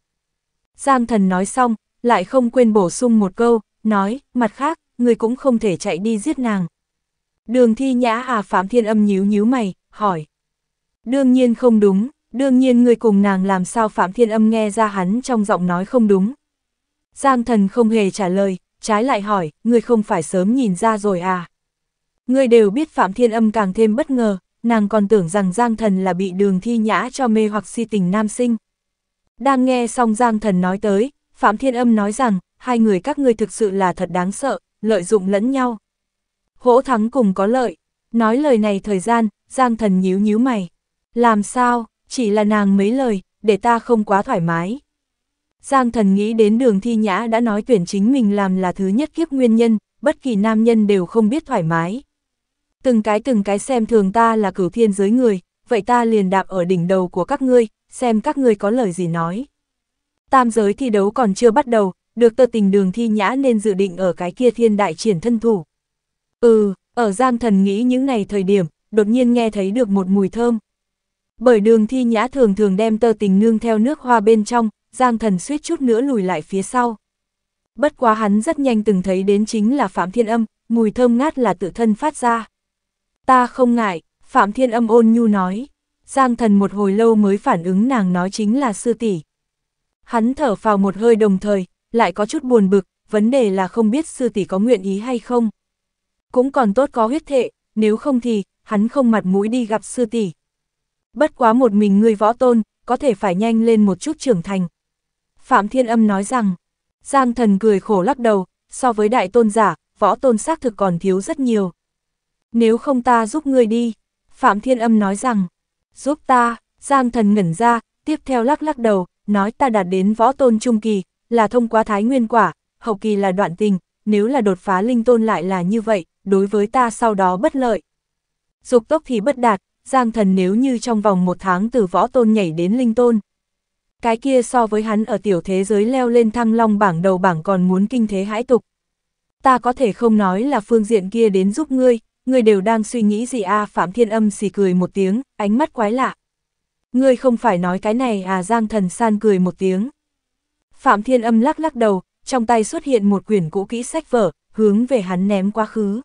Giang thần nói xong, lại không quên bổ sung một câu, nói, mặt khác, ngươi cũng không thể chạy đi giết nàng. Đường thi nhã à Phạm Thiên Âm nhíu nhíu mày, hỏi. Đương nhiên không đúng, đương nhiên ngươi cùng nàng làm sao Phạm Thiên Âm nghe ra hắn trong giọng nói không đúng, Giang thần không hề trả lời, trái lại hỏi, ngươi không phải sớm nhìn ra rồi à? Ngươi đều biết Phạm Thiên Âm càng thêm bất ngờ, nàng còn tưởng rằng Giang thần là bị đường thi nhã cho mê hoặc si tình nam sinh. Đang nghe xong Giang thần nói tới, Phạm Thiên Âm nói rằng, hai người các ngươi thực sự là thật đáng sợ, lợi dụng lẫn nhau. Hỗ thắng cùng có lợi, nói lời này thời gian, Giang thần nhíu nhíu mày. Làm sao, chỉ là nàng mấy lời, để ta không quá thoải mái. Giang thần nghĩ đến đường thi nhã đã nói tuyển chính mình làm là thứ nhất kiếp nguyên nhân, bất kỳ nam nhân đều không biết thoải mái. Từng cái từng cái xem thường ta là cửu thiên giới người, vậy ta liền đạp ở đỉnh đầu của các ngươi, xem các ngươi có lời gì nói. Tam giới thi đấu còn chưa bắt đầu, được tơ tình đường thi nhã nên dự định ở cái kia thiên đại triển thân thủ. Ừ, ở Giang Thần nghĩ những ngày thời điểm, đột nhiên nghe thấy được một mùi thơm. Bởi đường thi nhã thường thường đem tơ tình nương theo nước hoa bên trong, Giang Thần suýt chút nữa lùi lại phía sau. Bất quá hắn rất nhanh từng thấy đến chính là Phạm Thiên Âm, mùi thơm ngát là tự thân phát ra. Ta không ngại, Phạm Thiên Âm ôn nhu nói. Giang Thần một hồi lâu mới phản ứng nàng nói chính là sư tỷ. Hắn thở phào một hơi đồng thời, lại có chút buồn bực, vấn đề là không biết sư tỷ có nguyện ý hay không. Cũng còn tốt có huyết thệ, nếu không thì, hắn không mặt mũi đi gặp sư tỷ. Bất quá một mình người võ tôn, có thể phải nhanh lên một chút trưởng thành, Phạm Thiên Âm nói rằng, Giang thần cười khổ lắc đầu, so với đại tôn giả, võ tôn xác thực còn thiếu rất nhiều. Nếu không ta giúp ngươi đi, Phạm Thiên Âm nói rằng, giúp ta, Giang thần ngẩn ra, tiếp theo lắc lắc đầu, nói ta đạt đến võ tôn trung kỳ, là thông qua thái nguyên quả, hậu kỳ là đoạn tình, nếu là đột phá linh tôn lại là như vậy, đối với ta sau đó bất lợi. Dục tốc thì bất đạt, Giang thần nếu như trong vòng một tháng từ võ tôn nhảy đến linh tôn, cái kia so với hắn ở tiểu thế giới leo lên thăng long bảng đầu bảng còn muốn kinh thế hãi tục. Ta có thể không nói là phương diện kia đến giúp ngươi, ngươi đều đang suy nghĩ gì a à? Phạm Thiên Âm xì cười một tiếng, ánh mắt quái lạ. Ngươi không phải nói cái này à Giang Thần San cười một tiếng. Phạm Thiên Âm lắc lắc đầu, trong tay xuất hiện một quyển cũ kỹ sách vở, hướng về hắn ném quá khứ.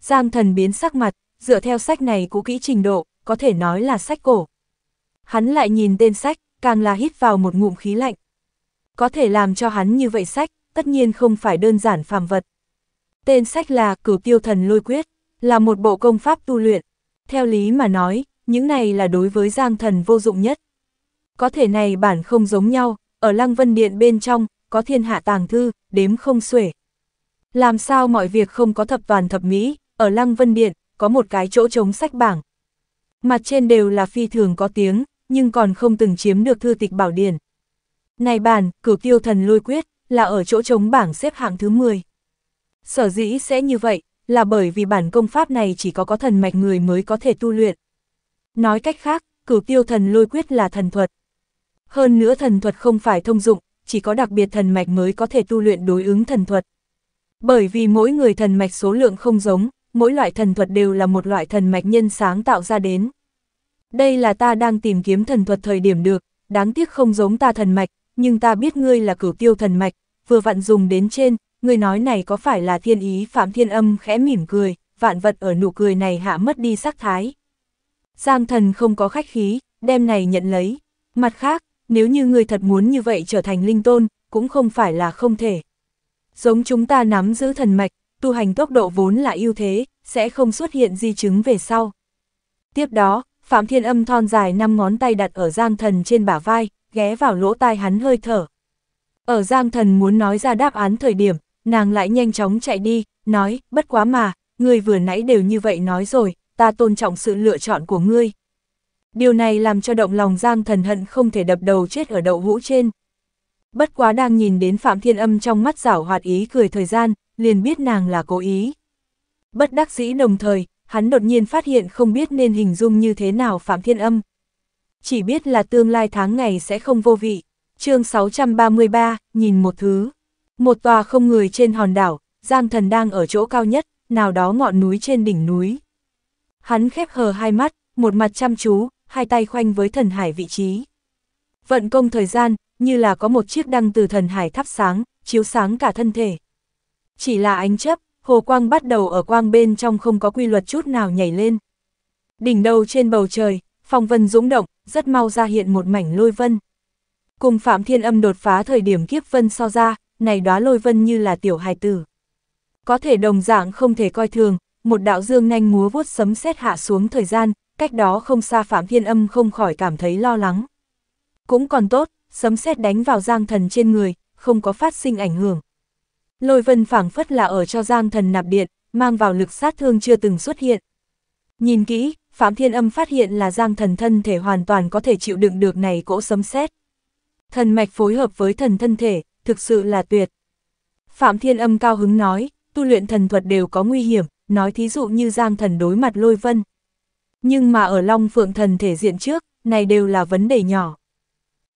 Giang Thần biến sắc mặt, dựa theo sách này cũ kỹ trình độ, có thể nói là sách cổ. Hắn lại nhìn tên sách, càng là hít vào một ngụm khí lạnh. Có thể làm cho hắn như vậy sách, tất nhiên không phải đơn giản phàm vật. Tên sách là Cửu Tiêu Thần Lôi Quyết, là một bộ công pháp tu luyện. Theo lý mà nói, những này là đối với giang thần vô dụng nhất. Có thể này bản không giống nhau, ở Lăng Vân Điện bên trong, có thiên hạ tàng thư, đếm không xuể. Làm sao mọi việc không có thập toàn thập mỹ, ở Lăng Vân Điện, có một cái chỗ trống sách bảng. Mặt trên đều là phi thường có tiếng, nhưng còn không từng chiếm được thư tịch bảo điển. Này bản, cửu tiêu thần lôi quyết, là ở chỗ chống bảng xếp hạng thứ 10. Sở dĩ sẽ như vậy, là bởi vì bản công pháp này chỉ có có thần mạch người mới có thể tu luyện. Nói cách khác, cửu tiêu thần lôi quyết là thần thuật. Hơn nữa thần thuật không phải thông dụng, chỉ có đặc biệt thần mạch mới có thể tu luyện đối ứng thần thuật. Bởi vì mỗi người thần mạch số lượng không giống, mỗi loại thần thuật đều là một loại thần mạch nhân sáng tạo ra đến đây là ta đang tìm kiếm thần thuật thời điểm được, đáng tiếc không giống ta thần mạch, nhưng ta biết ngươi là cửu tiêu thần mạch, vừa vặn dùng đến trên, ngươi nói này có phải là thiên ý Phạm Thiên Âm khẽ mỉm cười, vạn vật ở nụ cười này hạ mất đi sắc thái. Giang thần không có khách khí, đem này nhận lấy. Mặt khác, nếu như ngươi thật muốn như vậy trở thành linh tôn, cũng không phải là không thể. Giống chúng ta nắm giữ thần mạch, tu hành tốc độ vốn là ưu thế, sẽ không xuất hiện di chứng về sau. Tiếp đó, Phạm Thiên Âm thon dài năm ngón tay đặt ở Giang Thần trên bả vai, ghé vào lỗ tai hắn hơi thở. Ở Giang Thần muốn nói ra đáp án thời điểm, nàng lại nhanh chóng chạy đi, nói, bất quá mà, người vừa nãy đều như vậy nói rồi, ta tôn trọng sự lựa chọn của ngươi. Điều này làm cho động lòng Giang Thần hận không thể đập đầu chết ở đậu hũ trên. Bất quá đang nhìn đến Phạm Thiên Âm trong mắt giảo hoạt ý cười thời gian, liền biết nàng là cố ý. Bất đắc dĩ đồng thời, hắn đột nhiên phát hiện không biết nên hình dung như thế nào Phạm Thiên Âm. Chỉ biết là tương lai tháng ngày sẽ không vô vị. chương 633, nhìn một thứ. Một tòa không người trên hòn đảo, Giang Thần đang ở chỗ cao nhất, nào đó ngọn núi trên đỉnh núi. Hắn khép hờ hai mắt, một mặt chăm chú, hai tay khoanh với thần hải vị trí. Vận công thời gian, như là có một chiếc đăng từ thần hải thắp sáng, chiếu sáng cả thân thể. Chỉ là ánh chấp, hồ quang bắt đầu ở quang bên trong không có quy luật chút nào nhảy lên. Đỉnh đầu trên bầu trời, phong vân dũng động, rất mau ra hiện một mảnh lôi vân. Cùng Phạm Thiên Âm đột phá thời điểm kiếp vân so ra, này đóa lôi vân như là tiểu hài tử. Có thể đồng dạng không thể coi thường, một đạo dương nhanh múa vuốt sấm sét hạ xuống thời gian, cách đó không xa Phạm Thiên Âm không khỏi cảm thấy lo lắng. Cũng còn tốt, sấm sét đánh vào giang thần trên người, không có phát sinh ảnh hưởng. Lôi vân phảng phất là ở cho Giang thần nạp điện, mang vào lực sát thương chưa từng xuất hiện. Nhìn kỹ, Phạm Thiên Âm phát hiện là Giang thần thân thể hoàn toàn có thể chịu đựng được này cỗ sấm sét. Thần mạch phối hợp với thần thân thể, thực sự là tuyệt. Phạm Thiên Âm cao hứng nói, tu luyện thần thuật đều có nguy hiểm, nói thí dụ như Giang thần đối mặt lôi vân. Nhưng mà ở Long Phượng thần thể diện trước, này đều là vấn đề nhỏ.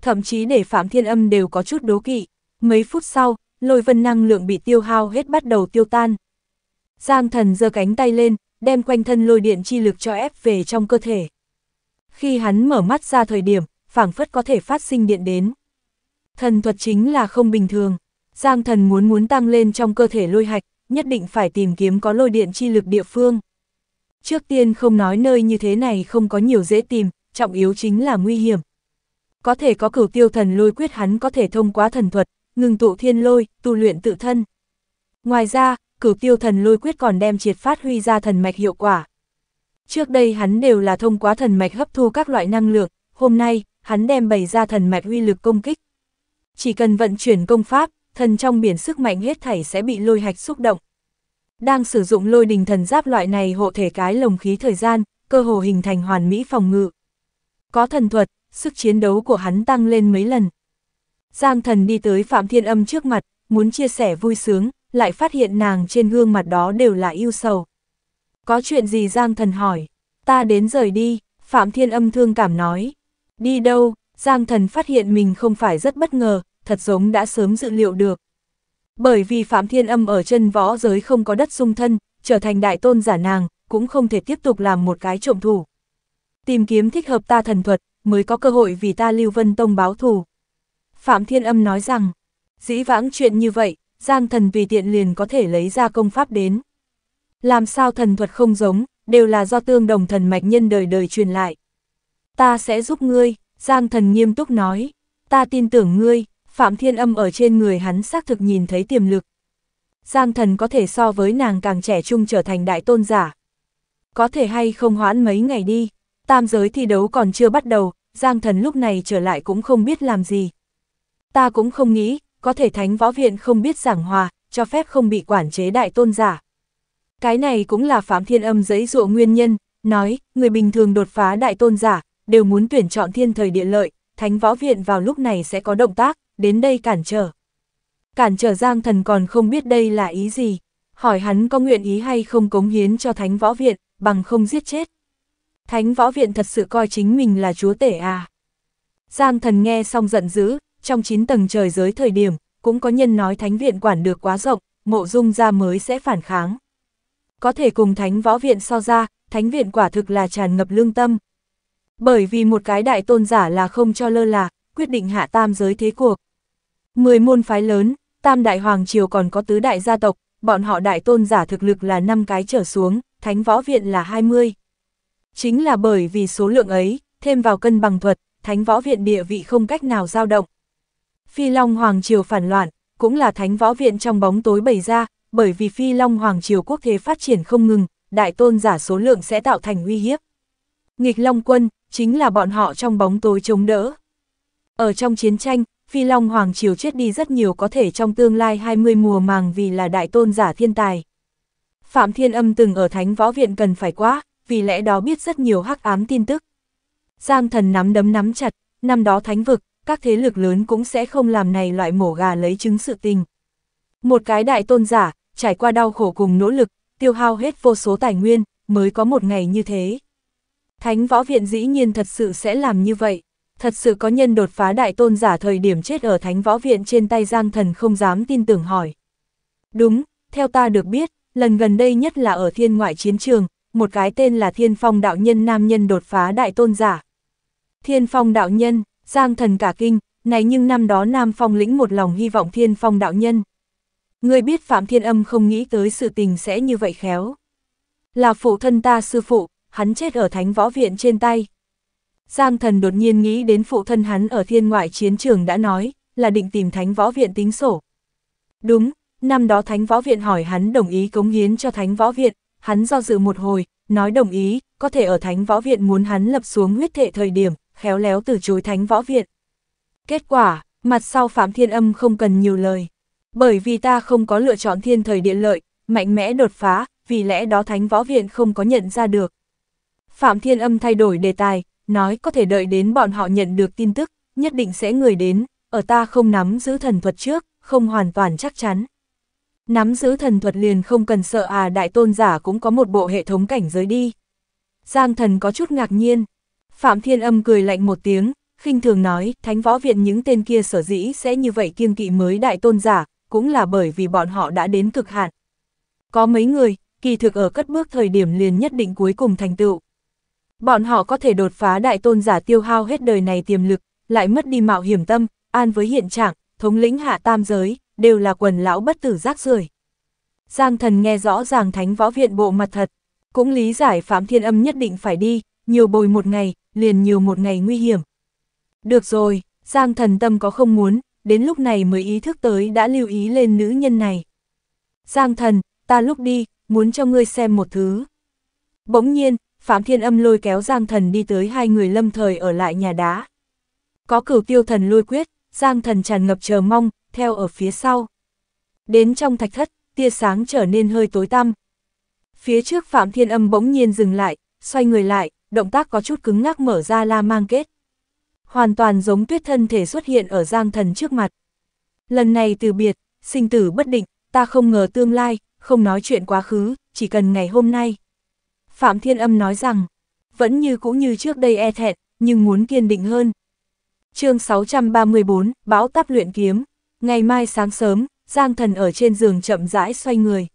Thậm chí để Phạm Thiên Âm đều có chút đố kỵ. Mấy phút sau, lôi vân năng lượng bị tiêu hao hết bắt đầu tiêu tan. Giang thần giơ cánh tay lên, đem quanh thân lôi điện chi lực cho ép về trong cơ thể. Khi hắn mở mắt ra thời điểm, phảng phất có thể phát sinh điện đến. Thần thuật chính là không bình thường. Giang thần muốn muốn tăng lên trong cơ thể lôi hạch, nhất định phải tìm kiếm có lôi điện chi lực địa phương. Trước tiên không nói nơi như thế này không có nhiều dễ tìm, trọng yếu chính là nguy hiểm. Có thể có cửu tiêu thần lôi quyết hắn có thể thông qua thần thuật, ngừng tụ thiên lôi, tu luyện tự thân. Ngoài ra, cửu tiêu thần lôi quyết còn đem triệt phát huy ra thần mạch hiệu quả. Trước đây hắn đều là thông qua thần mạch hấp thu các loại năng lượng, hôm nay, hắn đem bày ra thần mạch uy lực công kích. Chỉ cần vận chuyển công pháp, thần trong biển sức mạnh hết thảy sẽ bị lôi hạch xúc động. Đang sử dụng lôi đình thần giáp loại này hộ thể cái lồng khí thời gian, cơ hồ hình thành hoàn mỹ phòng ngự. Có thần thuật, sức chiến đấu của hắn tăng lên mấy lần. Giang thần đi tới Phạm Thiên Âm trước mặt, muốn chia sẻ vui sướng, lại phát hiện nàng trên gương mặt đó đều là yêu sầu. Có chuyện gì Giang thần hỏi, ta đến rời đi, Phạm Thiên Âm thương cảm nói. Đi đâu, Giang thần phát hiện mình không phải rất bất ngờ, thật giống đã sớm dự liệu được. Bởi vì Phạm Thiên Âm ở chân võ giới không có đất sung thân, trở thành đại tôn giả nàng, cũng không thể tiếp tục làm một cái trộm thủ. Tìm kiếm thích hợp ta thần thuật, mới có cơ hội vì ta Lưu Vân Tông báo thù. Phạm Thiên Âm nói rằng, dĩ vãng chuyện như vậy, Giang thần vì tiện liền có thể lấy ra công pháp đến. Làm sao thần thuật không giống, đều là do tương đồng thần mạch nhân đời đời truyền lại. Ta sẽ giúp ngươi, Giang thần nghiêm túc nói, ta tin tưởng ngươi, Phạm Thiên Âm ở trên người hắn xác thực nhìn thấy tiềm lực. Giang thần có thể so với nàng càng trẻ trung trở thành đại tôn giả. Có thể hay không hoãn mấy ngày đi, tam giới thi đấu còn chưa bắt đầu, Giang thần lúc này trở lại cũng không biết làm gì. Ta cũng không nghĩ, có thể thánh võ viện không biết giảng hòa, cho phép không bị quản chế đại tôn giả. Cái này cũng là phám thiên âm giấy dụa nguyên nhân, nói, người bình thường đột phá đại tôn giả, đều muốn tuyển chọn thiên thời địa lợi, thánh võ viện vào lúc này sẽ có động tác, đến đây cản trở. Cản trở Giang Thần còn không biết đây là ý gì, hỏi hắn có nguyện ý hay không cống hiến cho thánh võ viện, bằng không giết chết. Thánh võ viện thật sự coi chính mình là chúa tể à. Giang Thần nghe xong giận dữ, trong 9 tầng trời giới thời điểm, cũng có nhân nói thánh viện quản được quá rộng, mộ dung ra mới sẽ phản kháng. Có thể cùng thánh võ viện so ra, thánh viện quả thực là tràn ngập lương tâm. Bởi vì một cái đại tôn giả là không cho lơ là, quyết định hạ tam giới thế cuộc. Mười môn phái lớn, tam đại hoàng triều còn có tứ đại gia tộc, bọn họ đại tôn giả thực lực là 5 cái trở xuống, thánh võ viện là 20. Chính là bởi vì số lượng ấy, thêm vào cân bằng thuật, thánh võ viện địa vị không cách nào dao động. Phi Long Hoàng Triều phản loạn, cũng là thánh võ viện trong bóng tối bày ra, bởi vì Phi Long Hoàng Triều quốc thế phát triển không ngừng, đại tôn giả số lượng sẽ tạo thành uy hiếp. Nghịch Long Quân, chính là bọn họ trong bóng tối chống đỡ. Ở trong chiến tranh, Phi Long Hoàng Triều chết đi rất nhiều có thể trong tương lai 20 mùa màng vì là đại tôn giả thiên tài. Phạm Thiên Âm từng ở Thánh Võ Viện cần phải quá, vì lẽ đó biết rất nhiều hắc ám tin tức. Giang thần nắm đấm nắm chặt, năm đó thánh vực, các thế lực lớn cũng sẽ không làm này loại mổ gà lấy trứng sự tình. Một cái đại tôn giả, trải qua đau khổ cùng nỗ lực, tiêu hao hết vô số tài nguyên, mới có một ngày như thế. Thánh võ viện dĩ nhiên thật sự sẽ làm như vậy. Thật sự có nhân đột phá đại tôn giả thời điểm chết ở thánh võ viện trên tay giang thần không dám tin tưởng hỏi. Đúng, theo ta được biết, lần gần đây nhất là ở thiên ngoại chiến trường, một cái tên là thiên phong đạo nhân nam nhân đột phá đại tôn giả. Thiên phong đạo nhân, Giang thần cả kinh, này nhưng năm đó Nam Phong lĩnh một lòng hy vọng thiên phong đạo nhân. Người biết Phạm Thiên Âm không nghĩ tới sự tình sẽ như vậy khéo. Là phụ thân ta sư phụ, hắn chết ở thánh võ viện trên tay. Giang thần đột nhiên nghĩ đến phụ thân hắn ở thiên ngoại chiến trường đã nói, là định tìm thánh võ viện tính sổ. Đúng, năm đó thánh võ viện hỏi hắn đồng ý cống hiến cho thánh võ viện, hắn do dự một hồi, nói đồng ý, có thể ở thánh võ viện muốn hắn lập xuống huyết thệ thời điểm, khéo léo từ chối Thánh Võ Viện. Kết quả, mặt sau Phạm Thiên Âm không cần nhiều lời. Bởi vì ta không có lựa chọn thiên thời địa lợi, mạnh mẽ đột phá, vì lẽ đó Thánh Võ Viện không có nhận ra được. Phạm Thiên Âm thay đổi đề tài, nói có thể đợi đến bọn họ nhận được tin tức, nhất định sẽ người đến, ở ta không nắm giữ thần thuật trước, không hoàn toàn chắc chắn. Nắm giữ thần thuật liền không cần sợ à đại tôn giả cũng có một bộ hệ thống cảnh giới đi. Giang thần có chút ngạc nhiên, Phạm Thiên Âm cười lạnh một tiếng, khinh thường nói, thánh võ viện những tên kia sở dĩ sẽ như vậy kiêng kỵ mới đại tôn giả, cũng là bởi vì bọn họ đã đến cực hạn. Có mấy người, kỳ thực ở cất bước thời điểm liền nhất định cuối cùng thành tựu. Bọn họ có thể đột phá đại tôn giả tiêu hao hết đời này tiềm lực, lại mất đi mạo hiểm tâm, an với hiện trạng, thống lĩnh hạ tam giới, đều là quần lão bất tử rác rưởi. Giang thần nghe rõ ràng thánh võ viện bộ mặt thật, cũng lý giải Phạm Thiên Âm nhất định phải đi, nhiều bồi một ngày, liền nhiều một ngày nguy hiểm. Được rồi, Giang thần tâm có không muốn, đến lúc này mới ý thức tới đã lưu ý lên nữ nhân này. Giang thần, ta lúc đi, muốn cho ngươi xem một thứ. Bỗng nhiên, Phạm Thiên Âm lôi kéo Giang thần đi tới hai người lâm thời ở lại nhà đá. Có cửu tiêu thần lôi quyết, Giang thần tràn ngập chờ mong, theo ở phía sau. Đến trong thạch thất, tia sáng trở nên hơi tối tăm. Phía trước Phạm Thiên Âm bỗng nhiên dừng lại, xoay người lại, động tác có chút cứng ngắc mở ra la mang kết. Hoàn toàn giống tuyết thân thể xuất hiện ở giang thần trước mặt. Lần này từ biệt, sinh tử bất định, ta không ngờ tương lai, không nói chuyện quá khứ, chỉ cần ngày hôm nay. Phạm Thiên Âm nói rằng, vẫn như cũ như trước đây e thẹn, nhưng muốn kiên định hơn. chương 634, Bão Táp Luyện Kiếm, ngày mai sáng sớm, Giang Thần ở trên giường chậm rãi xoay người.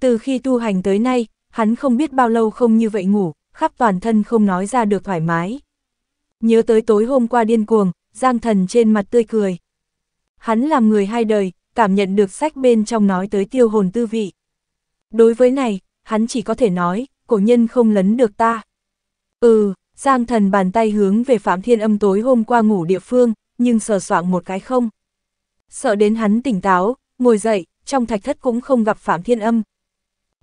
Từ khi tu hành tới nay, hắn không biết bao lâu không như vậy ngủ, khắp toàn thân không nói ra được thoải mái. Nhớ tới tối hôm qua điên cuồng, Giang Thần trên mặt tươi cười. Hắn làm người hai đời, cảm nhận được sách bên trong nói tới tiêu hồn tư vị. Đối với này, hắn chỉ có thể nói, cổ nhân không lấn được ta. Ừ, Giang Thần bàn tay hướng về Phạm Thiên Âm tối hôm qua ngủ địa phương, nhưng sờ soạng một cái không. Sợ đến hắn tỉnh táo, ngồi dậy, trong thạch thất cũng không gặp Phạm Thiên Âm.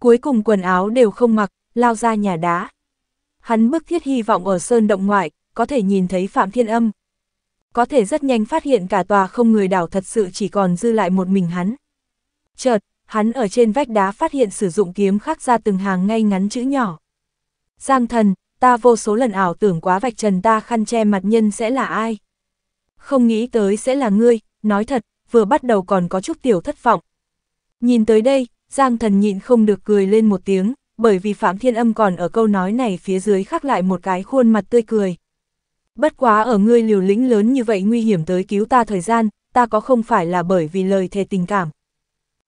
Cuối cùng quần áo đều không mặc, lao ra nhà đá. Hắn bức thiết hy vọng ở sơn động ngoại, có thể nhìn thấy Phạm Thiên Âm. Có thể rất nhanh phát hiện cả tòa không người đảo thật sự chỉ còn dư lại một mình hắn. Chợt, hắn ở trên vách đá phát hiện sử dụng kiếm khắc ra từng hàng ngay ngắn chữ nhỏ. Giang thần, ta vô số lần ảo tưởng quá vạch trần ta khăn che mặt nhân sẽ là ai. Không nghĩ tới sẽ là ngươi, nói thật, vừa bắt đầu còn có chút tiểu thất vọng. Nhìn tới đây, Giang thần nhịn không được cười lên một tiếng, bởi vì Phạm Thiên Âm còn ở câu nói này phía dưới khắc lại một cái khuôn mặt tươi cười. Bất quá ở ngươi liều lĩnh lớn như vậy nguy hiểm tới cứu ta thời gian, ta có không phải là bởi vì lời thề tình cảm.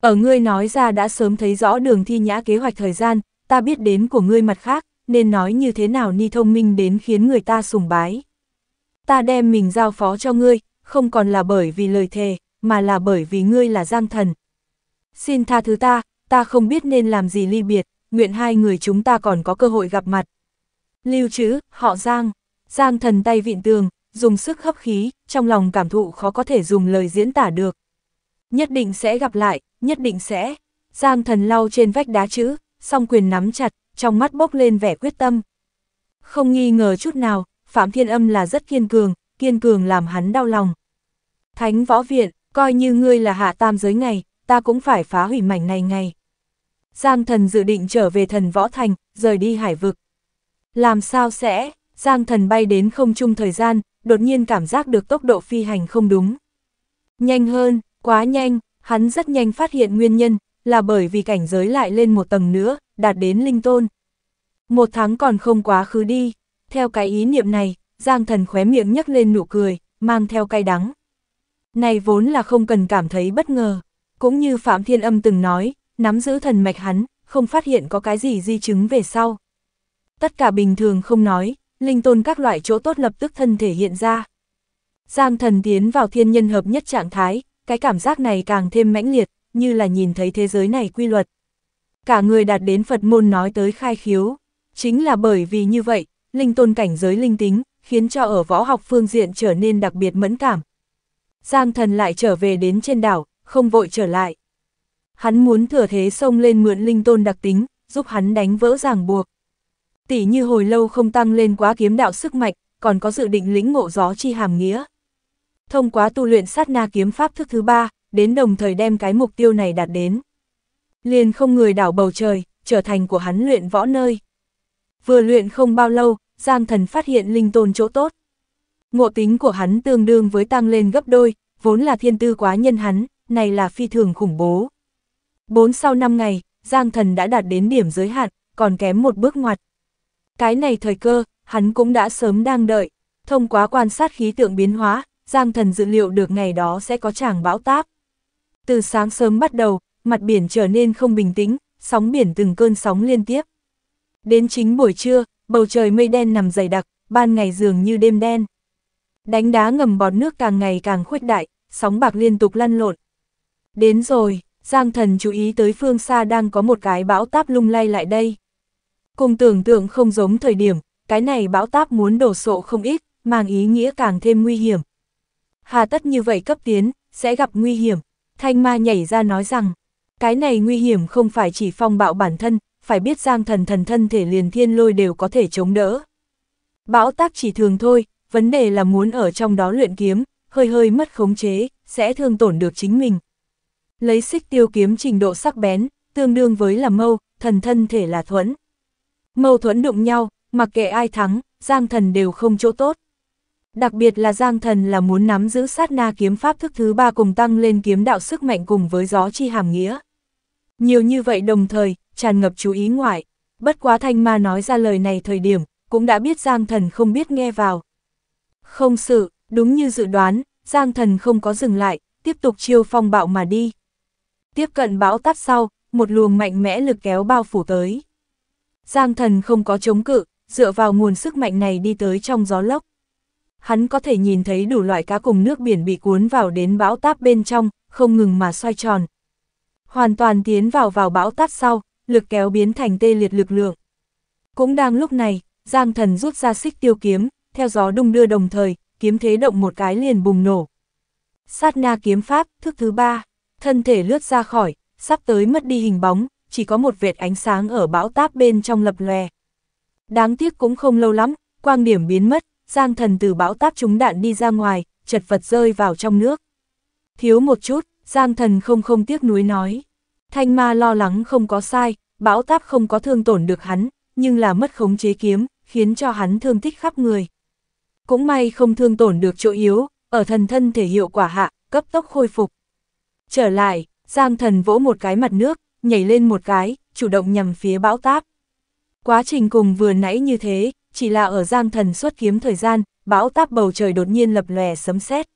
Ở ngươi nói ra đã sớm thấy rõ đường thi nhã kế hoạch thời gian, ta biết đến của ngươi mặt khác, nên nói như thế nào ni thông minh đến khiến người ta sùng bái. Ta đem mình giao phó cho ngươi, không còn là bởi vì lời thề, mà là bởi vì ngươi là giang thần. Xin tha thứ ta, ta không biết nên làm gì ly biệt, nguyện hai người chúng ta còn có cơ hội gặp mặt. Lưu trữ, họ Giang, Giang thần tay vịn tường, dùng sức hấp khí, trong lòng cảm thụ khó có thể dùng lời diễn tả được. Nhất định sẽ gặp lại, nhất định sẽ. Giang thần lau trên vách đá chữ, song quyền nắm chặt, trong mắt bốc lên vẻ quyết tâm. Không nghi ngờ chút nào, Phạm Thiên Âm là rất kiên cường, kiên cường làm hắn đau lòng. Thánh võ viện, coi như ngươi là hạ tam giới ngày, ta cũng phải phá hủy mảnh này ngày. Giang thần dự định trở về thần võ thành, rời đi hải vực. Làm sao sẽ, Giang thần bay đến không chung thời gian, đột nhiên cảm giác được tốc độ phi hành không đúng. Nhanh hơn, quá nhanh, hắn rất nhanh phát hiện nguyên nhân, là bởi vì cảnh giới lại lên một tầng nữa, đạt đến linh tôn. Một tháng còn không quá khứ đi, theo cái ý niệm này, Giang thần khóe miệng nhấc lên nụ cười, mang theo cay đắng. Này vốn là không cần cảm thấy bất ngờ, cũng như Phạm Thiên Âm từng nói, nắm giữ thần mạch hắn, không phát hiện có cái gì di chứng về sau. Tất cả bình thường không nói, linh tôn các loại chỗ tốt lập tức thân thể hiện ra. Giang thần tiến vào thiên nhân hợp nhất trạng thái, cái cảm giác này càng thêm mãnh liệt, như là nhìn thấy thế giới này quy luật. Cả người đạt đến Phật môn nói tới khai khiếu, chính là bởi vì như vậy, linh tôn cảnh giới linh tính, khiến cho ở võ học phương diện trở nên đặc biệt mẫn cảm. Giang thần lại trở về đến trên đảo, không vội trở lại. Hắn muốn thừa thế xông lên mượn linh tôn đặc tính, giúp hắn đánh vỡ ràng buộc. Tỷ như hồi lâu không tăng lên quá kiếm đạo sức mạnh, còn có dự định lĩnh ngộ gió chi hàm nghĩa. Thông qua tu luyện sát na kiếm pháp thức thứ ba, đến đồng thời đem cái mục tiêu này đạt đến. Liền không người đảo bầu trời, trở thành của hắn luyện võ nơi. Vừa luyện không bao lâu, Giang Thần phát hiện linh tôn chỗ tốt. Ngộ tính của hắn tương đương với tăng lên gấp đôi, vốn là thiên tư quá nhân hắn, này là phi thường khủng bố bốn sau năm ngày, Giang Thần đã đạt đến điểm giới hạn, còn kém một bước ngoặt. Cái này thời cơ, hắn cũng đã sớm đang đợi. Thông qua quan sát khí tượng biến hóa, Giang Thần dự liệu được ngày đó sẽ có tràng bão táp. Từ sáng sớm bắt đầu, mặt biển trở nên không bình tĩnh, sóng biển từng cơn sóng liên tiếp. Đến chính buổi trưa, bầu trời mây đen nằm dày đặc, ban ngày dường như đêm đen. Đánh đá ngầm bọt nước càng ngày càng khuếch đại, sóng bạc liên tục lăn lộn. Đến rồi, Giang thần chú ý tới phương xa đang có một cái bão táp lung lay lại đây. Cùng tưởng tượng không giống thời điểm, cái này bão táp muốn đổ sộ không ít, mang ý nghĩa càng thêm nguy hiểm. Hà tất như vậy cấp tiến, sẽ gặp nguy hiểm. Thanh ma nhảy ra nói rằng, cái này nguy hiểm không phải chỉ phong bạo bản thân, phải biết giang thần thần thân thể liền thiên lôi đều có thể chống đỡ. Bão táp chỉ thường thôi, vấn đề là muốn ở trong đó luyện kiếm, hơi hơi mất khống chế, sẽ thương tổn được chính mình. Lấy xích tiêu kiếm trình độ sắc bén, tương đương với là mâu, thần thân thể là thuẫn. Mâu thuẫn đụng nhau, mặc kệ ai thắng, giang thần đều không chỗ tốt. Đặc biệt là giang thần là muốn nắm giữ sát na kiếm pháp thức thứ ba cùng tăng lên kiếm đạo sức mạnh cùng với gió chi hàm nghĩa. Nhiều như vậy đồng thời, tràn ngập chú ý ngoại. Bất quá thanh ma nói ra lời này thời điểm, cũng đã biết giang thần không biết nghe vào. Không sự, đúng như dự đoán, giang thần không có dừng lại, tiếp tục chiêu phong bạo mà đi. Tiếp cận bão táp sau, một luồng mạnh mẽ lực kéo bao phủ tới. Giang thần không có chống cự, dựa vào nguồn sức mạnh này đi tới trong gió lốc. Hắn có thể nhìn thấy đủ loại cá cùng nước biển bị cuốn vào đến bão táp bên trong, không ngừng mà xoay tròn. Hoàn toàn tiến vào vào bão táp sau, lực kéo biến thành tê liệt lực lượng. Cũng đang lúc này, Giang thần rút ra xích tiêu kiếm, theo gió đung đưa đồng thời, kiếm thế động một cái liền bùng nổ. Sát na kiếm pháp, thức thứ ba thân thể lướt ra khỏi, sắp tới mất đi hình bóng, chỉ có một vệt ánh sáng ở bão táp bên trong lập lòe. Đáng tiếc cũng không lâu lắm, quang điểm biến mất, Giang thần từ bão táp trúng đạn đi ra ngoài, chật vật rơi vào trong nước. Thiếu một chút, Giang thần không không tiếc nuối nói. Thanh ma lo lắng không có sai, bão táp không có thương tổn được hắn, nhưng là mất khống chế kiếm, khiến cho hắn thương tích khắp người. Cũng may không thương tổn được chỗ yếu, ở thần thân thể hiệu quả hạ, cấp tốc khôi phục. Trở lại, Giang thần vỗ một cái mặt nước, nhảy lên một cái, chủ động nhằm phía bão táp. Quá trình cùng vừa nãy như thế, chỉ là ở Giang thần xuất kiếm thời gian, bão táp bầu trời đột nhiên lập lòe sấm sét.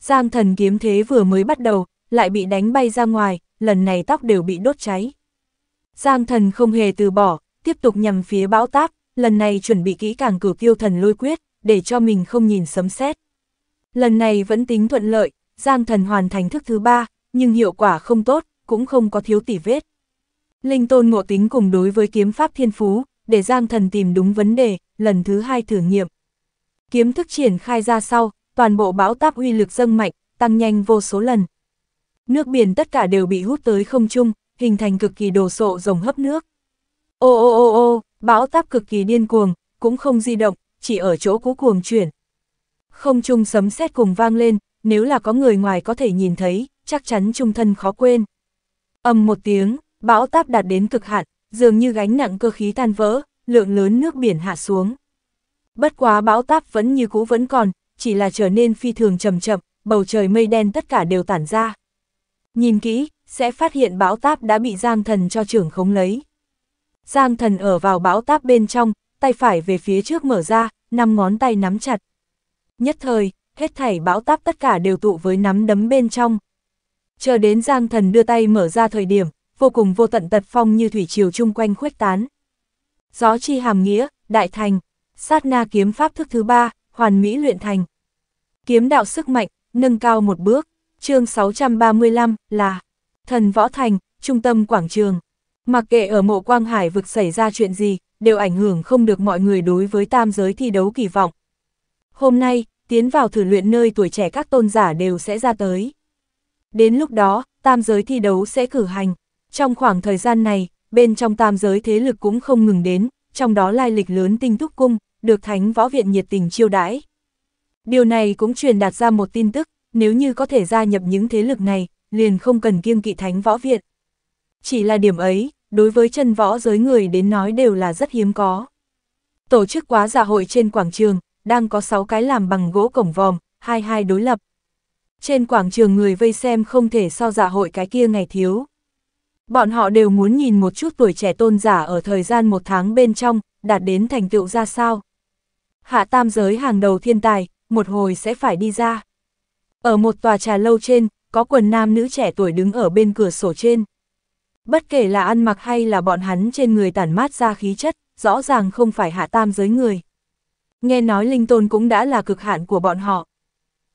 Giang thần kiếm thế vừa mới bắt đầu, lại bị đánh bay ra ngoài, lần này tóc đều bị đốt cháy. Giang thần không hề từ bỏ, tiếp tục nhằm phía bão táp, lần này chuẩn bị kỹ càng cửu tiêu thần lôi quyết, để cho mình không nhìn sấm sét. Lần này vẫn tính thuận lợi, Giang thần hoàn thành thức thứ ba, nhưng hiệu quả không tốt, cũng không có thiếu tỉ vết. Linh tôn ngộ tính cùng đối với kiếm pháp thiên phú, để Giang thần tìm đúng vấn đề, lần thứ hai thử nghiệm. Kiếm thức triển khai ra sau, toàn bộ bão táp uy lực dâng mạnh, tăng nhanh vô số lần. Nước biển tất cả đều bị hút tới không trung, hình thành cực kỳ đồ sộ rồng hấp nước. Ô ô ô ô, bão táp cực kỳ điên cuồng, cũng không di động, chỉ ở chỗ cú cuồng chuyển. Không trung sấm sét cùng vang lên, nếu là có người ngoài có thể nhìn thấy, chắc chắn trung thân khó quên. ầm một tiếng, bão táp đạt đến cực hạn, dường như gánh nặng cơ khí tan vỡ, lượng lớn nước biển hạ xuống. Bất quá bão táp vẫn như cũ vẫn còn, chỉ là trở nên phi thường chậm chậm, bầu trời mây đen tất cả đều tản ra. Nhìn kỹ, sẽ phát hiện bão táp đã bị Giang Thần cho trưởng khống lấy. Giang Thần ở vào bão táp bên trong, tay phải về phía trước mở ra, năm ngón tay nắm chặt. Nhất thời, hết thảy bão táp tất cả đều tụ với nắm đấm bên trong. Chờ đến Giang Thần đưa tay mở ra thời điểm, vô cùng vô tận tật phong như thủy triều chung quanh khuếch tán. Gió chi hàm nghĩa, đại thành, sát na kiếm pháp thức thứ ba, hoàn mỹ luyện thành. Kiếm đạo sức mạnh, nâng cao một bước, chương 635 là thần võ thành, trung tâm quảng trường. Mặc kệ ở mộ Quang Hải vực xảy ra chuyện gì, đều ảnh hưởng không được mọi người đối với tam giới thi đấu kỳ vọng. Hôm nay, tiến vào thử luyện nơi tuổi trẻ các tôn giả đều sẽ ra tới. Đến lúc đó, tam giới thi đấu sẽ cử hành. Trong khoảng thời gian này, bên trong tam giới thế lực cũng không ngừng đến, trong đó lai lịch lớn tinh túc cung, được thánh võ viện nhiệt tình chiêu đãi. Điều này cũng truyền đạt ra một tin tức, nếu như có thể gia nhập những thế lực này, liền không cần kiêng kỵ thánh võ viện. Chỉ là điểm ấy, đối với chân võ giới người đến nói đều là rất hiếm có. Tổ chức quá giả dạ hội trên quảng trường, đang có 6 cái làm bằng gỗ cổng vòm, hai hai đối lập. Trên quảng trường người vây xem không thể so giả dạ hội cái kia ngày thiếu. Bọn họ đều muốn nhìn một chút tuổi trẻ tôn giả ở thời gian một tháng bên trong, đạt đến thành tựu ra sao. Hạ tam giới hàng đầu thiên tài, một hồi sẽ phải đi ra. Ở một tòa trà lâu trên, có quần nam nữ trẻ tuổi đứng ở bên cửa sổ trên. Bất kể là ăn mặc hay là bọn hắn trên người tản mát ra khí chất, rõ ràng không phải hạ tam giới người. Nghe nói linh tôn cũng đã là cực hạn của bọn họ.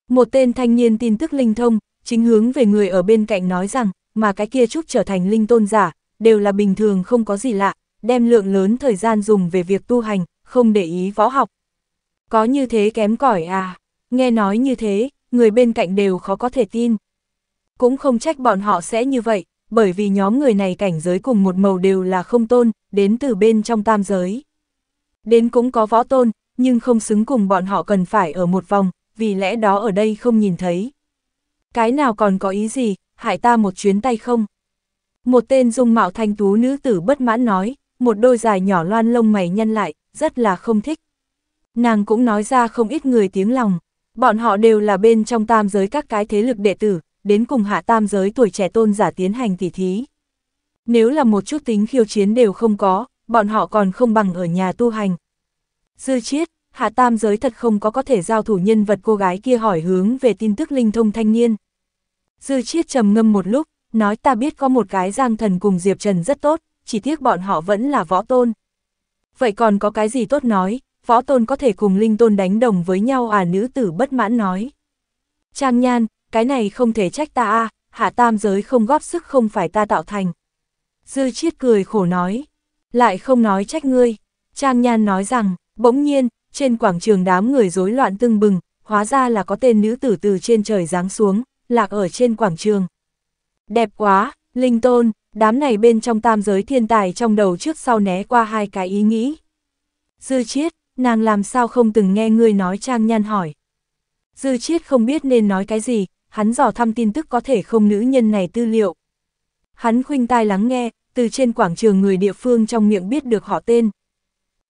Một tên thanh niên tin tức linh thông, chính hướng về người ở bên cạnh nói rằng, mà cái kia chúc trở thành linh tôn giả, đều là bình thường không có gì lạ, đem lượng lớn thời gian dùng về việc tu hành, không để ý võ học. Có như thế kém cỏi à, nghe nói như thế, người bên cạnh đều khó có thể tin. Cũng không trách bọn họ sẽ như vậy, bởi vì nhóm người này cảnh giới cùng một màu đều là không tôn, đến từ bên trong tam giới. Đến cũng có võ tôn, nhưng không xứng cùng bọn họ cần phải ở một vòng, vì lẽ đó ở đây không nhìn thấy. Cái nào còn có ý gì, hại ta một chuyến tay không? Một tên dung mạo thanh tú nữ tử bất mãn nói, một đôi dài nhỏ loan lông mày nhân lại, rất là không thích. Nàng cũng nói ra không ít người tiếng lòng, bọn họ đều là bên trong tam giới các cái thế lực đệ tử, đến cùng hạ tam giới tuổi trẻ tôn giả tiến hành tỉ thí. Nếu là một chút tính khiêu chiến đều không có, bọn họ còn không bằng ở nhà tu hành, Dư chiết, hạ tam giới thật không có có thể giao thủ nhân vật cô gái kia hỏi hướng về tin tức linh thông thanh niên. Dư chiết trầm ngâm một lúc, nói ta biết có một cái giang thần cùng Diệp Trần rất tốt, chỉ tiếc bọn họ vẫn là võ tôn. Vậy còn có cái gì tốt nói, võ tôn có thể cùng linh tôn đánh đồng với nhau à nữ tử bất mãn nói. Trang nhan, cái này không thể trách ta a à, hạ tam giới không góp sức không phải ta tạo thành. Dư chiết cười khổ nói, lại không nói trách ngươi. Trang nhan nói rằng, Bỗng nhiên, trên quảng trường đám người rối loạn tưng bừng, hóa ra là có tên nữ tử từ trên trời giáng xuống, lạc ở trên quảng trường. Đẹp quá, linh tôn, đám này bên trong tam giới thiên tài trong đầu trước sau né qua hai cái ý nghĩ. Dư chiết, nàng làm sao không từng nghe ngươi nói trang nhan hỏi. Dư chiết không biết nên nói cái gì, hắn dò thăm tin tức có thể không nữ nhân này tư liệu. Hắn khuynh tai lắng nghe, từ trên quảng trường người địa phương trong miệng biết được họ tên.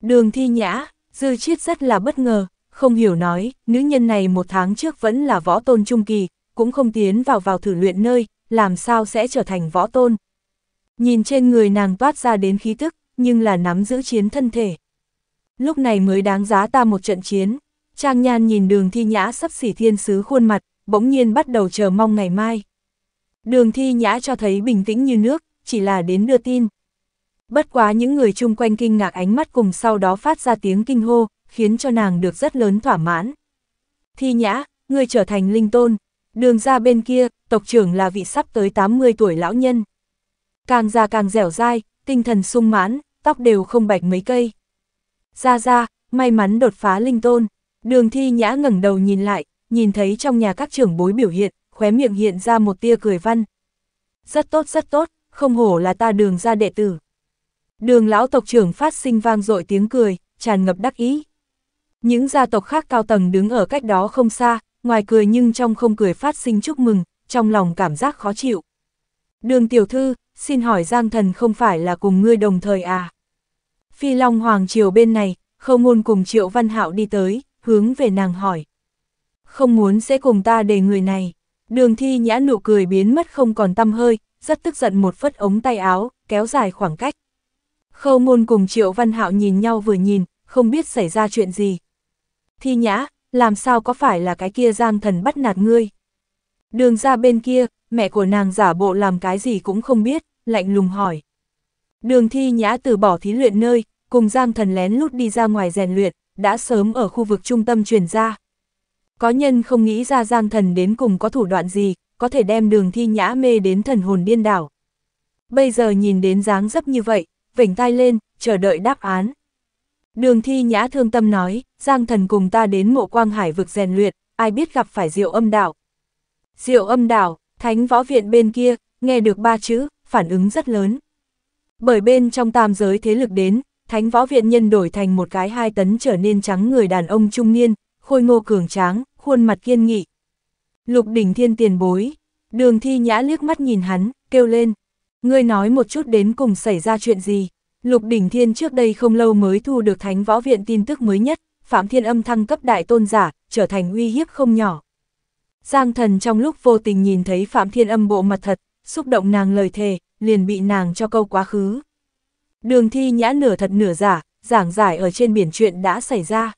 Đường thi nhã, Dư Chiết rất là bất ngờ, không hiểu nói, nữ nhân này một tháng trước vẫn là võ tôn trung kỳ, cũng không tiến vào vào thử luyện nơi, làm sao sẽ trở thành võ tôn. Nhìn trên người nàng toát ra đến khí tức, nhưng là nắm giữ chiến thân thể. Lúc này mới đáng giá ta một trận chiến, Trang Nhan nhìn đường thi nhã sắp xỉ thiên sứ khuôn mặt, bỗng nhiên bắt đầu chờ mong ngày mai. Đường thi nhã cho thấy bình tĩnh như nước, chỉ là đến đưa tin. Bất quá những người chung quanh kinh ngạc ánh mắt cùng sau đó phát ra tiếng kinh hô, khiến cho nàng được rất lớn thỏa mãn. Thi nhã, người trở thành linh tôn. Đường ra bên kia, tộc trưởng là vị sắp tới 80 tuổi lão nhân. Càng già càng dẻo dai, tinh thần sung mãn, tóc đều không bạch mấy cây. Ra ra, may mắn đột phá linh tôn. Đường thi nhã ngẩng đầu nhìn lại, nhìn thấy trong nhà các trưởng bối biểu hiện, khóe miệng hiện ra một tia cười văn. Rất tốt rất tốt, không hổ là ta đường ra đệ tử. Đường lão tộc trưởng phát sinh vang dội tiếng cười, tràn ngập đắc ý. Những gia tộc khác cao tầng đứng ở cách đó không xa, ngoài cười nhưng trong không cười phát sinh chúc mừng, trong lòng cảm giác khó chịu. Đường tiểu thư, xin hỏi Giang thần không phải là cùng ngươi đồng thời à? Phi Long Hoàng Triều bên này, không ngôn cùng Triệu Văn Hạo đi tới, hướng về nàng hỏi. Không muốn sẽ cùng ta để người này. Đường thi nhã nụ cười biến mất không còn tâm hơi, rất tức giận một phất ống tay áo, kéo dài khoảng cách. Khâu ngôn cùng Triệu Văn Hạo nhìn nhau vừa nhìn, không biết xảy ra chuyện gì. Thi nhã, làm sao có phải là cái kia giang thần bắt nạt ngươi? Đường ra bên kia, mẹ của nàng giả bộ làm cái gì cũng không biết, lạnh lùng hỏi. Đường thi nhã từ bỏ thí luyện nơi, cùng giang thần lén lút đi ra ngoài rèn luyện, đã sớm ở khu vực trung tâm truyền ra. Có nhân không nghĩ ra giang thần đến cùng có thủ đoạn gì, có thể đem đường thi nhã mê đến thần hồn điên đảo. Bây giờ nhìn đến dáng dấp như vậy, vểnh tai lên, chờ đợi đáp án. Đường thi nhã thương tâm nói, Giang thần cùng ta đến mộ quang hải vực rèn luyện, ai biết gặp phải diệu âm đảo. Diệu âm đảo, thánh võ viện bên kia, nghe được ba chữ, phản ứng rất lớn. Bởi bên trong tam giới thế lực đến, thánh võ viện nhân đổi thành một cái hai tấn trở nên trắng người đàn ông trung niên, khôi ngô cường tráng, khuôn mặt kiên nghị. Lục đỉnh thiên tiền bối, đường thi nhã liếc mắt nhìn hắn, kêu lên, Ngươi nói một chút đến cùng xảy ra chuyện gì? Lục Đỉnh Thiên trước đây không lâu mới thu được Thánh Võ Viện tin tức mới nhất, Phạm Thiên Âm thăng cấp đại tôn giả, trở thành uy hiếp không nhỏ. Giang thần trong lúc vô tình nhìn thấy Phạm Thiên Âm bộ mặt thật, xúc động nàng lời thề, liền bị nàng cho câu quá khứ. Đường thi nhã nửa thật nửa giả, giảng giải ở trên biển chuyện đã xảy ra.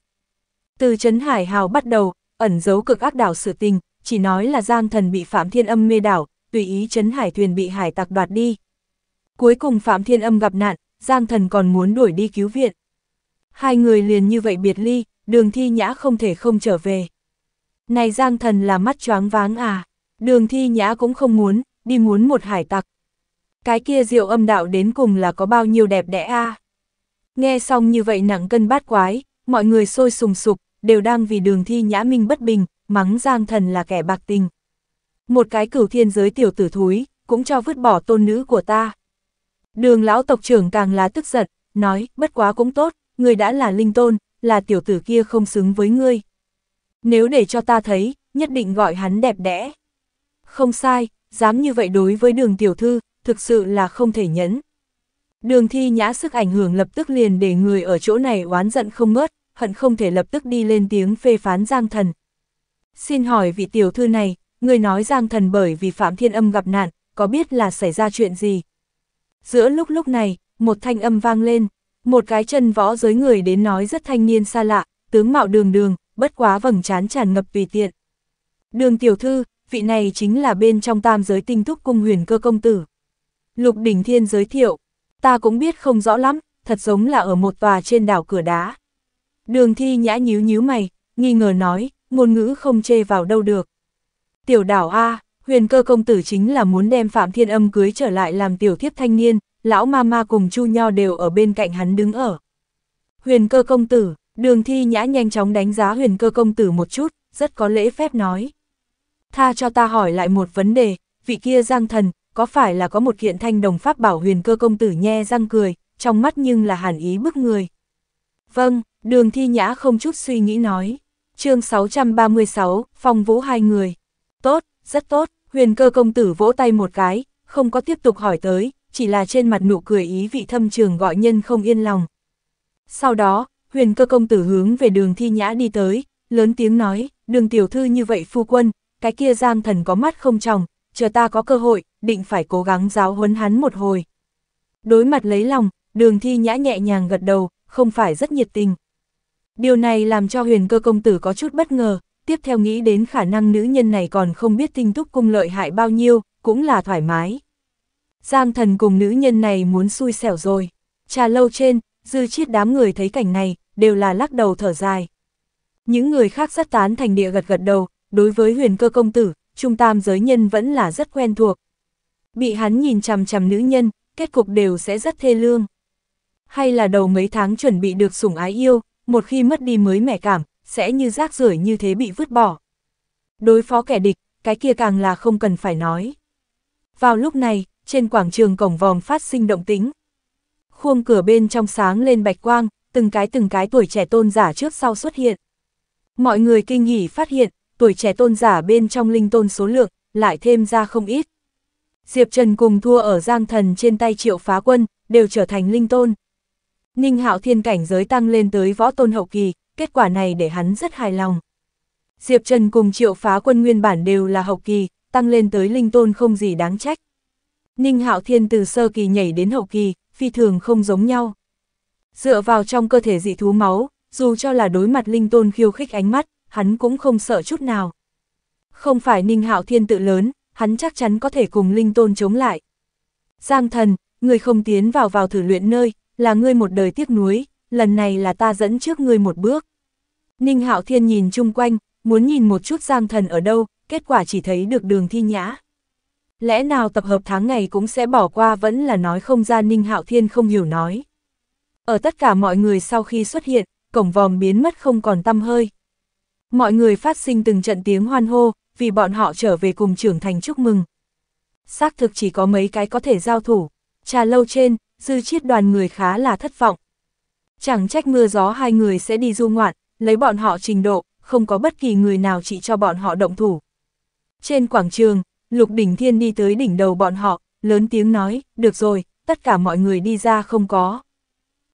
Từ Trấn Hải Hào bắt đầu, ẩn giấu cực ác đảo sự tình, chỉ nói là Giang thần bị Phạm Thiên Âm mê đảo, tùy ý chấn hải thuyền bị hải tặc đoạt đi. Cuối cùng Phạm Thiên Âm gặp nạn, Giang Thần còn muốn đuổi đi cứu viện. Hai người liền như vậy biệt ly, đường thi nhã không thể không trở về. Này Giang Thần là mắt choáng váng à, đường thi nhã cũng không muốn, đi muốn một hải tặc. Cái kia diệu âm đạo đến cùng là có bao nhiêu đẹp đẽ a à? Nghe xong như vậy nặng cân bát quái, mọi người sôi sùng sục, đều đang vì đường thi nhã minh bất bình, mắng Giang Thần là kẻ bạc tình một cái cửu thiên giới tiểu tử thúi, cũng cho vứt bỏ tôn nữ của ta. Đường lão tộc trưởng càng là tức giận, nói, bất quá cũng tốt, người đã là linh tôn, là tiểu tử kia không xứng với ngươi. Nếu để cho ta thấy, nhất định gọi hắn đẹp đẽ. Không sai, dám như vậy đối với đường tiểu thư, thực sự là không thể nhẫn. Đường thi nhã sức ảnh hưởng lập tức liền để người ở chỗ này oán giận không ngớt, hận không thể lập tức đi lên tiếng phê phán giang thần. Xin hỏi vị tiểu thư này, Người nói Giang Thần bởi vì Phạm Thiên Âm gặp nạn, có biết là xảy ra chuyện gì? Giữa lúc lúc này, một thanh âm vang lên, một cái chân võ giới người đến nói rất thanh niên xa lạ, tướng mạo đường đường, bất quá vầng trán tràn ngập tùy tiện. Đường tiểu thư, vị này chính là bên trong tam giới tinh túc cung huyền cơ công tử. Lục đỉnh thiên giới thiệu, ta cũng biết không rõ lắm, thật giống là ở một tòa trên đảo cửa đá. Đường thi nhã nhíu nhíu mày, nghi ngờ nói, ngôn ngữ không chê vào đâu được. Tiểu đảo A, huyền cơ công tử chính là muốn đem Phạm Thiên Âm cưới trở lại làm tiểu thiếp thanh niên, lão ma ma cùng Chu Nho đều ở bên cạnh hắn đứng ở. Huyền cơ công tử, đường thi nhã nhanh chóng đánh giá huyền cơ công tử một chút, rất có lễ phép nói. Tha cho ta hỏi lại một vấn đề, vị kia giang thần, có phải là có một kiện thanh đồng pháp bảo huyền cơ công tử nhe răng cười, trong mắt nhưng là hàn ý bức người. Vâng, đường thi nhã không chút suy nghĩ nói. chương 636, phong vũ hai người. Tốt, rất tốt, huyền cơ công tử vỗ tay một cái, không có tiếp tục hỏi tới, chỉ là trên mặt nụ cười ý vị thâm trường gọi nhân không yên lòng. Sau đó, huyền cơ công tử hướng về đường thi nhã đi tới, lớn tiếng nói, đường tiểu thư như vậy phu quân, cái kia giang thần có mắt không tròng, chờ ta có cơ hội, định phải cố gắng giáo huấn hắn một hồi. Đối mặt lấy lòng, đường thi nhã nhẹ nhàng gật đầu, không phải rất nhiệt tình. Điều này làm cho huyền cơ công tử có chút bất ngờ, tiếp theo nghĩ đến khả năng nữ nhân này còn không biết tinh túc cung lợi hại bao nhiêu, cũng là thoải mái. Giang thần cùng nữ nhân này muốn xui xẻo rồi. Trà lâu trên, dư chiết đám người thấy cảnh này, đều là lắc đầu thở dài. Những người khác rất tán thành địa gật gật đầu, đối với huyền cơ công tử, trung tam giới nhân vẫn là rất quen thuộc. Bị hắn nhìn chằm chằm nữ nhân, kết cục đều sẽ rất thê lương. Hay là đầu mấy tháng chuẩn bị được sủng ái yêu, một khi mất đi mới mẻ cảm, sẽ như rác rưởi như thế bị vứt bỏ. Đối phó kẻ địch, cái kia càng là không cần phải nói. Vào lúc này, trên quảng trường cổng vòm phát sinh động tính. khuôn cửa bên trong sáng lên bạch quang, từng cái từng cái tuổi trẻ tôn giả trước sau xuất hiện. Mọi người kinh hỉ phát hiện, tuổi trẻ tôn giả bên trong linh tôn số lượng, lại thêm ra không ít. Diệp Trần cùng thua ở giang thần trên tay triệu phá quân, đều trở thành linh tôn. Ninh hạo thiên cảnh giới tăng lên tới võ tôn hậu kỳ, kết quả này để hắn rất hài lòng. Diệp Trần cùng triệu phá quân nguyên bản đều là hậu kỳ, tăng lên tới linh tôn không gì đáng trách. Ninh Hạo Thiên từ sơ kỳ nhảy đến hậu kỳ, phi thường không giống nhau. Dựa vào trong cơ thể dị thú máu, dù cho là đối mặt linh tôn khiêu khích ánh mắt, hắn cũng không sợ chút nào. Không phải Ninh Hạo Thiên tự lớn, hắn chắc chắn có thể cùng linh tôn chống lại. Giang thần, người không tiến vào vào thử luyện nơi, là ngươi một đời tiếc nuối, lần này là ta dẫn trước ngươi một bước. Ninh Hạo Thiên nhìn chung quanh, muốn nhìn một chút Giang Thần ở đâu, kết quả chỉ thấy được đường thi nhã. Lẽ nào tập hợp tháng ngày cũng sẽ bỏ qua vẫn là nói không ra Ninh Hạo Thiên không hiểu nói. Ở tất cả mọi người sau khi xuất hiện, cổng vòm biến mất không còn tăm hơi. Mọi người phát sinh từng trận tiếng hoan hô, vì bọn họ trở về cùng trưởng thành chúc mừng. Xác thực chỉ có mấy cái có thể giao thủ, trà lâu trên, dư chiết đoàn người khá là thất vọng. Chẳng trách mưa gió hai người sẽ đi du ngoạn, lấy bọn họ trình độ, không có bất kỳ người nào chỉ cho bọn họ động thủ. Trên quảng trường, Lục Đỉnh Thiên đi tới đỉnh đầu bọn họ, lớn tiếng nói, được rồi, tất cả mọi người đi ra không có.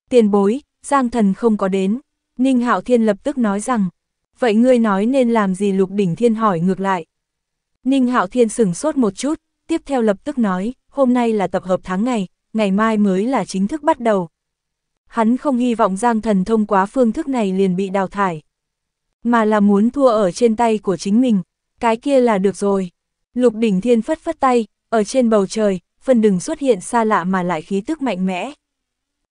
Tiền bối, Giang Thần không có đến. Ninh Hạo Thiên lập tức nói rằng, vậy ngươi nói nên làm gì Lục Đỉnh Thiên hỏi ngược lại. Ninh Hạo Thiên sửng sốt một chút, tiếp theo lập tức nói, hôm nay là tập hợp tháng ngày, ngày mai mới là chính thức bắt đầu, hắn không hy vọng Giang Thần thông qua phương thức này liền bị đào thải. Mà là muốn thua ở trên tay của chính mình, cái kia là được rồi. Lục đỉnh thiên phất phất tay, ở trên bầu trời, phân đừng xuất hiện xa lạ mà lại khí tức mạnh mẽ.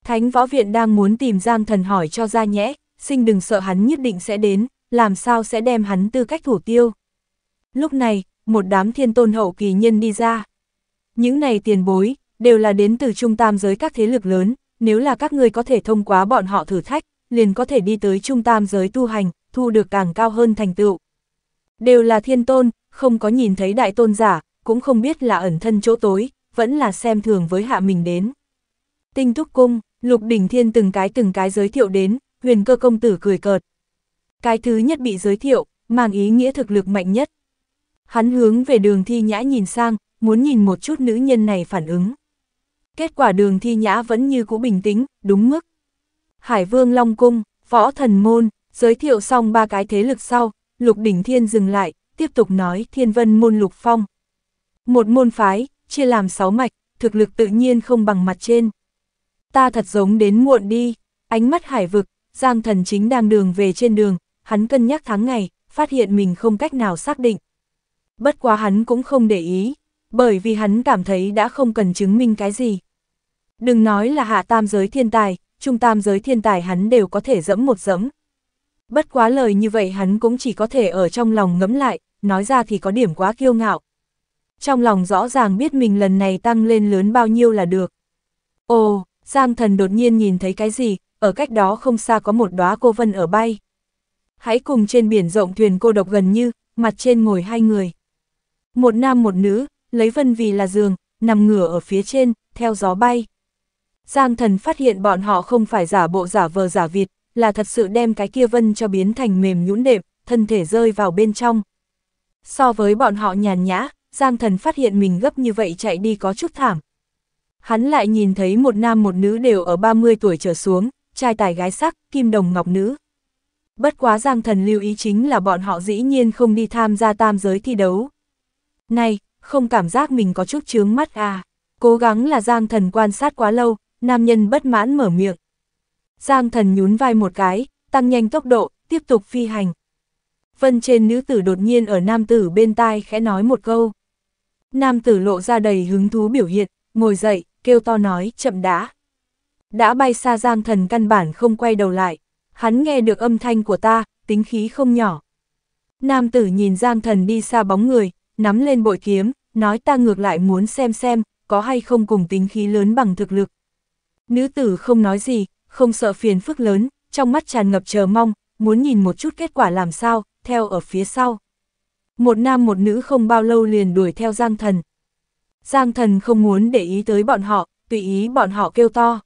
Thánh võ viện đang muốn tìm Giang Thần hỏi cho ra nhẽ, sinh đừng sợ hắn nhất định sẽ đến, làm sao sẽ đem hắn tư cách thủ tiêu. Lúc này, một đám thiên tôn hậu kỳ nhân đi ra. Những này tiền bối, đều là đến từ trung tam giới các thế lực lớn, nếu là các ngươi có thể thông qua bọn họ thử thách, liền có thể đi tới trung tam giới tu hành, thu được càng cao hơn thành tựu. Đều là thiên tôn, không có nhìn thấy đại tôn giả, cũng không biết là ẩn thân chỗ tối, vẫn là xem thường với hạ mình đến. Tinh túc cung, lục đỉnh thiên từng cái từng cái giới thiệu đến, huyền cơ công tử cười cợt. Cái thứ nhất bị giới thiệu, mang ý nghĩa thực lực mạnh nhất. Hắn hướng về đường thi nhã nhìn sang, muốn nhìn một chút nữ nhân này phản ứng. Kết quả đường thi nhã vẫn như cũ bình tĩnh, đúng mức. Hải Vương Long Cung, Võ Thần Môn, giới thiệu xong ba cái thế lực sau, Lục Đỉnh Thiên dừng lại, tiếp tục nói Thiên Vân Môn Lục Phong. Một môn phái, chia làm sáu mạch, thực lực tự nhiên không bằng mặt trên. Ta thật giống đến muộn đi, ánh mắt hải vực, Giang Thần chính đang đường về trên đường, hắn cân nhắc tháng ngày, phát hiện mình không cách nào xác định. Bất quá hắn cũng không để ý, bởi vì hắn cảm thấy đã không cần chứng minh cái gì. Đừng nói là hạ tam giới thiên tài, trung tam giới thiên tài hắn đều có thể dẫm một dẫm. Bất quá lời như vậy hắn cũng chỉ có thể ở trong lòng ngẫm lại, nói ra thì có điểm quá kiêu ngạo. Trong lòng rõ ràng biết mình lần này tăng lên lớn bao nhiêu là được. Ồ, Giang thần đột nhiên nhìn thấy cái gì, ở cách đó không xa có một đóa cô vân ở bay. Hãy cùng trên biển rộng thuyền cô độc gần như, mặt trên ngồi hai người. Một nam một nữ, lấy Vân vì là giường, nằm ngửa ở phía trên, theo gió bay. Giang thần phát hiện bọn họ không phải giả bộ giả vờ giả vịt, là thật sự đem cái kia Vân cho biến thành mềm nhũn đệm, thân thể rơi vào bên trong. So với bọn họ nhàn nhã, Giang thần phát hiện mình gấp như vậy chạy đi có chút thảm. Hắn lại nhìn thấy một nam một nữ đều ở 30 tuổi trở xuống, trai tài gái sắc, kim đồng ngọc nữ. Bất quá Giang thần lưu ý chính là bọn họ dĩ nhiên không đi tham gia tam giới thi đấu. Này, không cảm giác mình có chút chướng mắt à. Cố gắng là Giang Thần quan sát quá lâu, nam nhân bất mãn mở miệng. Giang Thần nhún vai một cái, tăng nhanh tốc độ, tiếp tục phi hành. Vân trên nữ tử đột nhiên ở nam tử bên tai khẽ nói một câu. Nam tử lộ ra đầy hứng thú biểu hiện, ngồi dậy, kêu to nói, chậm đã. Đã bay xa Giang Thần căn bản không quay đầu lại, hắn nghe được âm thanh của ta, tính khí không nhỏ. Nam tử nhìn Giang Thần đi xa bóng người, nắm lên bội kiếm, nói ta ngược lại muốn xem xem, có hay không cùng tính khí lớn bằng thực lực. Nữ tử không nói gì, không sợ phiền phức lớn, trong mắt tràn ngập chờ mong, muốn nhìn một chút kết quả làm sao, theo ở phía sau. Một nam một nữ không bao lâu liền đuổi theo Giang Thần. Giang Thần không muốn để ý tới bọn họ, tùy ý bọn họ kêu to.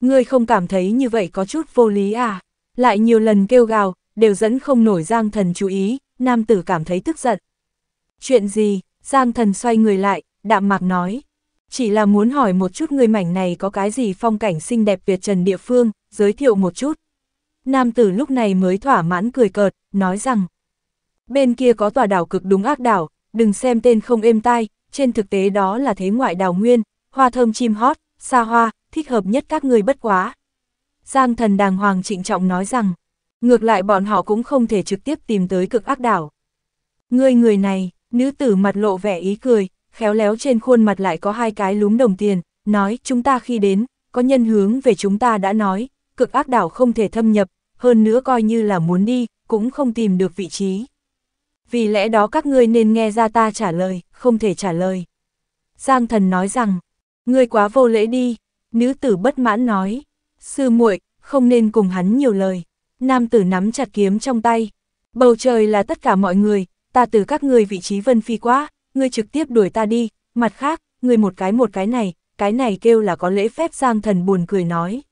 Ngươi không cảm thấy như vậy có chút vô lý à? Lại nhiều lần kêu gào, đều dẫn không nổi Giang Thần chú ý, nam tử cảm thấy tức giận. Chuyện gì? Giang thần xoay người lại, đạm mạc nói. Chỉ là muốn hỏi một chút người mảnh này có cái gì phong cảnh xinh đẹp Việt Trần địa phương, giới thiệu một chút. Nam tử lúc này mới thỏa mãn cười cợt, nói rằng. Bên kia có tòa đảo cực đúng ác đảo, đừng xem tên không êm tai, trên thực tế đó là thế ngoại đào nguyên, hoa thơm chim hót, xa hoa, thích hợp nhất các người bất quá. Giang thần đàng hoàng trịnh trọng nói rằng, ngược lại bọn họ cũng không thể trực tiếp tìm tới cực ác đảo. Ngươi người này, Nữ tử mặt lộ vẻ ý cười, khéo léo trên khuôn mặt lại có hai cái lúm đồng tiền, nói chúng ta khi đến, có nhân hướng về chúng ta đã nói, cực ác đảo không thể thâm nhập, hơn nữa coi như là muốn đi, cũng không tìm được vị trí. Vì lẽ đó các ngươi nên nghe ra ta trả lời, không thể trả lời. Giang thần nói rằng, ngươi quá vô lễ đi, nữ tử bất mãn nói, sư muội không nên cùng hắn nhiều lời. Nam tử nắm chặt kiếm trong tay, bầu trời là tất cả mọi người, ta từ các ngươi vị trí vân phi quá, ngươi trực tiếp đuổi ta đi, mặt khác, ngươi một cái một cái này, cái này kêu là có lễ phép Giang thần buồn cười nói.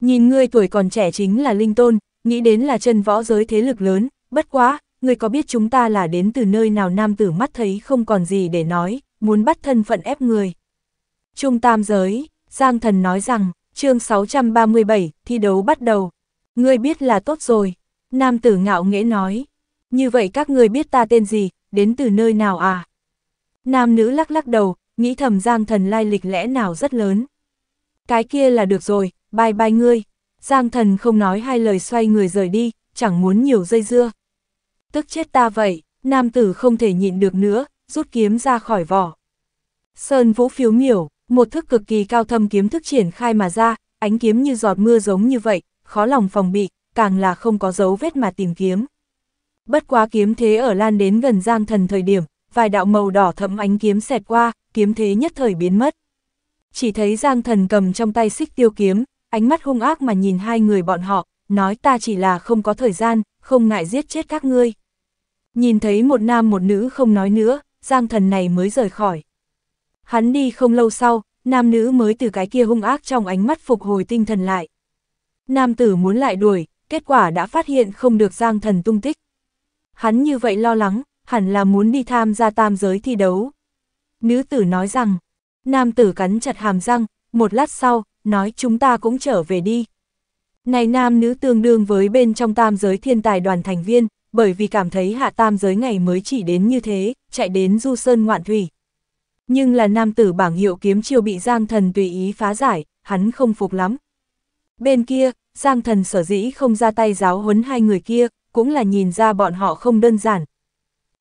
Nhìn ngươi tuổi còn trẻ chính là linh tôn, nghĩ đến là chân võ giới thế lực lớn, bất quá, ngươi có biết chúng ta là đến từ nơi nào nam tử mắt thấy không còn gì để nói, muốn bắt thân phận ép người. Trung tam giới, Giang thần nói rằng, chương 637, thi đấu bắt đầu. Ngươi biết là tốt rồi, nam tử ngạo nghễ nói, như vậy các người biết ta tên gì, đến từ nơi nào à? Nam nữ lắc lắc đầu, nghĩ thầm Giang thần lai lịch lẽ nào rất lớn. Cái kia là được rồi, bye bye ngươi. Giang thần không nói hai lời xoay người rời đi, chẳng muốn nhiều dây dưa. Tức chết ta vậy, nam tử không thể nhịn được nữa, rút kiếm ra khỏi vỏ. Sơn vũ phiếu miểu, một thức cực kỳ cao thâm kiếm thức triển khai mà ra, ánh kiếm như giọt mưa giống như vậy, khó lòng phòng bị, càng là không có dấu vết mà tìm kiếm. Bất quá kiếm thế ở lan đến gần Giang Thần thời điểm, vài đạo màu đỏ thẫm ánh kiếm xẹt qua, kiếm thế nhất thời biến mất. Chỉ thấy Giang Thần cầm trong tay xích tiêu kiếm, ánh mắt hung ác mà nhìn hai người bọn họ, nói ta chỉ là không có thời gian, không ngại giết chết các ngươi. Nhìn thấy một nam một nữ không nói nữa, Giang Thần này mới rời khỏi. Hắn đi không lâu sau, nam nữ mới từ cái kia hung ác trong ánh mắt phục hồi tinh thần lại. Nam tử muốn lại đuổi, kết quả đã phát hiện không được Giang Thần tung tích hắn như vậy lo lắng, hẳn là muốn đi tham gia tam giới thi đấu. Nữ tử nói rằng, nam tử cắn chặt hàm răng, một lát sau, nói chúng ta cũng trở về đi. Này nam nữ tương đương với bên trong tam giới thiên tài đoàn thành viên, bởi vì cảm thấy hạ tam giới ngày mới chỉ đến như thế, chạy đến du sơn ngoạn thủy. Nhưng là nam tử bảng hiệu kiếm chiêu bị Giang Thần tùy ý phá giải, hắn không phục lắm. Bên kia, Giang Thần sở dĩ không ra tay giáo huấn hai người kia, cũng là nhìn ra bọn họ không đơn giản.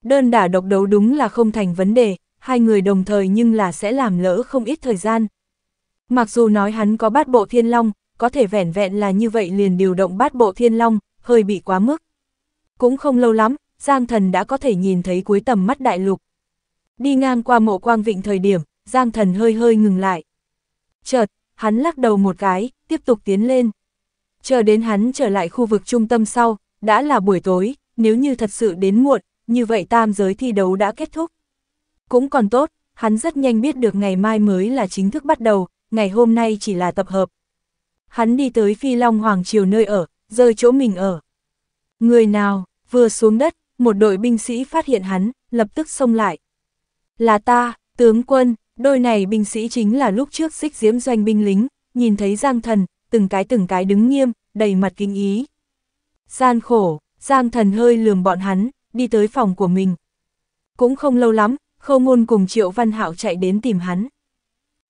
Đơn đả độc đấu đúng là không thành vấn đề, hai người đồng thời nhưng là sẽ làm lỡ không ít thời gian. Mặc dù nói hắn có bát bộ thiên long, có thể vẻn vẹn là như vậy liền điều động bát bộ thiên long, hơi bị quá mức. Cũng không lâu lắm, Giang Thần đã có thể nhìn thấy cuối tầm mắt đại lục. Đi ngang qua mộ quang vịnh thời điểm, Giang Thần hơi hơi ngừng lại. Chợt, hắn lắc đầu một cái, tiếp tục tiến lên. Chờ đến hắn trở lại khu vực trung tâm sau, đã là buổi tối, nếu như thật sự đến muộn, như vậy tam giới thi đấu đã kết thúc. Cũng còn tốt, hắn rất nhanh biết được ngày mai mới là chính thức bắt đầu, ngày hôm nay chỉ là tập hợp. Hắn đi tới Phi Long Hoàng Triều nơi ở, rơi chỗ mình ở. Người nào, vừa xuống đất, một đội binh sĩ phát hiện hắn, lập tức xông lại. Là ta, tướng quân, đôi này binh sĩ chính là lúc trước xích diễm doanh binh lính, nhìn thấy Giang Thần, từng cái từng cái đứng nghiêm, đầy mặt kinh ý. Gian khổ, Giang thần hơi lườm bọn hắn, đi tới phòng của mình. Cũng không lâu lắm, khâu ngôn cùng triệu văn hạo chạy đến tìm hắn.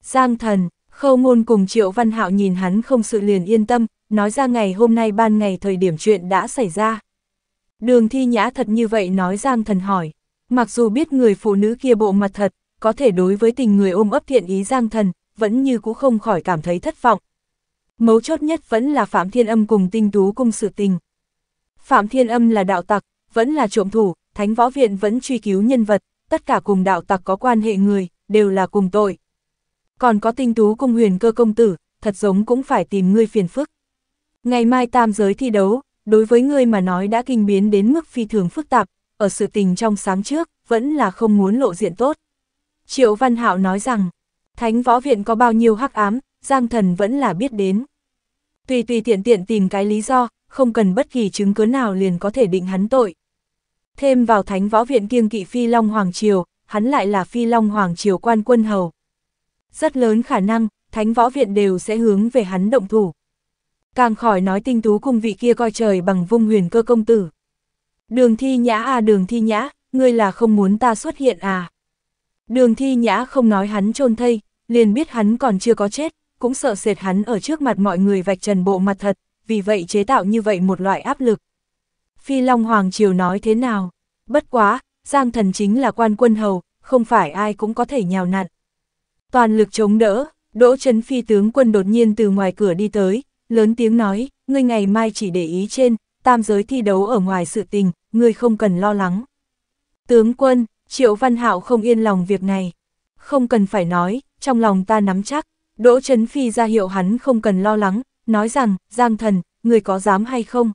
Giang thần, khâu ngôn cùng triệu văn hạo nhìn hắn không sự liền yên tâm, nói ra ngày hôm nay ban ngày thời điểm chuyện đã xảy ra. Đường thi nhã thật như vậy nói Giang thần hỏi, mặc dù biết người phụ nữ kia bộ mặt thật, có thể đối với tình người ôm ấp thiện ý Giang thần, vẫn như cũng không khỏi cảm thấy thất vọng. Mấu chốt nhất vẫn là Phạm Thiên Âm cùng tinh tú cung sự tình. Phạm Thiên Âm là đạo tặc, vẫn là trộm thủ, Thánh Võ Viện vẫn truy cứu nhân vật, tất cả cùng đạo tặc có quan hệ người, đều là cùng tội. Còn có tinh tú cung huyền cơ công tử, thật giống cũng phải tìm ngươi phiền phức. Ngày mai tam giới thi đấu, đối với ngươi mà nói đã kinh biến đến mức phi thường phức tạp, ở sự tình trong sáng trước, vẫn là không muốn lộ diện tốt. Triệu Văn Hạo nói rằng, Thánh Võ Viện có bao nhiêu hắc ám, Giang Thần vẫn là biết đến. Tùy tùy tiện tiện tìm cái lý do, không cần bất kỳ chứng cứ nào liền có thể định hắn tội. Thêm vào thánh võ viện kiêng kỵ Phi Long Hoàng Triều, hắn lại là Phi Long Hoàng Triều quan quân hầu. Rất lớn khả năng, thánh võ viện đều sẽ hướng về hắn động thủ. Càng khỏi nói tinh tú cung vị kia coi trời bằng vung huyền cơ công tử. Đường thi nhã à đường thi nhã, ngươi là không muốn ta xuất hiện à. Đường thi nhã không nói hắn trôn thây, liền biết hắn còn chưa có chết, cũng sợ sệt hắn ở trước mặt mọi người vạch trần bộ mặt thật, vì vậy chế tạo như vậy một loại áp lực. Phi Long Hoàng Triều nói thế nào? Bất quá, Giang Thần chính là quan quân hầu, không phải ai cũng có thể nhào nặn. Toàn lực chống đỡ, Đỗ Trấn Phi tướng quân đột nhiên từ ngoài cửa đi tới, lớn tiếng nói, ngươi ngày mai chỉ để ý trên, tam giới thi đấu ở ngoài sự tình, ngươi không cần lo lắng. Tướng quân, Triệu Văn Hạo không yên lòng việc này. Không cần phải nói, trong lòng ta nắm chắc, Đỗ Trấn Phi ra hiệu hắn không cần lo lắng, nói rằng, Giang thần, người có dám hay không?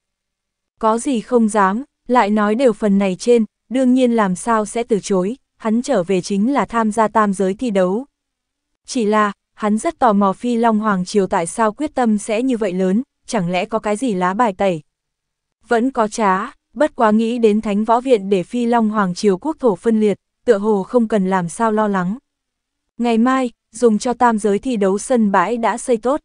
Có gì không dám, lại nói đều phần này trên, đương nhiên làm sao sẽ từ chối, hắn trở về chính là tham gia tam giới thi đấu. Chỉ là, hắn rất tò mò Phi Long Hoàng Triều tại sao quyết tâm sẽ như vậy lớn, chẳng lẽ có cái gì lá bài tẩy? Vẫn có trá, bất quá nghĩ đến Thánh Võ Viện để Phi Long Hoàng Triều quốc thổ phân liệt, tựa hồ không cần làm sao lo lắng. Ngày mai, dùng cho tam giới thi đấu sân bãi đã xây tốt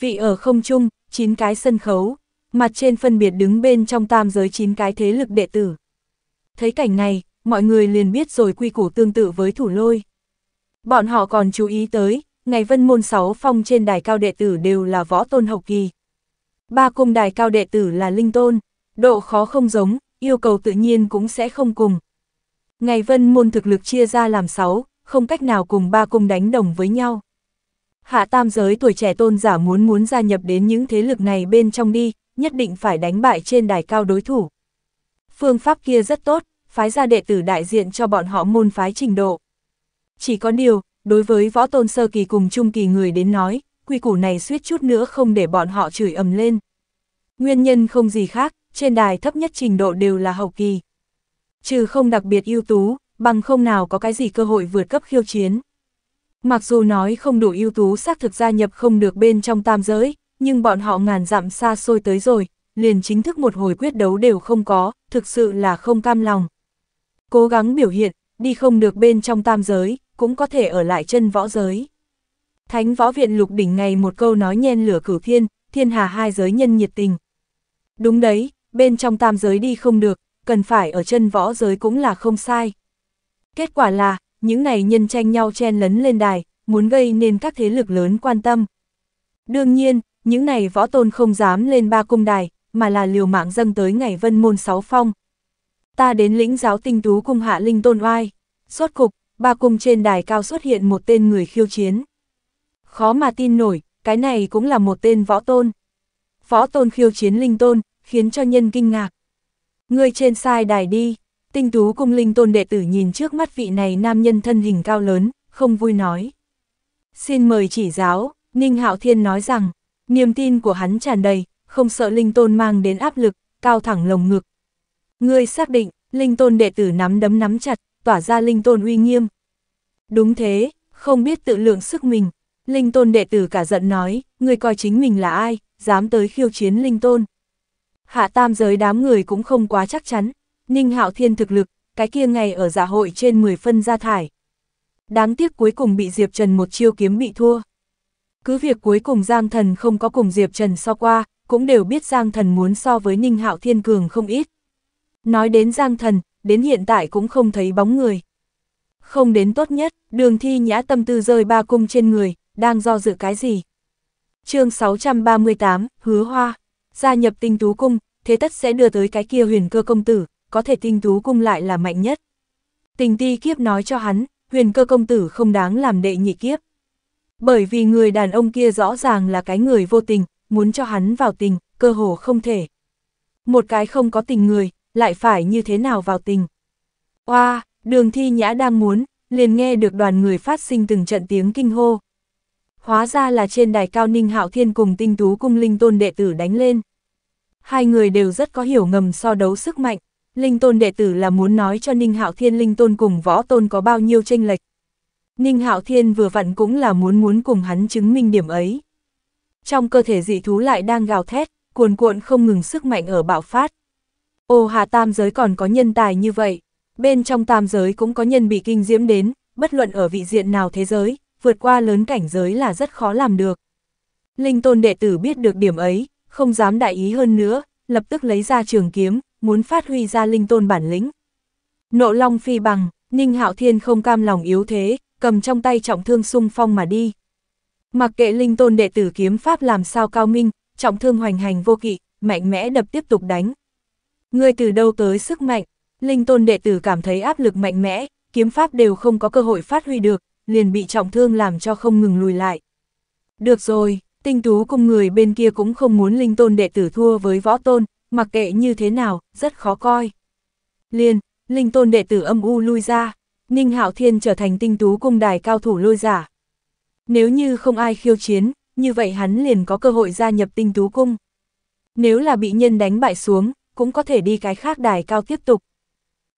vị ở không trung, chín cái sân khấu, mặt trên phân biệt đứng bên trong tam giới chín cái thế lực đệ tử. Thấy cảnh này, mọi người liền biết rồi quy củ tương tự với thủ lôi. Bọn họ còn chú ý tới, ngày vân môn 6 phong trên đài cao đệ tử đều là võ tôn học kỳ. Ba cung đài cao đệ tử là linh tôn, độ khó không giống, yêu cầu tự nhiên cũng sẽ không cùng. Ngày vân môn thực lực chia ra làm 6, không cách nào cùng ba cung đánh đồng với nhau hạ tam giới tuổi trẻ tôn giả muốn muốn gia nhập đến những thế lực này bên trong đi, nhất định phải đánh bại trên đài cao đối thủ. Phương pháp kia rất tốt, phái ra đệ tử đại diện cho bọn họ môn phái trình độ. Chỉ có điều, đối với võ tôn sơ kỳ cùng trung kỳ người đến nói, quy củ này suýt chút nữa không để bọn họ chửi ầm lên. Nguyên nhân không gì khác, trên đài thấp nhất trình độ đều là hậu kỳ. Trừ không đặc biệt ưu tú, bằng không nào có cái gì cơ hội vượt cấp khiêu chiến. Mặc dù nói không đủ ưu tú xác thực gia nhập không được bên trong tam giới, nhưng bọn họ ngàn dặm xa xôi tới rồi, liền chính thức một hồi quyết đấu đều không có, thực sự là không cam lòng. Cố gắng biểu hiện, đi không được bên trong tam giới, cũng có thể ở lại chân võ giới. Thánh võ viện lục đỉnh ngày một câu nói nhen lửa cửu thiên, thiên hà hai giới nhân nhiệt tình. Đúng đấy, bên trong tam giới đi không được, cần phải ở chân võ giới cũng là không sai. Kết quả là, những này nhân tranh nhau chen lấn lên đài, muốn gây nên các thế lực lớn quan tâm. Đương nhiên, những này võ tôn không dám lên ba cung đài, mà là liều mạng dâng tới ngày vân môn sáu phong. Ta đến lĩnh giáo tinh tú cung hạ linh tôn oai. Suốt cục, ba cung trên đài cao xuất hiện một tên người khiêu chiến. Khó mà tin nổi, cái này cũng là một tên võ tôn. Võ tôn khiêu chiến linh tôn, khiến cho nhân kinh ngạc. Người trên sai đài đi, Tinh tú cung linh tôn đệ tử nhìn trước mắt vị này nam nhân thân hình cao lớn, không vui nói. Xin mời chỉ giáo, Ninh Hạo Thiên nói rằng, niềm tin của hắn tràn đầy, không sợ linh tôn mang đến áp lực, cao thẳng lồng ngực. Ngươi xác định, linh tôn đệ tử nắm đấm nắm chặt, tỏa ra linh tôn uy nghiêm. Đúng thế, không biết tự lượng sức mình. Linh tôn đệ tử cả giận nói, ngươi coi chính mình là ai, dám tới khiêu chiến linh tôn. Hạ tam giới đám người cũng không quá chắc chắn, Ninh Hạo Thiên thực lực, cái kia ngày ở giả hội trên 10 phân ra thải. Đáng tiếc cuối cùng bị Diệp Trần một chiêu kiếm bị thua. Cứ việc cuối cùng Giang Thần không có cùng Diệp Trần so qua, cũng đều biết Giang Thần muốn so với Ninh Hạo Thiên Cường không ít. Nói đến Giang Thần, đến hiện tại cũng không thấy bóng người. Không đến tốt nhất, đường thi nhã tâm tư rơi ba cung trên người, đang do dự cái gì. chương 638, Hứa Hoa, gia nhập tinh tú cung, thế tất sẽ đưa tới cái kia huyền cơ công tử, có thể tinh tú cung lại là mạnh nhất. Tình ti kiếp nói cho hắn, huyền cơ công tử không đáng làm đệ nhị kiếp. Bởi vì người đàn ông kia rõ ràng là cái người vô tình, muốn cho hắn vào tình, cơ hồ không thể. Một cái không có tình người, lại phải như thế nào vào tình. Oa, đường thi nhã đang muốn, liền nghe được đoàn người phát sinh từng trận tiếng kinh hô. Hóa ra là trên đài cao Ninh Hạo Thiên cùng tinh tú cung linh tôn đệ tử đánh lên. Hai người đều rất có hiểu ngầm so đấu sức mạnh. Linh Tôn đệ tử là muốn nói cho Ninh Hạo Thiên Linh Tôn cùng Võ Tôn có bao nhiêu tranh lệch. Ninh Hạo Thiên vừa vặn cũng là muốn muốn cùng hắn chứng minh điểm ấy. Trong cơ thể dị thú lại đang gào thét, cuồn cuộn không ngừng sức mạnh ở bạo phát. Ô hà tam giới còn có nhân tài như vậy, bên trong tam giới cũng có nhân bị kinh diễm đến, bất luận ở vị diện nào thế giới, vượt qua lớn cảnh giới là rất khó làm được. Linh tôn đệ tử biết được điểm ấy, không dám đại ý hơn nữa, lập tức lấy ra trường kiếm, muốn phát huy ra linh tôn bản lĩnh. Nộ long phi bằng, Ninh Hạo Thiên không cam lòng yếu thế, cầm trong tay trọng thương sung phong mà đi. Mặc kệ linh tôn đệ tử kiếm pháp làm sao cao minh, trọng thương hoành hành vô kỵ, mạnh mẽ đập tiếp tục đánh. Người từ đâu tới sức mạnh, linh tôn đệ tử cảm thấy áp lực mạnh mẽ, kiếm pháp đều không có cơ hội phát huy được, liền bị trọng thương làm cho không ngừng lùi lại. Được rồi, tinh tú cùng người bên kia cũng không muốn linh tôn đệ tử thua với võ tôn, mặc kệ như thế nào, rất khó coi. Liền, linh tôn đệ tử âm u lui ra, Ninh Hạo Thiên trở thành tinh tú cung đài cao thủ lôi giả. Nếu như không ai khiêu chiến, như vậy hắn liền có cơ hội gia nhập tinh tú cung. Nếu là bị nhân đánh bại xuống, cũng có thể đi cái khác đài cao tiếp tục.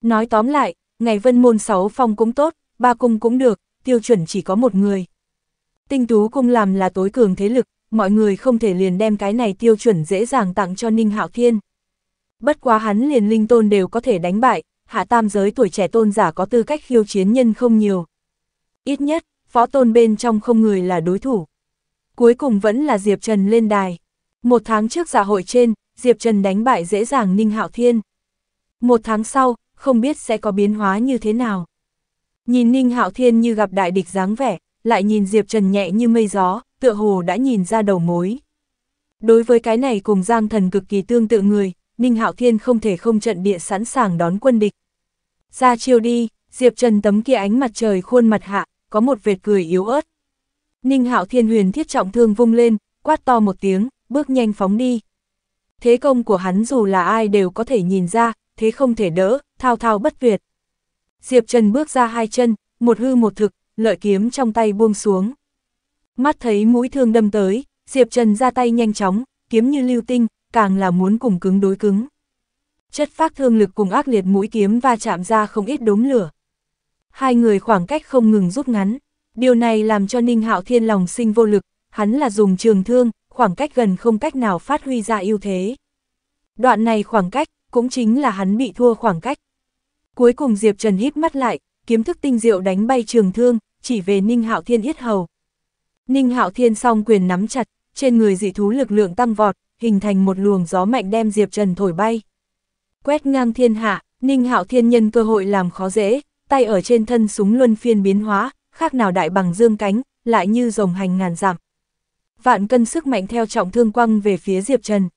Nói tóm lại, ngày vân môn 6 phong cũng tốt, ba cung cũng được, tiêu chuẩn chỉ có một người. Tinh tú cung làm là tối cường thế lực, mọi người không thể liền đem cái này tiêu chuẩn dễ dàng tặng cho Ninh Hạo Thiên. Bất quá hắn liền linh tôn đều có thể đánh bại, hạ tam giới tuổi trẻ tôn giả có tư cách khiêu chiến nhân không nhiều. Ít nhất, phó tôn bên trong không người là đối thủ. Cuối cùng vẫn là Diệp Trần lên đài. Một tháng trước dạ hội trên, Diệp Trần đánh bại dễ dàng Ninh Hạo Thiên. Một tháng sau, không biết sẽ có biến hóa như thế nào. Nhìn Ninh Hạo Thiên như gặp đại địch dáng vẻ, lại nhìn Diệp Trần nhẹ như mây gió, tựa hồ đã nhìn ra đầu mối. Đối với cái này cùng Giang Thần cực kỳ tương tự người, Ninh Hạo Thiên không thể không trận địa sẵn sàng đón quân địch. Ra chiêu đi, Diệp Trần tấm kia ánh mặt trời khuôn mặt hạ, có một vệt cười yếu ớt. Ninh Hạo Thiên huyền thiết trọng thương vung lên, quát to một tiếng, bước nhanh phóng đi. Thế công của hắn dù là ai đều có thể nhìn ra, thế không thể đỡ, thao thao bất tuyệt. Diệp Trần bước ra hai chân, một hư một thực, lợi kiếm trong tay buông xuống. Mắt thấy mũi thương đâm tới, Diệp Trần ra tay nhanh chóng, kiếm như lưu tinh, càng là muốn cùng cứng đối cứng. Chất phát thương lực cùng ác liệt mũi kiếm va chạm ra không ít đốm lửa. Hai người khoảng cách không ngừng rút ngắn, điều này làm cho Ninh Hạo Thiên lòng sinh vô lực, hắn là dùng trường thương, khoảng cách gần không cách nào phát huy ra ưu thế. Đoạn này khoảng cách, cũng chính là hắn bị thua khoảng cách. Cuối cùng Diệp Trần hít mắt lại, kiếm thức tinh diệu đánh bay trường thương, chỉ về Ninh Hạo Thiên yết hầu. Ninh Hạo Thiên song quyền nắm chặt, trên người dị thú lực lượng tăng vọt, hình thành một luồng gió mạnh đem Diệp Trần thổi bay. Quét ngang thiên hạ, Ninh Hạo Thiên nhân cơ hội làm khó dễ, tay ở trên thân súng luân phiên biến hóa, khác nào đại bằng dương cánh, lại như rồng hành ngàn dặm. Vạn cân sức mạnh theo trọng thương quăng về phía Diệp Trần.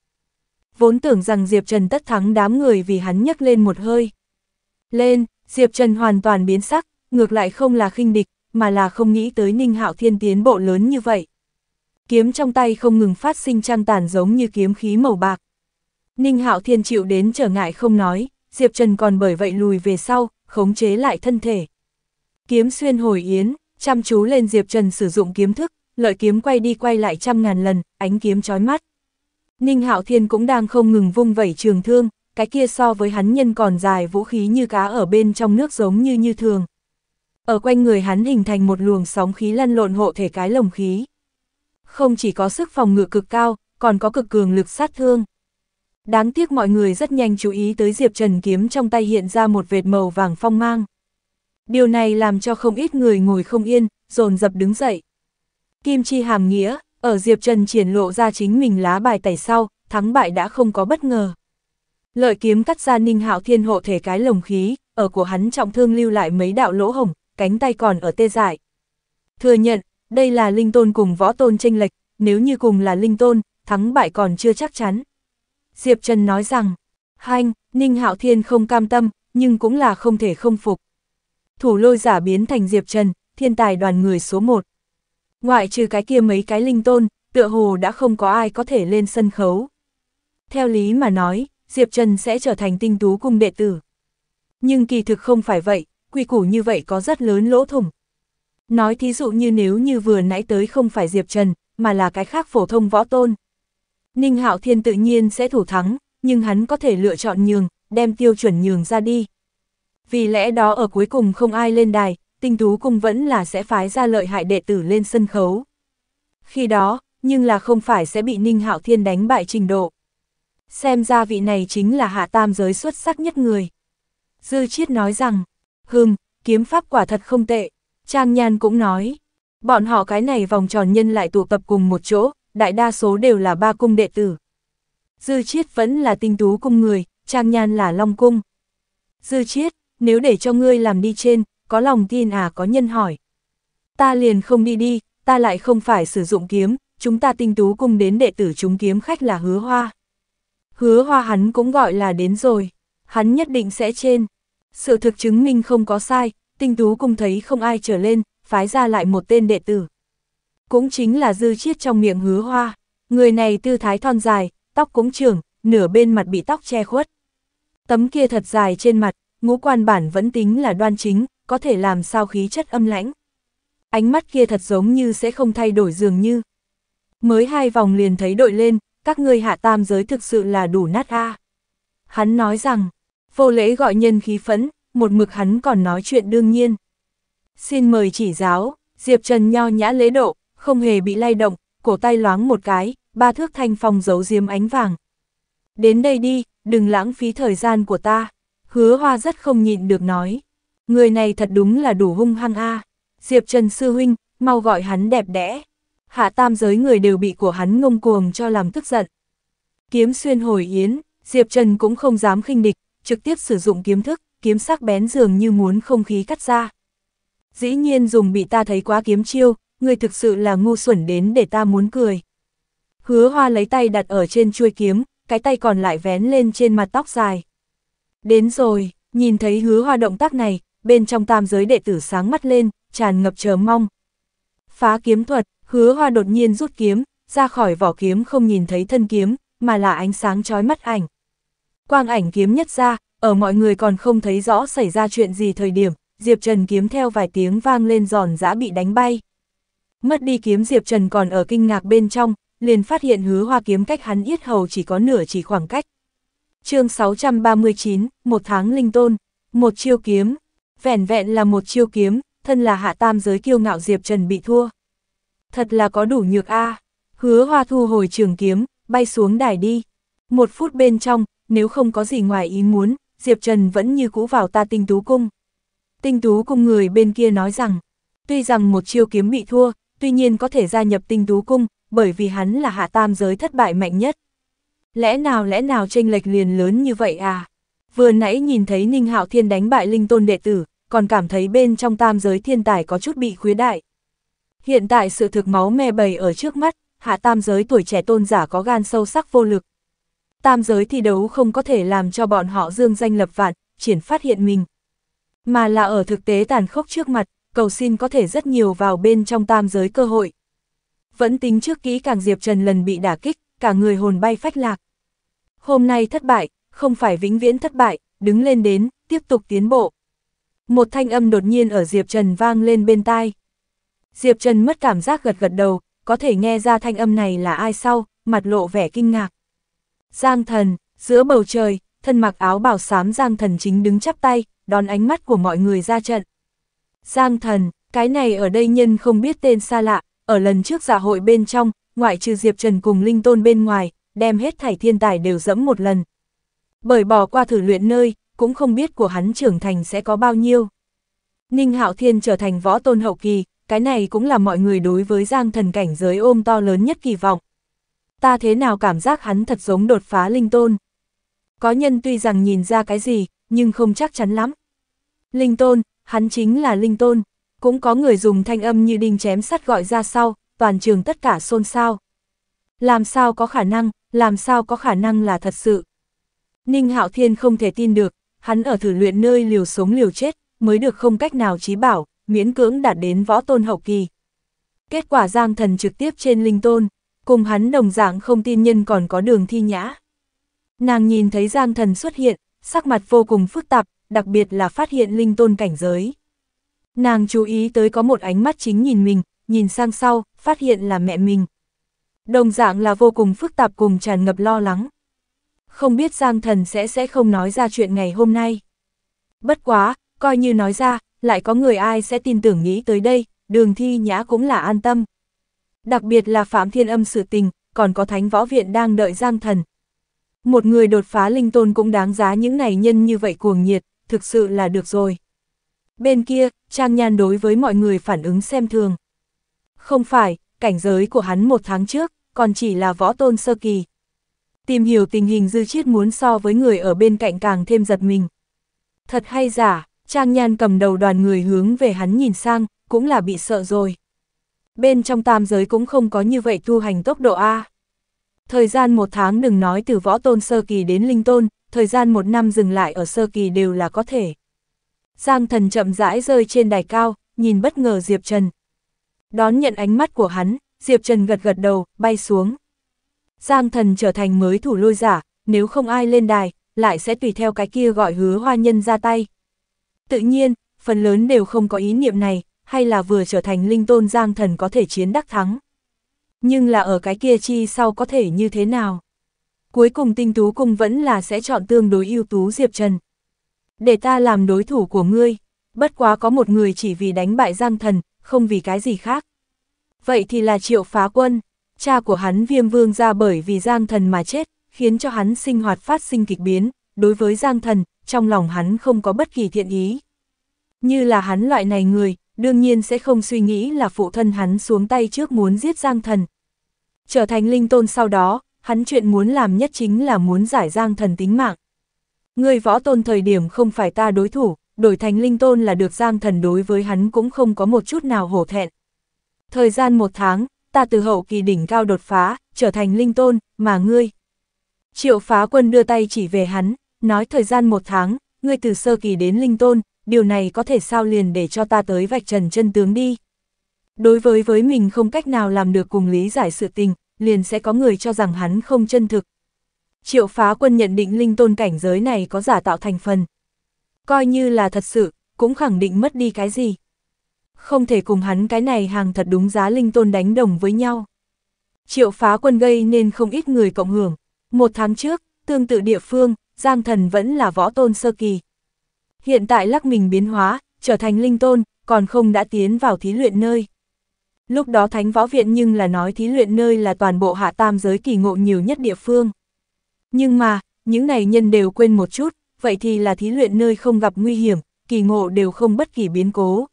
Vốn tưởng rằng Diệp Trần tất thắng đám người vì hắn nhấc lên một hơi. Lên, Diệp Trần hoàn toàn biến sắc, ngược lại không là khinh địch, mà là không nghĩ tới Ninh Hạo Thiên tiến bộ lớn như vậy. Kiếm trong tay không ngừng phát sinh trang tàn giống như kiếm khí màu bạc. Ninh Hạo Thiên chịu đến trở ngại không nói, Diệp Trần còn bởi vậy lùi về sau, khống chế lại thân thể. Kiếm xuyên hồi yến, chăm chú lên Diệp Trần sử dụng kiếm thức, lợi kiếm quay đi quay lại trăm ngàn lần, ánh kiếm chói mắt. Ninh Hạo Thiên cũng đang không ngừng vung vẩy trường thương, cái kia so với hắn nhân còn dài vũ khí như cá ở bên trong nước giống như như thường. Ở quanh người hắn hình thành một luồng sóng khí lăn lộn hộ thể cái lồng khí. Không chỉ có sức phòng ngự cực cao, còn có cực cường lực sát thương. Đáng tiếc mọi người rất nhanh chú ý tới Diệp Trần kiếm trong tay hiện ra một vệt màu vàng phong mang. Điều này làm cho không ít người ngồi không yên, dồn dập đứng dậy. Kim chi hàm nghĩa, ở Diệp Trần triển lộ ra chính mình lá bài tẩy sau, thắng bại đã không có bất ngờ. Lợi kiếm cắt ra ninh hạo thiên hộ thể cái lồng khí, ở của hắn trọng thương lưu lại mấy đạo lỗ hồng, cánh tay còn ở tê dại. Thừa nhận, đây là linh tôn cùng võ tôn tranh lệch, nếu như cùng là linh tôn, thắng bại còn chưa chắc chắn. Diệp Trần nói rằng, hanh, Ninh Hạo Thiên không cam tâm, nhưng cũng là không thể không phục. Thủ lôi giả biến thành Diệp Trần, thiên tài đoàn người số một. Ngoại trừ cái kia mấy cái linh tôn, tựa hồ đã không có ai có thể lên sân khấu. Theo lý mà nói, Diệp Trần sẽ trở thành tinh tú cung đệ tử. Nhưng kỳ thực không phải vậy, quy củ như vậy có rất lớn lỗ thủng. Nói thí dụ như nếu như vừa nãy tới không phải Diệp Trần, mà là cái khác phổ thông võ tôn. Ninh Hạo Thiên tự nhiên sẽ thủ thắng, nhưng hắn có thể lựa chọn nhường, đem tiêu chuẩn nhường ra đi. Vì lẽ đó ở cuối cùng không ai lên đài, tinh tú cung vẫn là sẽ phái ra lợi hại đệ tử lên sân khấu. Khi đó, nhưng là không phải sẽ bị Ninh Hạo Thiên đánh bại trình độ. Xem ra vị này chính là hạ tam giới xuất sắc nhất người. Dư Chiết nói rằng, hừm, kiếm pháp quả thật không tệ. Trang Nhan cũng nói, bọn họ cái này vòng tròn nhân lại tụ tập cùng một chỗ, đại đa số đều là ba cung đệ tử. Dư Chiết vẫn là tinh tú cung người, Trang Nhan là Long cung. Dư Chiết, nếu để cho ngươi làm đi trên, có lòng tin à có nhân hỏi. Ta liền không đi đi, ta lại không phải sử dụng kiếm, chúng ta tinh tú cung đến đệ tử chúng kiếm khách là hứa hoa. Hứa hoa hắn cũng gọi là đến rồi, hắn nhất định sẽ trên, sự thực chứng minh không có sai, tinh tú cung thấy không ai trở lên, phái ra lại một tên đệ tử. Cũng chính là dư chiết trong miệng hứa hoa, người này tư thái thon dài, tóc cũng trưởng, nửa bên mặt bị tóc che khuất. Tấm kia thật dài trên mặt, ngũ quan bản vẫn tính là đoan chính, có thể làm sao khí chất âm lãnh. Ánh mắt kia thật giống như sẽ không thay đổi dường như. Mới hai vòng liền thấy đội lên, các ngươi hạ tam giới thực sự là đủ nát a. Hắn nói rằng, Vô lễ gọi nhân khí phẫn, một mực hắn còn nói chuyện đương nhiên. Xin mời chỉ giáo, Diệp Trần nho nhã lễ độ, không hề bị lay động, cổ tay loáng một cái, ba thước thanh phong giấu diếm ánh vàng. Đến đây đi, đừng lãng phí thời gian của ta. Hứa hoa rất không nhịn được nói. Người này thật đúng là đủ hung hăng a Diệp Trần Sư Huynh, mau gọi hắn đẹp đẽ. Hạ tam giới người đều bị của hắn ngông cuồng cho làm tức giận. Kiếm xuyên hồi yến, Diệp Trần cũng không dám khinh địch, trực tiếp sử dụng kiếm thức, kiếm sắc bén dường như muốn không khí cắt ra. Dĩ nhiên dùng bị ta thấy quá kiếm chiêu, người thực sự là ngu xuẩn đến để ta muốn cười. Hứa hoa lấy tay đặt ở trên chuôi kiếm, cái tay còn lại vén lên trên mặt tóc dài. Đến rồi, nhìn thấy hứa hoa động tác này, bên trong tam giới đệ tử sáng mắt lên, tràn ngập chờ mong. Phá kiếm thuật, hứa hoa đột nhiên rút kiếm, ra khỏi vỏ kiếm không nhìn thấy thân kiếm, mà là ánh sáng trói mắt ảnh, quang ảnh kiếm nhất ra, ở mọi người còn không thấy rõ xảy ra chuyện gì thời điểm, Diệp Trần kiếm theo vài tiếng vang lên giòn giã bị đánh bay. Mất đi kiếm Diệp Trần còn ở kinh ngạc bên trong, liền phát hiện hứa hoa kiếm cách hắn yết hầu chỉ có nửa chỉ khoảng cách. chương 639, một tháng linh tôn, một chiêu kiếm, vẻn vẹn là một chiêu kiếm, thân là hạ tam giới kiêu ngạo Diệp Trần bị thua. Thật là có đủ nhược a hứa hoa thu hồi trường kiếm, bay xuống đài đi. Một phút bên trong, nếu không có gì ngoài ý muốn, Diệp Trần vẫn như cũ vào ta tinh tú cung. Tinh tú cung người bên kia nói rằng, tuy rằng một chiêu kiếm bị thua, tuy nhiên có thể gia nhập tinh tú cung, bởi vì hắn là hạ tam giới thất bại mạnh nhất. Lẽ nào lẽ nào tranh lệch liền lớn như vậy à? Vừa nãy nhìn thấy Ninh Hạo Thiên đánh bại linh tôn đệ tử, còn cảm thấy bên trong tam giới thiên tài có chút bị khuế đại. Hiện tại sự thực máu me bầy ở trước mắt, hạ tam giới tuổi trẻ tôn giả có gan sâu sắc vô lực, tam giới thi đấu không có thể làm cho bọn họ dương danh lập vạn, triển phát hiện mình. Mà là ở thực tế tàn khốc trước mặt, cầu xin có thể rất nhiều vào bên trong tam giới cơ hội. Vẫn tính trước kỹ càng Diệp Trần lần bị đả kích, cả người hồn bay phách lạc. Hôm nay thất bại, không phải vĩnh viễn thất bại, đứng lên đến, tiếp tục tiến bộ. Một thanh âm đột nhiên ở Diệp Trần vang lên bên tai. Diệp Trần mất cảm giác gật gật đầu, có thể nghe ra thanh âm này là ai sau, mặt lộ vẻ kinh ngạc. Giang thần, giữa bầu trời, thân mặc áo bảo xám Giang thần chính đứng chắp tay, đón ánh mắt của mọi người ra trận. Giang thần, cái này ở đây nhân không biết tên xa lạ, ở lần trước giả dạ hội bên trong, ngoại trừ Diệp Trần cùng Linh Tôn bên ngoài, đem hết Thải thiên tài đều dẫm một lần. Bởi bỏ qua thử luyện nơi, cũng không biết của hắn trưởng thành sẽ có bao nhiêu. Ninh Hạo Thiên trở thành võ tôn hậu kỳ, cái này cũng là mọi người đối với Giang thần cảnh giới ôm to lớn nhất kỳ vọng ta thế nào cảm giác hắn thật giống đột phá linh tôn. Có nhân tuy rằng nhìn ra cái gì, nhưng không chắc chắn lắm. Linh tôn, hắn chính là linh tôn, cũng có người dùng thanh âm như đinh chém sắt gọi ra sau, toàn trường tất cả xôn xao. Làm sao có khả năng, làm sao có khả năng là thật sự. Ninh Hạo Thiên không thể tin được, hắn ở thử luyện nơi liều sống liều chết, mới được không cách nào trí bảo, miễn cưỡng đạt đến võ tôn hậu kỳ. Kết quả giang thần trực tiếp trên linh tôn. Cùng hắn đồng dạng không tin nhân còn có đường thi nhã. Nàng nhìn thấy Giang Thần xuất hiện, sắc mặt vô cùng phức tạp, đặc biệt là phát hiện linh tôn cảnh giới. Nàng chú ý tới có một ánh mắt chính nhìn mình, nhìn sang sau, phát hiện là mẹ mình. Đồng dạng là vô cùng phức tạp cùng tràn ngập lo lắng. Không biết Giang Thần sẽ sẽ không nói ra chuyện ngày hôm nay. Bất quá, coi như nói ra, lại có người ai sẽ tin tưởng nghĩ tới đây, đường thi nhã cũng là an tâm đặc biệt là Phạm Thiên Âm sự tình, còn có Thánh Võ Viện đang đợi Giang Thần. Một người đột phá linh tôn cũng đáng giá những này nhân như vậy cuồng nhiệt, thực sự là được rồi. Bên kia, Trang Nhan đối với mọi người phản ứng xem thường. Không phải, cảnh giới của hắn một tháng trước, còn chỉ là võ tôn sơ kỳ. Tìm hiểu tình hình dư chiết muốn so với người ở bên cạnh càng thêm giật mình. Thật hay giả, Trang Nhan cầm đầu đoàn người hướng về hắn nhìn sang, cũng là bị sợ rồi. Bên trong tam giới cũng không có như vậy tu hành tốc độ A. Thời gian một tháng đừng nói từ võ tôn sơ kỳ đến linh tôn, thời gian một năm dừng lại ở sơ kỳ đều là có thể. Giang thần chậm rãi rơi trên đài cao, nhìn bất ngờ Diệp Trần. Đón nhận ánh mắt của hắn, Diệp Trần gật gật đầu, bay xuống. Giang thần trở thành mới thủ lôi giả, nếu không ai lên đài, lại sẽ tùy theo cái kia gọi hứa hoa nhân ra tay. Tự nhiên, phần lớn đều không có ý niệm này, hay là vừa trở thành linh tôn giang thần có thể chiến đắc thắng. Nhưng là ở cái kia chi sau có thể như thế nào? Cuối cùng tinh tú cung vẫn là sẽ chọn tương đối ưu tú Diệp Trần. Để ta làm đối thủ của ngươi, bất quá có một người chỉ vì đánh bại giang thần, không vì cái gì khác. Vậy thì là triệu phá quân, cha của hắn viêm vương ra bởi vì giang thần mà chết, khiến cho hắn sinh hoạt phát sinh kịch biến, đối với giang thần, trong lòng hắn không có bất kỳ thiện ý. Như là hắn loại này người, đương nhiên sẽ không suy nghĩ là phụ thân hắn xuống tay trước muốn giết Giang Thần. Trở thành linh tôn sau đó, hắn chuyện muốn làm nhất chính là muốn giải Giang Thần tính mạng. Người võ tôn thời điểm không phải ta đối thủ, đổi thành linh tôn là được Giang Thần đối với hắn cũng không có một chút nào hổ thẹn. Thời gian một tháng, ta từ hậu kỳ đỉnh cao đột phá, trở thành linh tôn, mà ngươi. Triệu phá quân đưa tay chỉ về hắn, nói thời gian một tháng, ngươi từ sơ kỳ đến linh tôn, điều này có thể sao liền để cho ta tới vạch trần chân tướng đi. Đối với với mình không cách nào làm được cùng lý giải sự tình, liền sẽ có người cho rằng hắn không chân thực. Triệu phá quân nhận định linh tôn cảnh giới này có giả tạo thành phần. Coi như là thật sự, cũng khẳng định mất đi cái gì. Không thể cùng hắn cái này hàng thật đúng giá linh tôn đánh đồng với nhau. Triệu phá quân gây nên không ít người cộng hưởng. Một tháng trước, tương tự địa phương, Giang Thần vẫn là võ tôn sơ kỳ hiện tại lắc mình biến hóa, trở thành linh tôn, còn không đã tiến vào thí luyện nơi. Lúc đó Thánh Võ Viện nhưng là nói thí luyện nơi là toàn bộ hạ tam giới kỳ ngộ nhiều nhất địa phương. Nhưng mà, những này nhân đều quên một chút, vậy thì là thí luyện nơi không gặp nguy hiểm, kỳ ngộ đều không bất kỳ biến cố.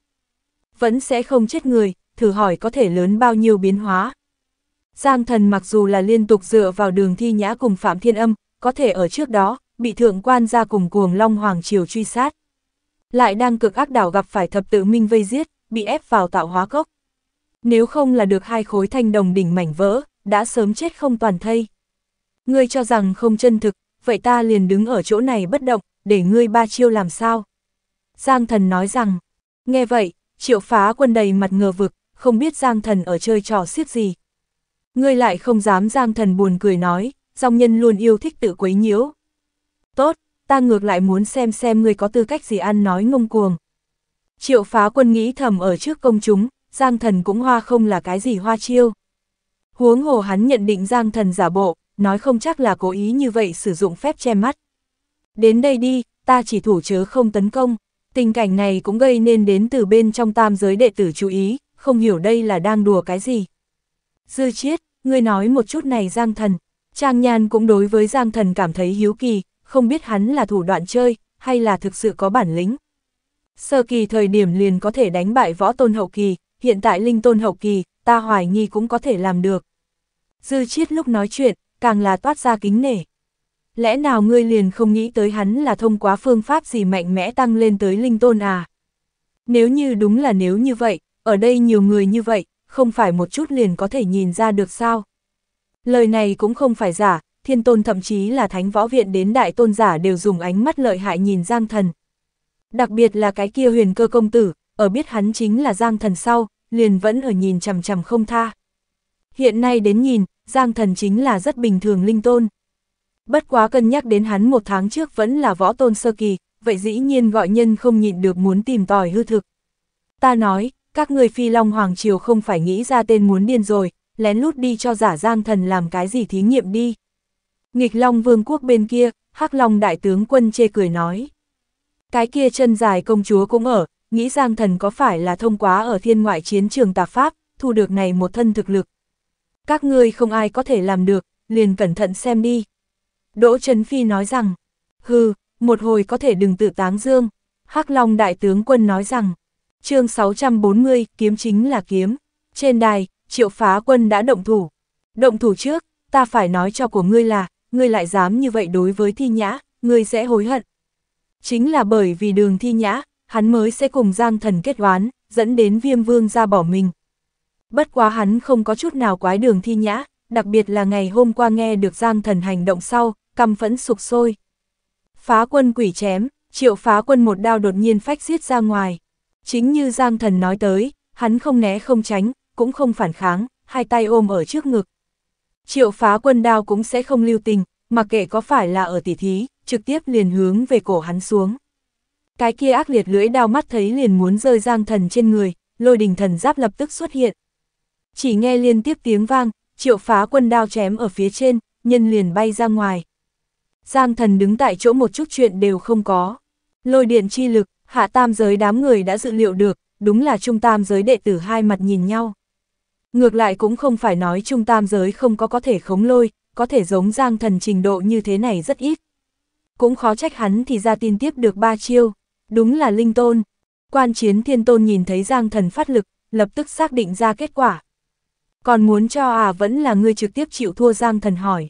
Vẫn sẽ không chết người, thử hỏi có thể lớn bao nhiêu biến hóa. Giang thần mặc dù là liên tục dựa vào đường thi nhã cùng Phạm Thiên Âm, có thể ở trước đó, bị thượng quan ra cùng cuồng long hoàng triều truy sát. Lại đang cực ác đảo gặp phải thập tự minh vây giết, bị ép vào tạo hóa cốc. Nếu không là được hai khối thanh đồng đỉnh mảnh vỡ, đã sớm chết không toàn thây. Ngươi cho rằng không chân thực, vậy ta liền đứng ở chỗ này bất động, để ngươi ba chiêu làm sao? Giang thần nói rằng, nghe vậy, triệu phá quân đầy mặt ngờ vực, không biết Giang thần ở chơi trò xiết gì. Ngươi lại không dám Giang thần buồn cười nói, dòng nhân luôn yêu thích tự quấy nhiễu, tốt, ta ngược lại muốn xem xem ngươi có tư cách gì ăn nói ngông cuồng. Triệu phá quân nghĩ thầm ở trước công chúng, Giang thần cũng hoa không là cái gì hoa chiêu. Huống hồ hắn nhận định Giang thần giả bộ, nói không chắc là cố ý như vậy sử dụng phép che mắt. Đến đây đi, ta chỉ thủ chớ không tấn công. Tình cảnh này cũng gây nên đến từ bên trong tam giới đệ tử chú ý, không hiểu đây là đang đùa cái gì. Dư chiết, ngươi nói một chút này Giang thần. Trang Nhan cũng đối với Giang thần cảm thấy hiếu kỳ, không biết hắn là thủ đoạn chơi, hay là thực sự có bản lĩnh. Sơ kỳ thời điểm liền có thể đánh bại võ tôn hậu kỳ, hiện tại linh tôn hậu kỳ, ta hoài nghi cũng có thể làm được. Dư chiết lúc nói chuyện, càng là toát ra kính nể. Lẽ nào ngươi liền không nghĩ tới hắn là thông qua phương pháp gì mạnh mẽ tăng lên tới linh tôn à? Nếu như đúng là nếu như vậy, ở đây nhiều người như vậy, không phải một chút liền có thể nhìn ra được sao? Lời này cũng không phải giả, thiên tôn thậm chí là thánh võ viện đến đại tôn giả đều dùng ánh mắt lợi hại nhìn Giang Thần. Đặc biệt là cái kia huyền cơ công tử, ở biết hắn chính là Giang Thần sau, liền vẫn ở nhìn chằm chằm không tha. Hiện nay đến nhìn, Giang Thần chính là rất bình thường linh tôn. Bất quá cân nhắc đến hắn một tháng trước vẫn là võ tôn sơ kỳ, vậy dĩ nhiên gọi nhân không nhịn được muốn tìm tòi hư thực. Ta nói, các người phi long hoàng triều không phải nghĩ ra tên muốn điên rồi, lén lút đi cho giả Giang Thần làm cái gì thí nghiệm đi. Nghịch Long Vương quốc bên kia, Hắc Long đại tướng quân chê cười nói. Cái kia chân dài công chúa cũng ở, nghĩ Giang Thần có phải là thông quá ở thiên ngoại chiến trường tạp Pháp, thu được này một thân thực lực. Các ngươi không ai có thể làm được, liền cẩn thận xem đi. Đỗ Trấn Phi nói rằng, hừ, một hồi có thể đừng tự táng dương. Hắc Long đại tướng quân nói rằng, chương 640, kiếm chính là kiếm. Trên đài, triệu phá quân đã động thủ. Động thủ trước, ta phải nói cho của ngươi là, ngươi lại dám như vậy đối với thi nhã, ngươi sẽ hối hận. Chính là bởi vì đường thi nhã, hắn mới sẽ cùng giang thần kết oán, dẫn đến viêm vương ra bỏ mình. Bất quá hắn không có chút nào quái đường thi nhã, đặc biệt là ngày hôm qua nghe được giang thần hành động sau, căm phẫn sục sôi. Phá quân quỷ chém, triệu phá quân một đao đột nhiên phách giết ra ngoài. Chính như giang thần nói tới, hắn không né không tránh, cũng không phản kháng, hai tay ôm ở trước ngực, triệu phá quân đao cũng sẽ không lưu tình, mặc kệ có phải là ở tỉ thí, trực tiếp liền hướng về cổ hắn xuống. Cái kia ác liệt lưỡi đao mắt thấy liền muốn rơi giang thần trên người, lôi đình thần giáp lập tức xuất hiện. Chỉ nghe liên tiếp tiếng vang, triệu phá quân đao chém ở phía trên, nhân liền bay ra ngoài. Giang thần đứng tại chỗ một chút chuyện đều không có. Lôi điện chi lực, hạ tam giới đám người đã dự liệu được, đúng là trung tam giới đệ tử hai mặt nhìn nhau. Ngược lại cũng không phải nói trung tam giới không có có thể khống lôi, có thể giống giang thần trình độ như thế này rất ít. Cũng khó trách hắn thì ra tin tiếp được ba chiêu, đúng là linh tôn. Quan chiến thiên tôn nhìn thấy giang thần phát lực, lập tức xác định ra kết quả. Còn muốn cho à vẫn là ngươi trực tiếp chịu thua giang thần hỏi.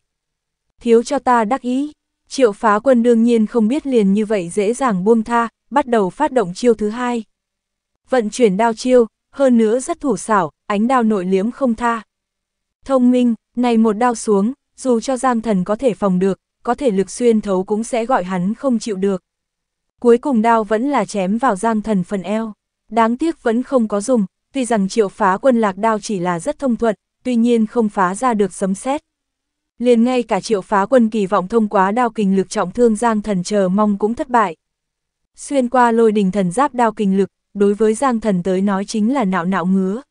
Thiếu cho ta đắc ý, triệu phá quân đương nhiên không biết liền như vậy dễ dàng buông tha, bắt đầu phát động chiêu thứ hai. Vận chuyển đao chiêu, hơn nữa rất thủ xảo, ánh đao nội liếm không tha. Thông minh, này một đao xuống, dù cho Giang Thần có thể phòng được, có thể lực xuyên thấu cũng sẽ gọi hắn không chịu được. Cuối cùng đao vẫn là chém vào Giang Thần phần eo. Đáng tiếc vẫn không có dùng, tuy rằng triệu phá quân lạc đao chỉ là rất thông thuận, tuy nhiên không phá ra được sấm sét. Liền ngay cả triệu phá quân kỳ vọng thông qua đao kình lực trọng thương Giang Thần chờ mong cũng thất bại. Xuyên qua lôi đình thần giáp đao kình lực, đối với Giang Thần tới nói chính là nạo nạo ngứa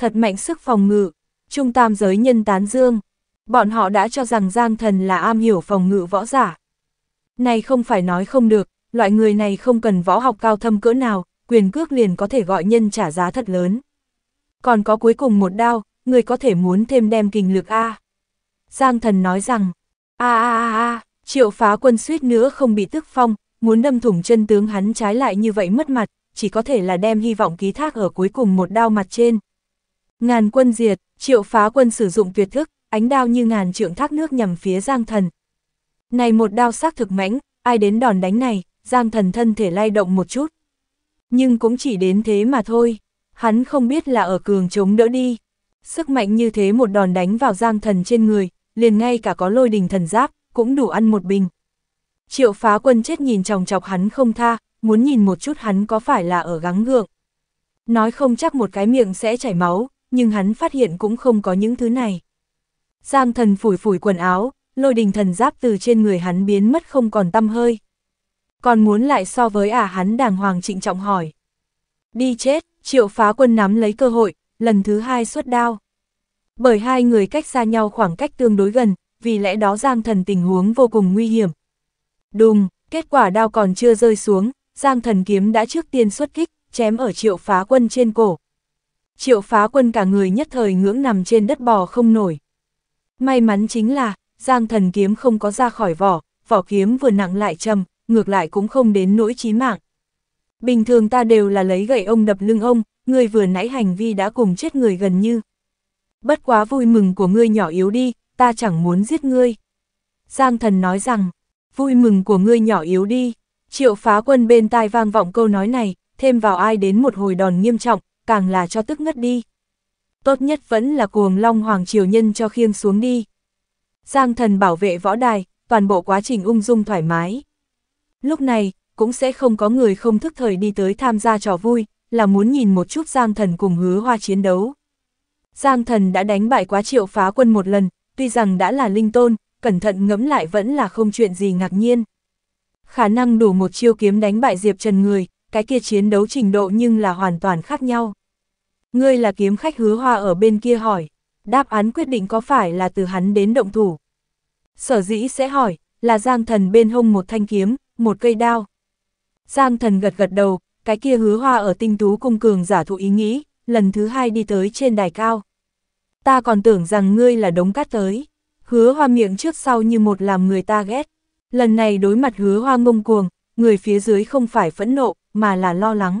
thật mạnh sức phòng ngự, trung tam giới nhân tán dương. Bọn họ đã cho rằng Giang Thần là am hiểu phòng ngự võ giả. Này không phải nói không được, loại người này không cần võ học cao thâm cỡ nào, quyền cước liền có thể gọi nhân trả giá thật lớn. Còn có cuối cùng một đao, người có thể muốn thêm đem kình lực A. Giang Thần nói rằng, a a a a, triệu phá quân suýt nữa không bị tức phong, muốn đâm thủng chân tướng hắn trái lại như vậy mất mặt, chỉ có thể là đem hy vọng ký thác ở cuối cùng một đao mặt trên. Ngàn quân diệt, triệu phá quân sử dụng tuyệt thức, ánh đao như ngàn trượng thác nước nhằm phía Giang Thần. Này một đao sắc thực mãnh, ai đến đòn đánh này, Giang Thần thân thể lay động một chút. Nhưng cũng chỉ đến thế mà thôi, hắn không biết là ở cường chống đỡ đi. Sức mạnh như thế một đòn đánh vào Giang Thần trên người, liền ngay cả có lôi đình thần giáp, cũng đủ ăn một bình. Triệu phá quân chết nhìn chòng chọc hắn không tha, muốn nhìn một chút hắn có phải là ở gắng gượng. Nói không chắc một cái miệng sẽ chảy máu, nhưng hắn phát hiện cũng không có những thứ này. Giang thần phủi phủi quần áo, lôi đình thần giáp từ trên người hắn biến mất không còn tâm hơi. Còn muốn lại so với à hắn đàng hoàng trịnh trọng hỏi. Đi chết, triệu phá quân nắm lấy cơ hội, lần thứ hai xuất đao. Bởi hai người cách xa nhau khoảng cách tương đối gần, vì lẽ đó Giang thần tình huống vô cùng nguy hiểm. Đùng, kết quả đao còn chưa rơi xuống, Giang thần kiếm đã trước tiên xuất kích, chém ở triệu phá quân trên cổ, triệu phá quân cả người nhất thời ngưỡng nằm trên đất bò không nổi. May mắn chính là, giang thần kiếm không có ra khỏi vỏ, vỏ kiếm vừa nặng lại trầm, ngược lại cũng không đến nỗi chí mạng. Bình thường ta đều là lấy gậy ông đập lưng ông, người vừa nãy hành vi đã cùng chết người gần như. Bất quá vui mừng của ngươi nhỏ yếu đi, ta chẳng muốn giết ngươi. Giang thần nói rằng, vui mừng của ngươi nhỏ yếu đi. Triệu phá quân bên tai vang vọng câu nói này, thêm vào ai đến một hồi đòn nghiêm trọng, càng là cho tức ngất đi. Tốt nhất vẫn là cuồng long hoàng triều nhân cho khiêng xuống đi. Giang thần bảo vệ võ đài, toàn bộ quá trình ung dung thoải mái. Lúc này, cũng sẽ không có người không thức thời đi tới tham gia trò vui, là muốn nhìn một chút Giang thần cùng hứa hoa chiến đấu. Giang thần đã đánh bại quá triệu phá quân một lần, tuy rằng đã là linh tôn, cẩn thận ngẫm lại vẫn là không chuyện gì ngạc nhiên. Khả năng đủ một chiêu kiếm đánh bại Diệp Trần người, cái kia chiến đấu trình độ nhưng là hoàn toàn khác nhau. Ngươi là kiếm khách hứa hoa ở bên kia hỏi, đáp án quyết định có phải là từ hắn đến động thủ. Sở dĩ sẽ hỏi, là giang thần bên hông một thanh kiếm, một cây đao. Giang thần gật gật đầu, cái kia hứa hoa ở tinh tú cung cường giả thụ ý nghĩ, lần thứ hai đi tới trên đài cao. Ta còn tưởng rằng ngươi là đống cát tới, hứa hoa miệng trước sau như một làm người ta ghét. Lần này đối mặt hứa hoa ngông cuồng, người phía dưới không phải phẫn nộ, mà là lo lắng.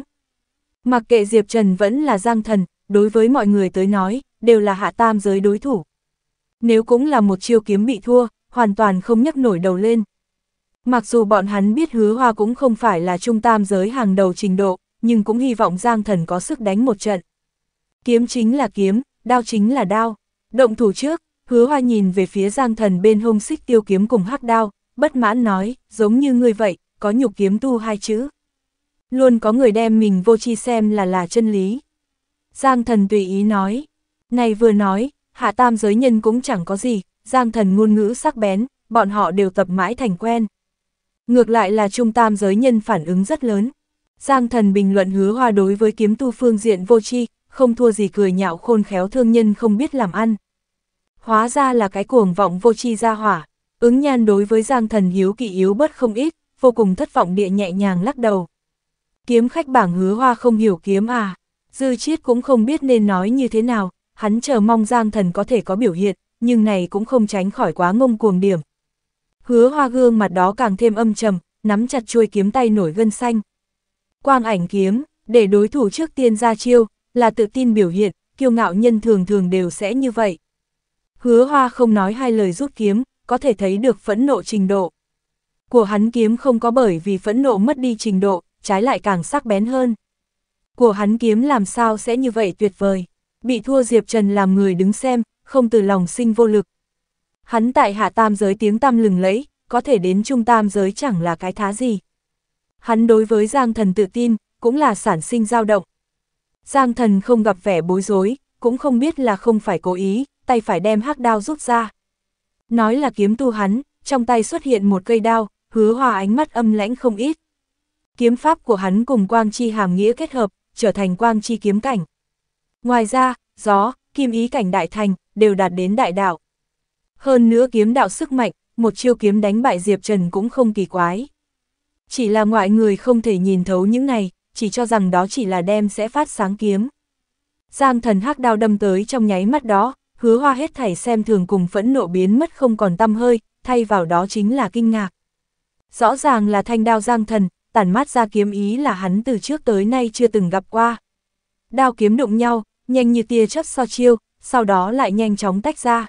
Mặc kệ Diệp Trần vẫn là giang thần, đối với mọi người tới nói, đều là hạ tam giới đối thủ. Nếu cũng là một chiêu kiếm bị thua, hoàn toàn không nhấc nổi đầu lên. Mặc dù bọn hắn biết hứa hoa cũng không phải là trung tam giới hàng đầu trình độ, nhưng cũng hy vọng giang thần có sức đánh một trận. Kiếm chính là kiếm, đao chính là đao. Động thủ trước, hứa hoa nhìn về phía giang thần bên hông xích tiêu kiếm cùng hắc đao, bất mãn nói, giống như người vậy, có nhục kiếm tu hai chữ. Luôn có người đem mình vô tri xem là là chân lý. Giang thần tùy ý nói. Này vừa nói, hạ tam giới nhân cũng chẳng có gì, giang thần ngôn ngữ sắc bén, bọn họ đều tập mãi thành quen. Ngược lại là trung tam giới nhân phản ứng rất lớn. Giang thần bình luận hứa hoa đối với kiếm tu phương diện vô tri, không thua gì cười nhạo khôn khéo thương nhân không biết làm ăn. Hóa ra là cái cuồng vọng vô tri ra hỏa, ứng nhan đối với giang thần hiếu kỳ yếu bớt không ít, vô cùng thất vọng địa nhẹ nhàng lắc đầu. Kiếm khách bảng hứa hoa không hiểu kiếm à, dư chiết cũng không biết nên nói như thế nào, hắn chờ mong Giang Thần có thể có biểu hiện, nhưng này cũng không tránh khỏi quá ngông cuồng điểm. Hứa hoa gương mặt đó càng thêm âm trầm, nắm chặt chuôi kiếm tay nổi gân xanh. Quang ảnh kiếm, để đối thủ trước tiên ra chiêu, là tự tin biểu hiện, kiêu ngạo nhân thường thường đều sẽ như vậy. Hứa hoa không nói hai lời rút kiếm, có thể thấy được phẫn nộ trình độ. Của hắn kiếm không có bởi vì phẫn nộ mất đi trình độ, trái lại càng sắc bén hơn. Của hắn kiếm làm sao sẽ như vậy tuyệt vời, bị thua Diệp Trần làm người đứng xem, không từ lòng sinh vô lực. Hắn tại hạ tam giới tiếng tam lừng lẫy, có thể đến trung tam giới chẳng là cái thá gì. Hắn đối với Giang Thần tự tin, cũng là sản sinh dao động. Giang Thần không gặp vẻ bối rối, cũng không biết là không phải cố ý, tay phải đem hắc đao rút ra. Nói là kiếm tu hắn, trong tay xuất hiện một cây đao, hứa hòa ánh mắt âm lãnh không ít kiếm pháp của hắn cùng quang chi hàm nghĩa kết hợp, trở thành quang chi kiếm cảnh. Ngoài ra, gió, kim ý cảnh đại thành, đều đạt đến đại đạo. Hơn nữa kiếm đạo sức mạnh, một chiêu kiếm đánh bại Diệp Trần cũng không kỳ quái. Chỉ là ngoại người không thể nhìn thấu những này, chỉ cho rằng đó chỉ là đem sẽ phát sáng kiếm. Giang thần hắc đao đâm tới trong nháy mắt đó, hứa hoa hết thảy xem thường cùng phẫn nộ biến mất không còn tâm hơi, thay vào đó chính là kinh ngạc. Rõ ràng là thanh đao giang thần, tản mát ra kiếm ý là hắn từ trước tới nay chưa từng gặp qua. Đao kiếm đụng nhau, nhanh như tia chớp so chiêu, sau đó lại nhanh chóng tách ra.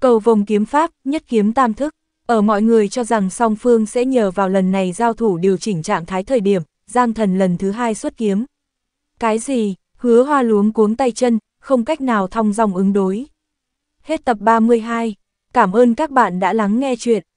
Cầu vòng kiếm pháp, nhất kiếm tam thức, ở mọi người cho rằng song phương sẽ nhờ vào lần này giao thủ điều chỉnh trạng thái thời điểm, Giang Thần lần thứ hai xuất kiếm. Cái gì, hứa hoa luống cuống tay chân, không cách nào thong dòng ứng đối. Hết tập 32, cảm ơn các bạn đã lắng nghe chuyện.